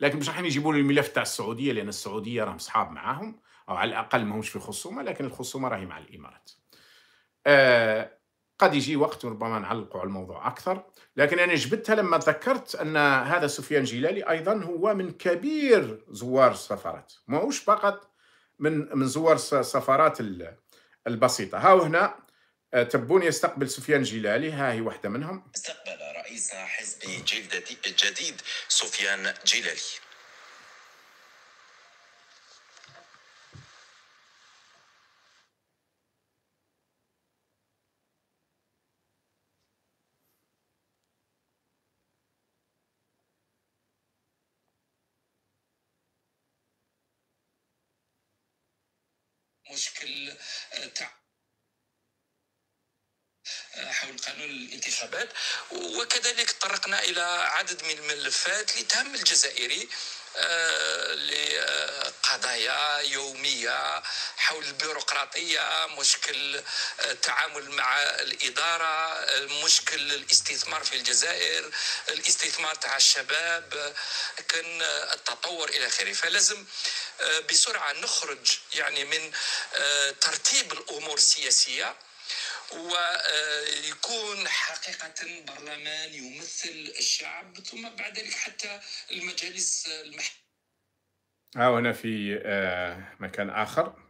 لكن مش راح يجيبوا لي الملف تاع السعودية لأن السعودية راهم صحاب معاهم أو على الأقل ماهمش في خصومة لكن الخصومة راهي مع الإمارات آه قد يجي وقت وربما نعلقوا على الموضوع أكثر لكن أنا جبتها لما تذكرت أن هذا سفيان جلالي أيضا هو من كبير زوار السفارات ماهوش فقط من من زوار السفارات البسيطة ها هنا آه، تبون يستقبل سفيان جلالي ها هي واحدة منهم استقبل رئيس حزب جلدة الجديد سفيان جلالي الانتخابات وكذلك طرقنا الى عدد من الملفات اللي تهم الجزائري آه، لقضايا يومية حول البيروقراطية مشكل آه، التعامل مع الإدارة مشكل الاستثمار في الجزائر الاستثمار تاع الشباب كان آه، التطور إلى آخره فلازم بسرعة نخرج يعني من ترتيب الأمور السياسية ويكون حقيقة برلمان يمثل الشعب ثم بعد ذلك حتى المجالس المحلية ها هنا في آه، مكان آخر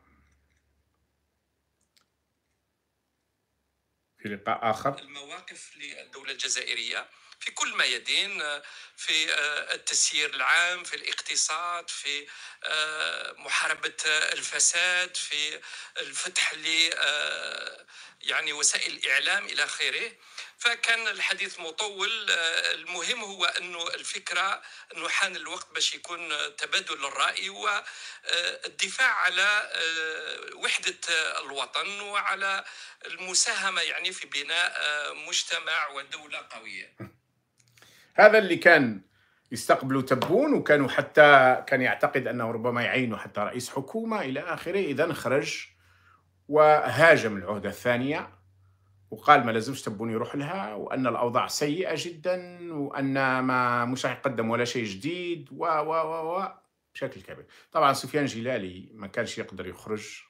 في لقاء آخر المواقف للدولة الجزائرية في كل ما يدين آه، في آه، التسيير العام في الاقتصاد في آه، محاربة الفساد في الفتح ل يعني وسائل الإعلام إلى آخره فكان الحديث مطول المهم هو أنه الفكرة أنه حان الوقت باش يكون تبادل الرأي والدفاع على وحدة الوطن وعلى المساهمة يعني في بناء مجتمع ودولة قوية هذا اللي كان يستقبلوا تبون وكانوا حتى كان يعتقد انه ربما يعينوا حتى رئيس حكومه الى اخره اذا خرج وهاجم العهده الثانيه وقال ما لازمش تبون يروح لها وان الاوضاع سيئه جدا وان ما مش راح يقدم ولا شيء جديد و و و و بشكل كبير طبعا سفيان جلالي ما كانش يقدر يخرج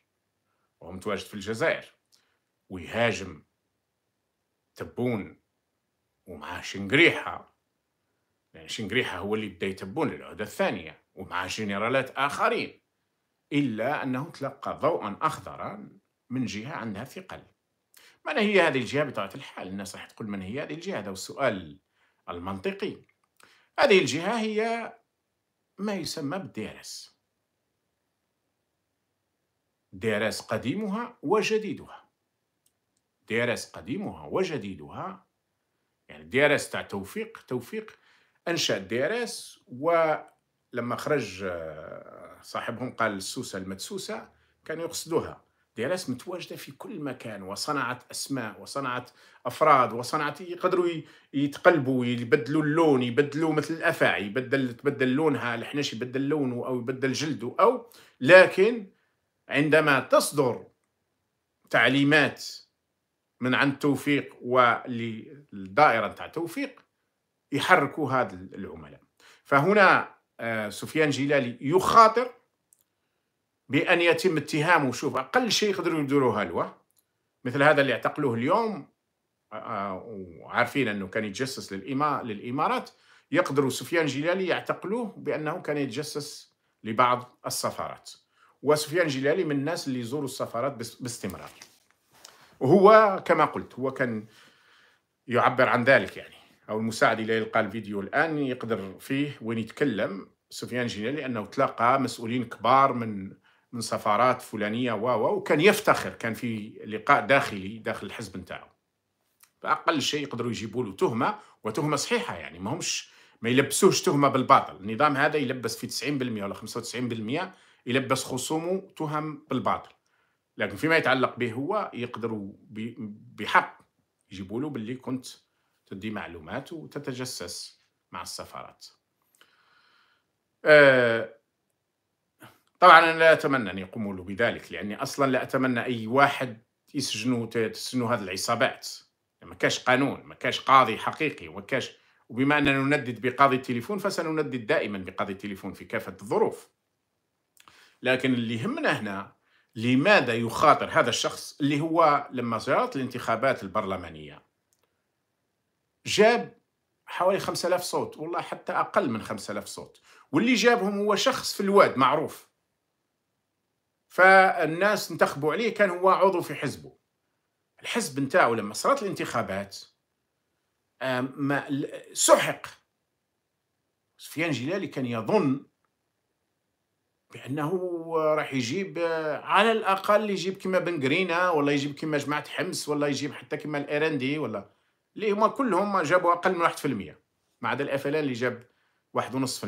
وهو متواجد في الجزائر ويهاجم تبون ومعاه شنقريحه لأن يعني شنقريحة هو اللي بدا يتبون للعهدة الثانية ومع جنرالات آخرين إلا أنه تلقى ضوءا أخضرا من جهة عندها ثقل من هي هذه الجهة بطبيعة الحال الناس راح تقول من هي هذه الجهة هذا السؤال المنطقي هذه الجهة هي ما يسمى بالديرس ديرس قديمها وجديدها ديرس قديمها وجديدها يعني ديرس تاع توفيق توفيق انشا الدي ار اس ولما خرج آه، صاحبهم قال السوسه المدسوسه كانوا يقصدوها دي ار اس متواجده في كل مكان وصنعت اسماء وصنعت افراد وصنعت يقدروا يتقلبوا يبدلوا اللون يبدلوا مثل الافاعي يبدل تبدل لونها الحنش يبدل لونه او يبدل جلده او لكن عندما تصدر تعليمات من عند توفيق وللدائره نتاع توفيق يحركوا هذا العملاء فهنا آه، سفيان جلالي يخاطر بأن يتم اتهامه شوف أقل شيء يقدروا يديروه هلوة مثل هذا اللي اعتقلوه اليوم آه، آه، وعارفين أنه كان يتجسس للإمارات يقدر سفيان جلالي يعتقلوه بأنه كان يتجسس لبعض السفارات وسفيان جلالي من الناس اللي يزوروا السفارات باستمرار وهو كما قلت هو كان يعبر عن ذلك يعني او المساعد الى يلقى الفيديو الان يقدر فيه وين يتكلم سفيان جيلان لانه تلاقى مسؤولين كبار من من سفارات فلانيه و وكان يفتخر كان في لقاء داخلي داخل الحزب نتاعو فاقل شيء يقدروا يجيبوا له تهمه وتهمه صحيحه يعني ما همش ما يلبسوش تهمه بالباطل النظام هذا يلبس في 90% ولا 95% يلبس خصومه تهم بالباطل لكن فيما يتعلق به هو يقدروا بحق يجيبوا له باللي كنت تدي معلومات وتتجسس مع السفارات آه، طبعا أنا لا أتمنى أن يقوموا بذلك لأني أصلا لا أتمنى أي واحد يسجنوا تسجنوا هذه العصابات يعني ما كاش قانون ما كاش قاضي حقيقي وما كاش وبما أننا نندد بقاضي التليفون فسنندد دائما بقاضي التليفون في كافة الظروف لكن اللي يهمنا هنا لماذا يخاطر هذا الشخص اللي هو لما صارت الانتخابات البرلمانية جاب حوالي 5000 صوت والله حتى اقل من 5000 صوت واللي جابهم هو شخص في الواد معروف فالناس انتخبوا عليه كان هو عضو في حزبه الحزب نتاعو لما صارت الانتخابات ما سحق سفيان جلالي كان يظن بانه راح يجيب آه، على الاقل يجيب كما بنقرينا ولا يجيب كما جماعه حمص ولا يجيب حتى كما الارندي ولا اللي هما كلهم جابوا اقل من 1% ما عدا الافلان اللي جاب 1.5%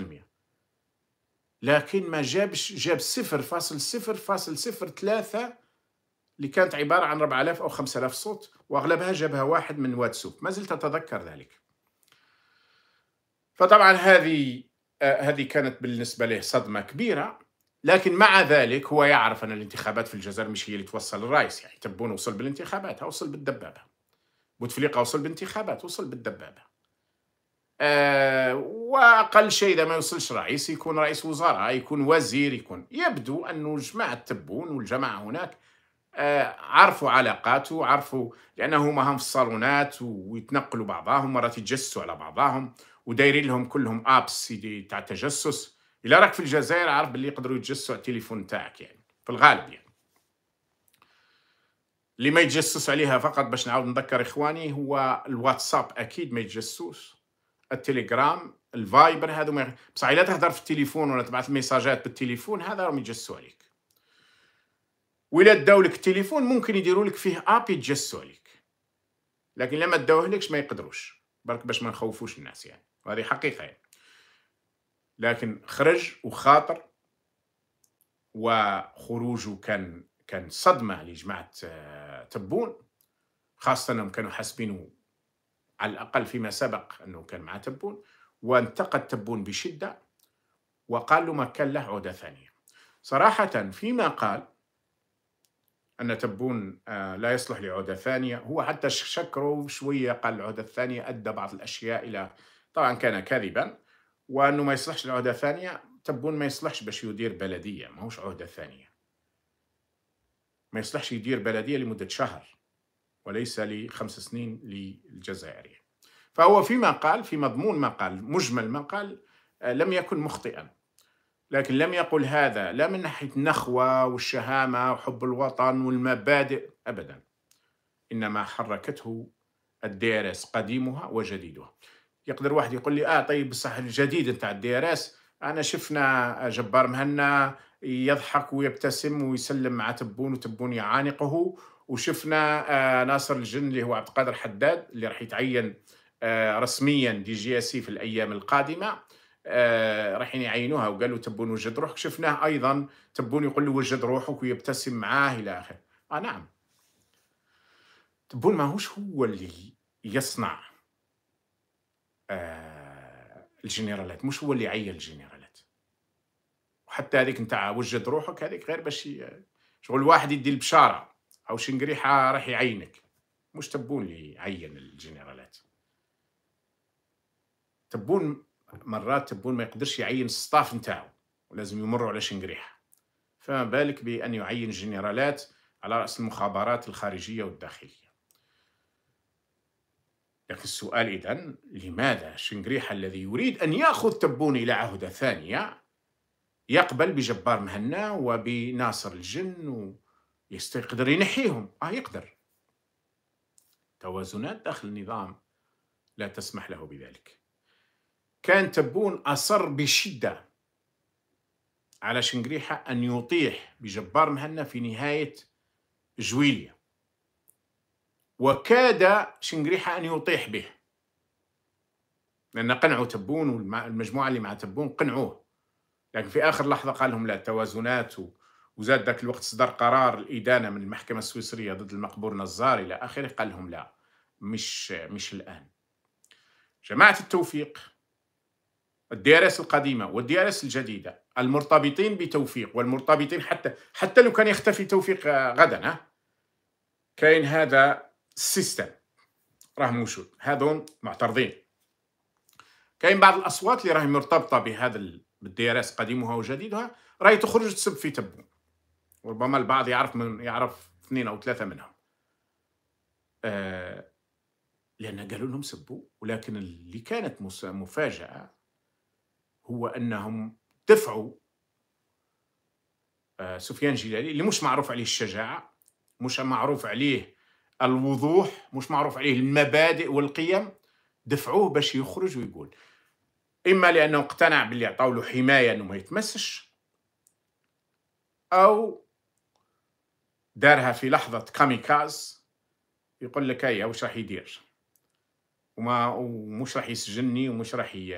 لكن ما جابش جاب 0.0.03 اللي كانت عبارة عن 4000 أو 5000 صوت وأغلبها جابها واحد من واتسوب ما زلت أتذكر ذلك فطبعا هذه آه هذه كانت بالنسبة له صدمة كبيرة لكن مع ذلك هو يعرف أن الانتخابات في الجزائر مش هي اللي توصل الرئيس يعني تبون وصل بالانتخابات وصل بالدبابة بوتفليقه وصل بانتخابات وصل بالدبابه آه واقل شيء اذا ما يوصلش رئيس يكون رئيس وزراء يكون وزير يكون يبدو أن جماعه تبون والجماعه هناك آه عرفوا علاقاته عرفوا لانه هم في الصالونات ويتنقلوا بعضهم مرات يتجسسوا على بعضهم ودايرين لهم كلهم ابس تاع تجسس الا راك في الجزائر عارف باللي يقدروا يتجسسوا على التليفون تاعك يعني في الغالب يعني اللي ما يتجسس عليها فقط باش نعاود نذكر اخواني هو الواتساب اكيد ما يتجسوش التليجرام الفايبر هذو ما بصح الا تهضر في التليفون ولا تبعث ميساجات بالتليفون هذا راهم يتجسسوا عليك ولا داو لك التليفون ممكن يديروا لك فيه اب يتجسسوا عليك لكن لما داوه لكش ما يقدروش برك باش ما نخوفوش الناس يعني وهذه حقيقه يعني. لكن خرج وخاطر وخروجه كان كان صدمه لجماعه آه، تبون خاصه انهم كانوا حاسبينه على الاقل فيما سبق انه كان مع تبون وانتقد تبون بشده وقال له ما كان له عوده ثانيه صراحه فيما قال أن تبون آه، لا يصلح لعودة ثانية هو حتى شكره شوية قال العودة الثانية أدى بعض الأشياء إلى طبعا كان كاذبا وأنه ما يصلحش لعودة ثانية تبون ما يصلحش باش يدير بلدية ما هوش عودة ثانية ما يصلحش يدير بلدية لمدة شهر وليس لخمس سنين للجزائر فهو فيما قال في مضمون ما قال مجمل ما قال آه، لم يكن مخطئا لكن لم يقل هذا لا من ناحية النخوة والشهامة وحب الوطن والمبادئ أبدا إنما حركته الديارس قديمها وجديدها يقدر واحد يقول لي اه طيب بصح الجديد نتاع الديارس أنا شفنا جبار مهنا يضحك ويبتسم ويسلم مع تبون وتبون يعانقه وشفنا آه، ناصر الجن اللي هو عبد القادر حداد اللي راح يتعين آه، رسميا دي جي اسي في الأيام القادمة آه، رايحين يعينوها وقالوا تبون وجد روحك شفناه أيضا تبون يقول له وجد روحك ويبتسم معاه إلى آخره آه نعم تبون ماهوش هو اللي يصنع آه الجنرالات مش هو اللي عين الجنرالات وحتى هذيك نتاع وجد روحك هذيك غير باش شغل واحد يدي البشاره او شنقريحه راح يعينك مش تبون اللي عين الجنرالات تبون مرات تبون ما يقدرش يعين الستاف نتاعو ولازم يمروا على شنقريحه فما بالك بان يعين جنرالات على راس المخابرات الخارجيه والداخليه لكن السؤال إذا لماذا شنقريحة الذي يريد أن يأخذ تبون إلى عهدة ثانية يقبل بجبار مهنا وبناصر الجن ويقدر ينحيهم آه يقدر توازنات داخل النظام لا تسمح له بذلك كان تبون أصر بشدة على شنقريحة أن يطيح بجبار مهنا في نهاية جويلية وكاد شنقريحة أن يطيح به لأن قنعوا تبون والمجموعة اللي مع تبون قنعوه لكن في آخر لحظة قال لهم لا توازنات وزاد ذاك الوقت صدر قرار الإدانة من المحكمة السويسرية ضد المقبور نزار إلى آخره قال لهم لا مش مش الآن جماعة التوفيق الديارس القديمه والديارس الجديده المرتبطين بتوفيق والمرتبطين حتى حتى لو كان يختفي توفيق آه، غدا كاين هذا السيستم راه موجود هذو معترضين كاين بعض الاصوات اللي راهي مرتبطه بهذا اس قديمها وجديدها راهي تخرج تسب في تبو وربما البعض يعرف من يعرف اثنين او ثلاثه منهم آه لان قالوا لهم سبوا ولكن اللي كانت مفاجاه هو انهم دفعوا آه سفيان جلالي اللي مش معروف عليه الشجاعه مش معروف عليه الوضوح مش معروف عليه المبادئ والقيم دفعوه باش يخرج ويقول اما لانه اقتنع باللي عطاو له حمايه انه ما يتمسش او دارها في لحظه كاميكاز يقول لك هيا واش راح يدير وما ومش راح يسجني ومش راح ي...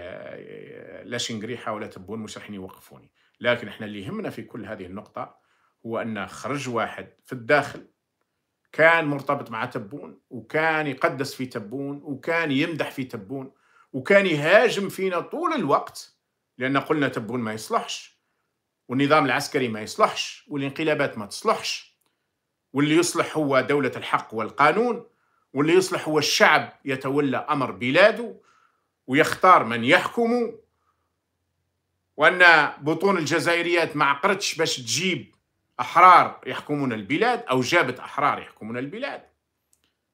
لا شنقريحه ولا تبون مش راح يوقفوني لكن احنا اللي يهمنا في كل هذه النقطه هو ان خرج واحد في الداخل كان مرتبط مع تبون وكان يقدس في تبون وكان يمدح في تبون وكان يهاجم فينا طول الوقت لأن قلنا تبون ما يصلحش والنظام العسكري ما يصلحش والانقلابات ما تصلحش واللي يصلح هو دولة الحق والقانون واللي يصلح هو الشعب يتولى أمر بلاده ويختار من يحكمه وأن بطون الجزائريات ما عقرتش باش تجيب أحرار يحكمون البلاد أو جابت أحرار يحكمون البلاد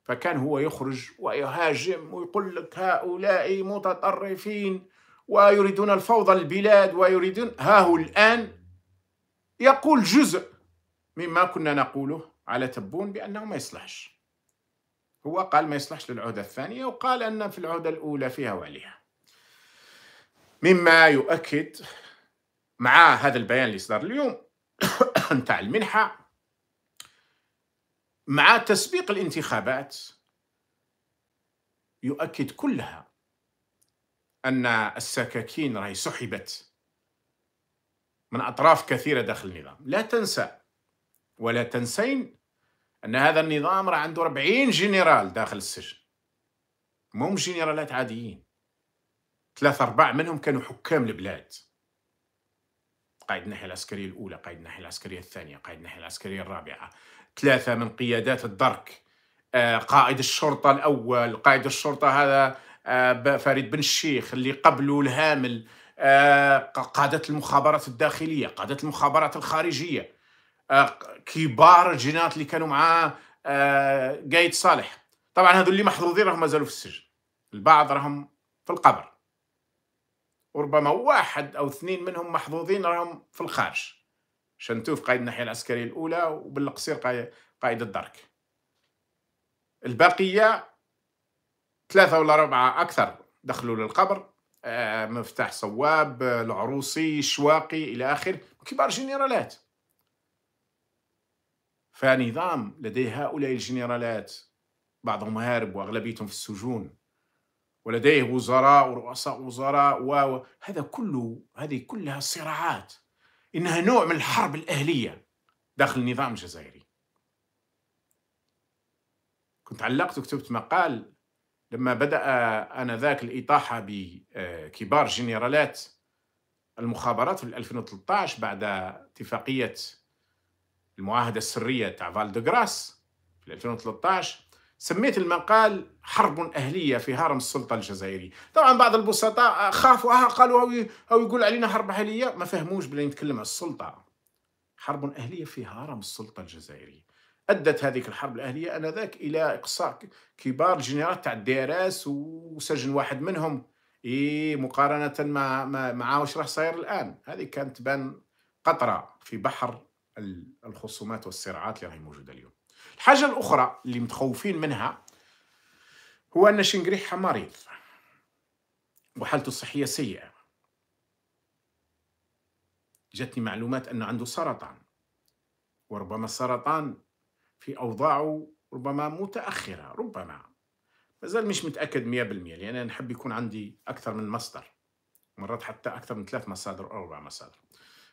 فكان هو يخرج ويهاجم ويقول لك هؤلاء متطرفين ويريدون الفوضى البلاد ويريدون ها هو الآن يقول جزء مما كنا نقوله على تبون بأنه ما يصلحش هو قال ما يصلحش للعهدة الثانية وقال أن في العهدة الأولى فيها وعليها مما يؤكد مع هذا البيان اللي صدر اليوم نتاع المنحة مع تسبيق الانتخابات يؤكد كلها أن السكاكين راهي سحبت من أطراف كثيرة داخل النظام لا تنسى ولا تنسين أن هذا النظام راه عنده 40 جنرال داخل السجن مو جنرالات عاديين ثلاثة أرباع منهم كانوا حكام البلاد قائد الناحية العسكرية الأولى قائد الناحية العسكرية الثانية قائد الناحية العسكرية الرابعة ثلاثة من قيادات الدرك آه، قائد الشرطة الأول قائد الشرطة هذا آه، فريد بن الشيخ اللي قبله الهامل آه، قادة المخابرات الداخلية قادة المخابرات الخارجية كبار الجنات اللي كانوا مع قايد صالح طبعا هذول اللي محظوظين راهم مازالوا في السجن البعض راهم في القبر وربما واحد أو اثنين منهم محظوظين راهم في الخارج شنتوف قائد الناحية العسكرية الأولى وبالقصير قائد الدرك البقية ثلاثة ولا أربعة أكثر دخلوا للقبر آه، مفتاح صواب العروسي الشواقي إلى آخره كبار جنرالات فنظام لدي هؤلاء الجنرالات بعضهم هارب وأغلبيتهم في السجون ولديه وزراء ورؤساء وزراء و هذا كله هذه كلها صراعات انها نوع من الحرب الاهليه داخل النظام الجزائري كنت علقت وكتبت مقال لما بدأ آنذاك الإطاحة بكبار جنرالات المخابرات في 2013 بعد اتفاقية المعاهدة السرية تاع فالدغراس في 2013 سميت المقال حرب أهلية في هرم السلطة الجزائري طبعا بعض البسطاء خافوا آه قالوا أو, أو يقول علينا حرب أهلية ما فهموش بلا نتكلم على السلطة حرب أهلية في هرم السلطة الجزائري أدت هذه الحرب الأهلية آنذاك إلى إقصاء كبار الجنرالات تاع الديراس وسجن واحد منهم إيه مقارنة مع مع واش راه صاير الآن هذه كانت تبان قطرة في بحر الخصومات والصراعات اللي راهي موجودة اليوم الحاجة الأخرى اللي متخوفين منها هو أن شنقريحة مريض وحالته الصحية سيئة جاتني معلومات أنه عنده سرطان وربما السرطان في أوضاعه ربما متأخرة ربما مازال مش متأكد 100% لأن أنا نحب يكون عندي أكثر من مصدر مرات حتى أكثر من ثلاث مصادر أو أربع مصادر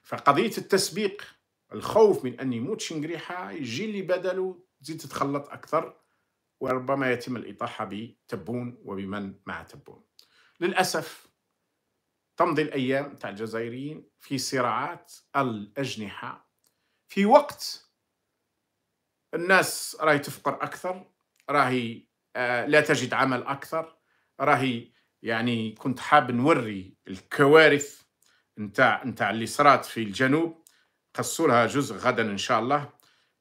فقضية التسبيق الخوف من أن يموت شنقريحة يجي لي بدله تزيد تتخلط أكثر وربما يتم الإطاحة بتبون وبمن مع تبون للأسف تمضي الأيام تاع الجزائريين في صراعات الأجنحة في وقت الناس راهي تفقر أكثر راهي آه، لا تجد عمل أكثر راهي يعني كنت حاب نوري الكوارث نتاع نتاع اللي صرات في الجنوب قصولها لها جزء غدا ان شاء الله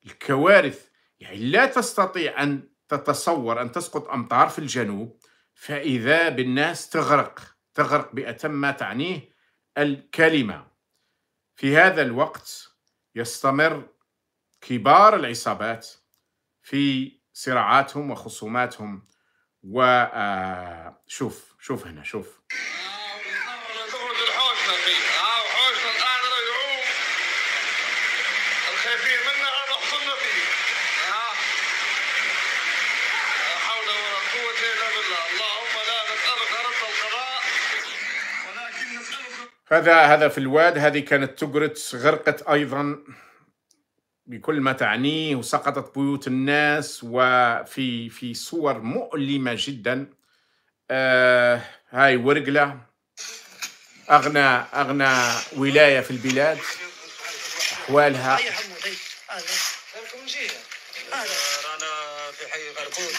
الكوارث يعني لا تستطيع أن تتصور أن تسقط أمطار في الجنوب فإذا بالناس تغرق تغرق بأتم ما تعنيه الكلمة في هذا الوقت يستمر كبار العصابات في صراعاتهم وخصوماتهم وشوف آه، شوف هنا شوف آه، هذا هذا في الواد هذه كانت تقرت غرقت ايضا بكل ما تعنيه وسقطت بيوت الناس وفي في صور مؤلمه جدا آه هاي ورقله اغنى اغنى ولايه في البلاد احوالها رانا في حي غربول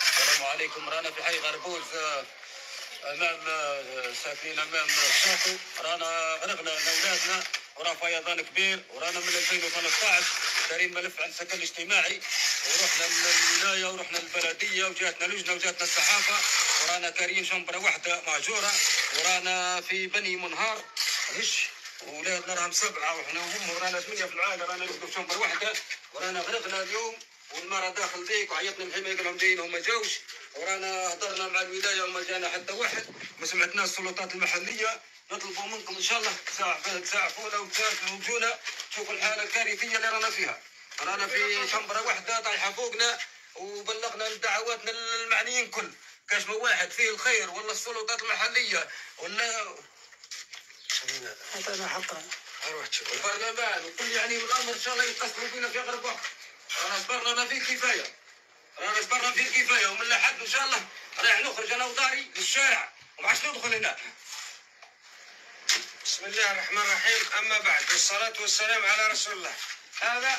السلام عليكم رانا في حي غربول في امام ساكنين امام السوق رانا غرقنا انا اولادنا ورا فيضان كبير ورانا من 2013 دارين ملف عن السكن الاجتماعي ورحنا للولايه ورحنا للبلديه وجاتنا لجنه وجاتنا الصحافه ورانا كاريين شمبره واحده مهجوره ورانا في بني منهار هش ولادنا راهم سبعه وحنا وهم ورانا ثمانيه في العائله رانا نسكن في شمبره واحده ورانا غرقنا اليوم والمرأة داخل ديك وعيطنا الحماية قال لهم جايين هما جاوش ورانا هضرنا مع الولايه وما جانا حتى واحد ما سمعتنا السلطات المحليه نطلبوا منكم ان شاء الله تساعفونا تساعفونا وتوجونا شوفوا الحاله الكارثيه اللي رانا فيها رانا في شمبره واحده طايحه فوقنا وبلغنا دعواتنا للمعنيين كل كاش ما واحد فيه الخير ولا السلطات المحليه ولا حطينا حطينا اروح تشوف البرلمان وكل يعني الامر ان شاء الله يتصلوا فينا في اقرب وقت انا صبرنا ما فيه كفايه رانا تبرا فيه الكفايه ومن الاحد ان شاء الله رايح نخرج انا وداري للشارع وما عادش ندخل هنا بسم الله الرحمن الرحيم اما بعد والصلاه والسلام على رسول الله هذا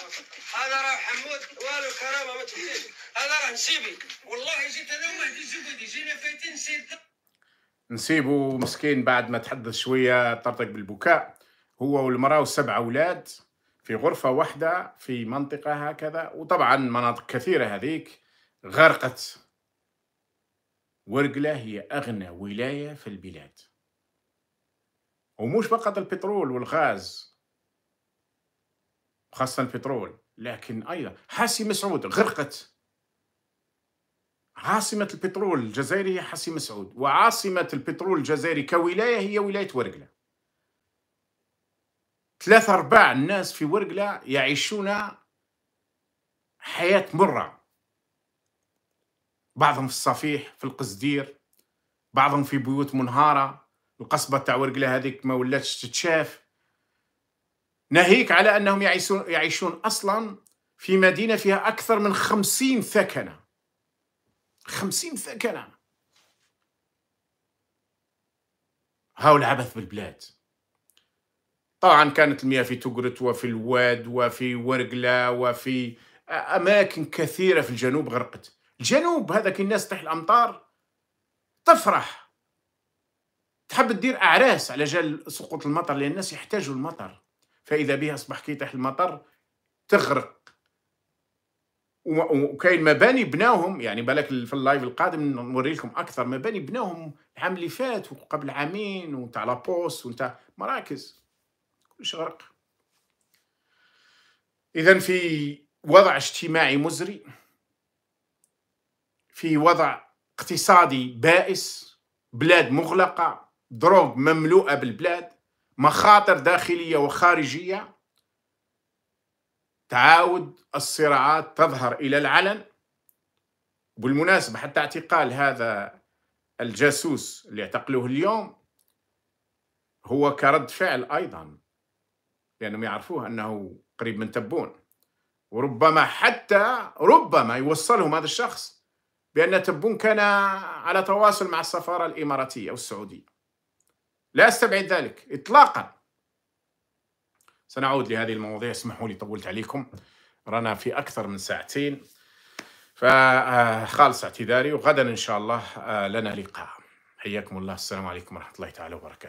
هذا راه حمود والو كرامه ما تحكيش هذا راه نسيبي والله جيت انا ومهدي الزبيدي جينا فايتين نسيت نسيبو مسكين بعد ما تحدث شويه طرطق بالبكاء هو والمراه وسبع اولاد في غرفه واحده في منطقه هكذا وطبعا مناطق كثيره هذيك غرقت ورقلة هي أغنى ولاية في البلاد ومش فقط البترول والغاز خاصة البترول لكن أيضا حاسي مسعود غرقت عاصمة البترول الجزائري هي حاسي مسعود وعاصمة البترول الجزائري كولاية هي ولاية ورقلة ثلاثة أرباع الناس في ورقلة يعيشون حياة مرة بعضهم في الصفيح في القصدير بعضهم في بيوت منهارة القصبة تاع ورقلة هذيك ما ولاتش تتشاف ناهيك على أنهم يعيشون, يعيشون أصلا في مدينة فيها أكثر من خمسين ثكنة خمسين ثكنة هاو العبث بالبلاد طبعا كانت المياه في تقرت وفي الواد وفي ورقلة وفي أماكن كثيرة في الجنوب غرقت الجنوب هذاك الناس تحت الامطار تفرح تحب تدير اعراس على جال سقوط المطر لان الناس يحتاجوا المطر فاذا بها اصبح كي تحت المطر تغرق وكاين مباني بناوهم يعني بالك في اللايف القادم لكم اكثر مباني بناوهم العام اللي فات وقبل عامين وتاع لابوس وتاع مراكز كلش غرق اذا في وضع اجتماعي مزري في وضع اقتصادي بائس بلاد مغلقة دروب مملوءة بالبلاد مخاطر داخلية وخارجية تعاود الصراعات تظهر إلى العلن بالمناسبة حتى اعتقال هذا الجاسوس اللي اعتقلوه اليوم هو كرد فعل أيضا لأنهم يعرفوه أنه قريب من تبون وربما حتى ربما يوصلهم هذا الشخص بأن تبون كان على تواصل مع السفارة الإماراتية والسعودية لا أستبعد ذلك إطلاقا سنعود لهذه المواضيع اسمحوا لي طولت عليكم رنا في أكثر من ساعتين فخالص آه، اعتذاري وغدا إن شاء الله آه، لنا لقاء حياكم الله السلام عليكم ورحمة الله تعالى وبركاته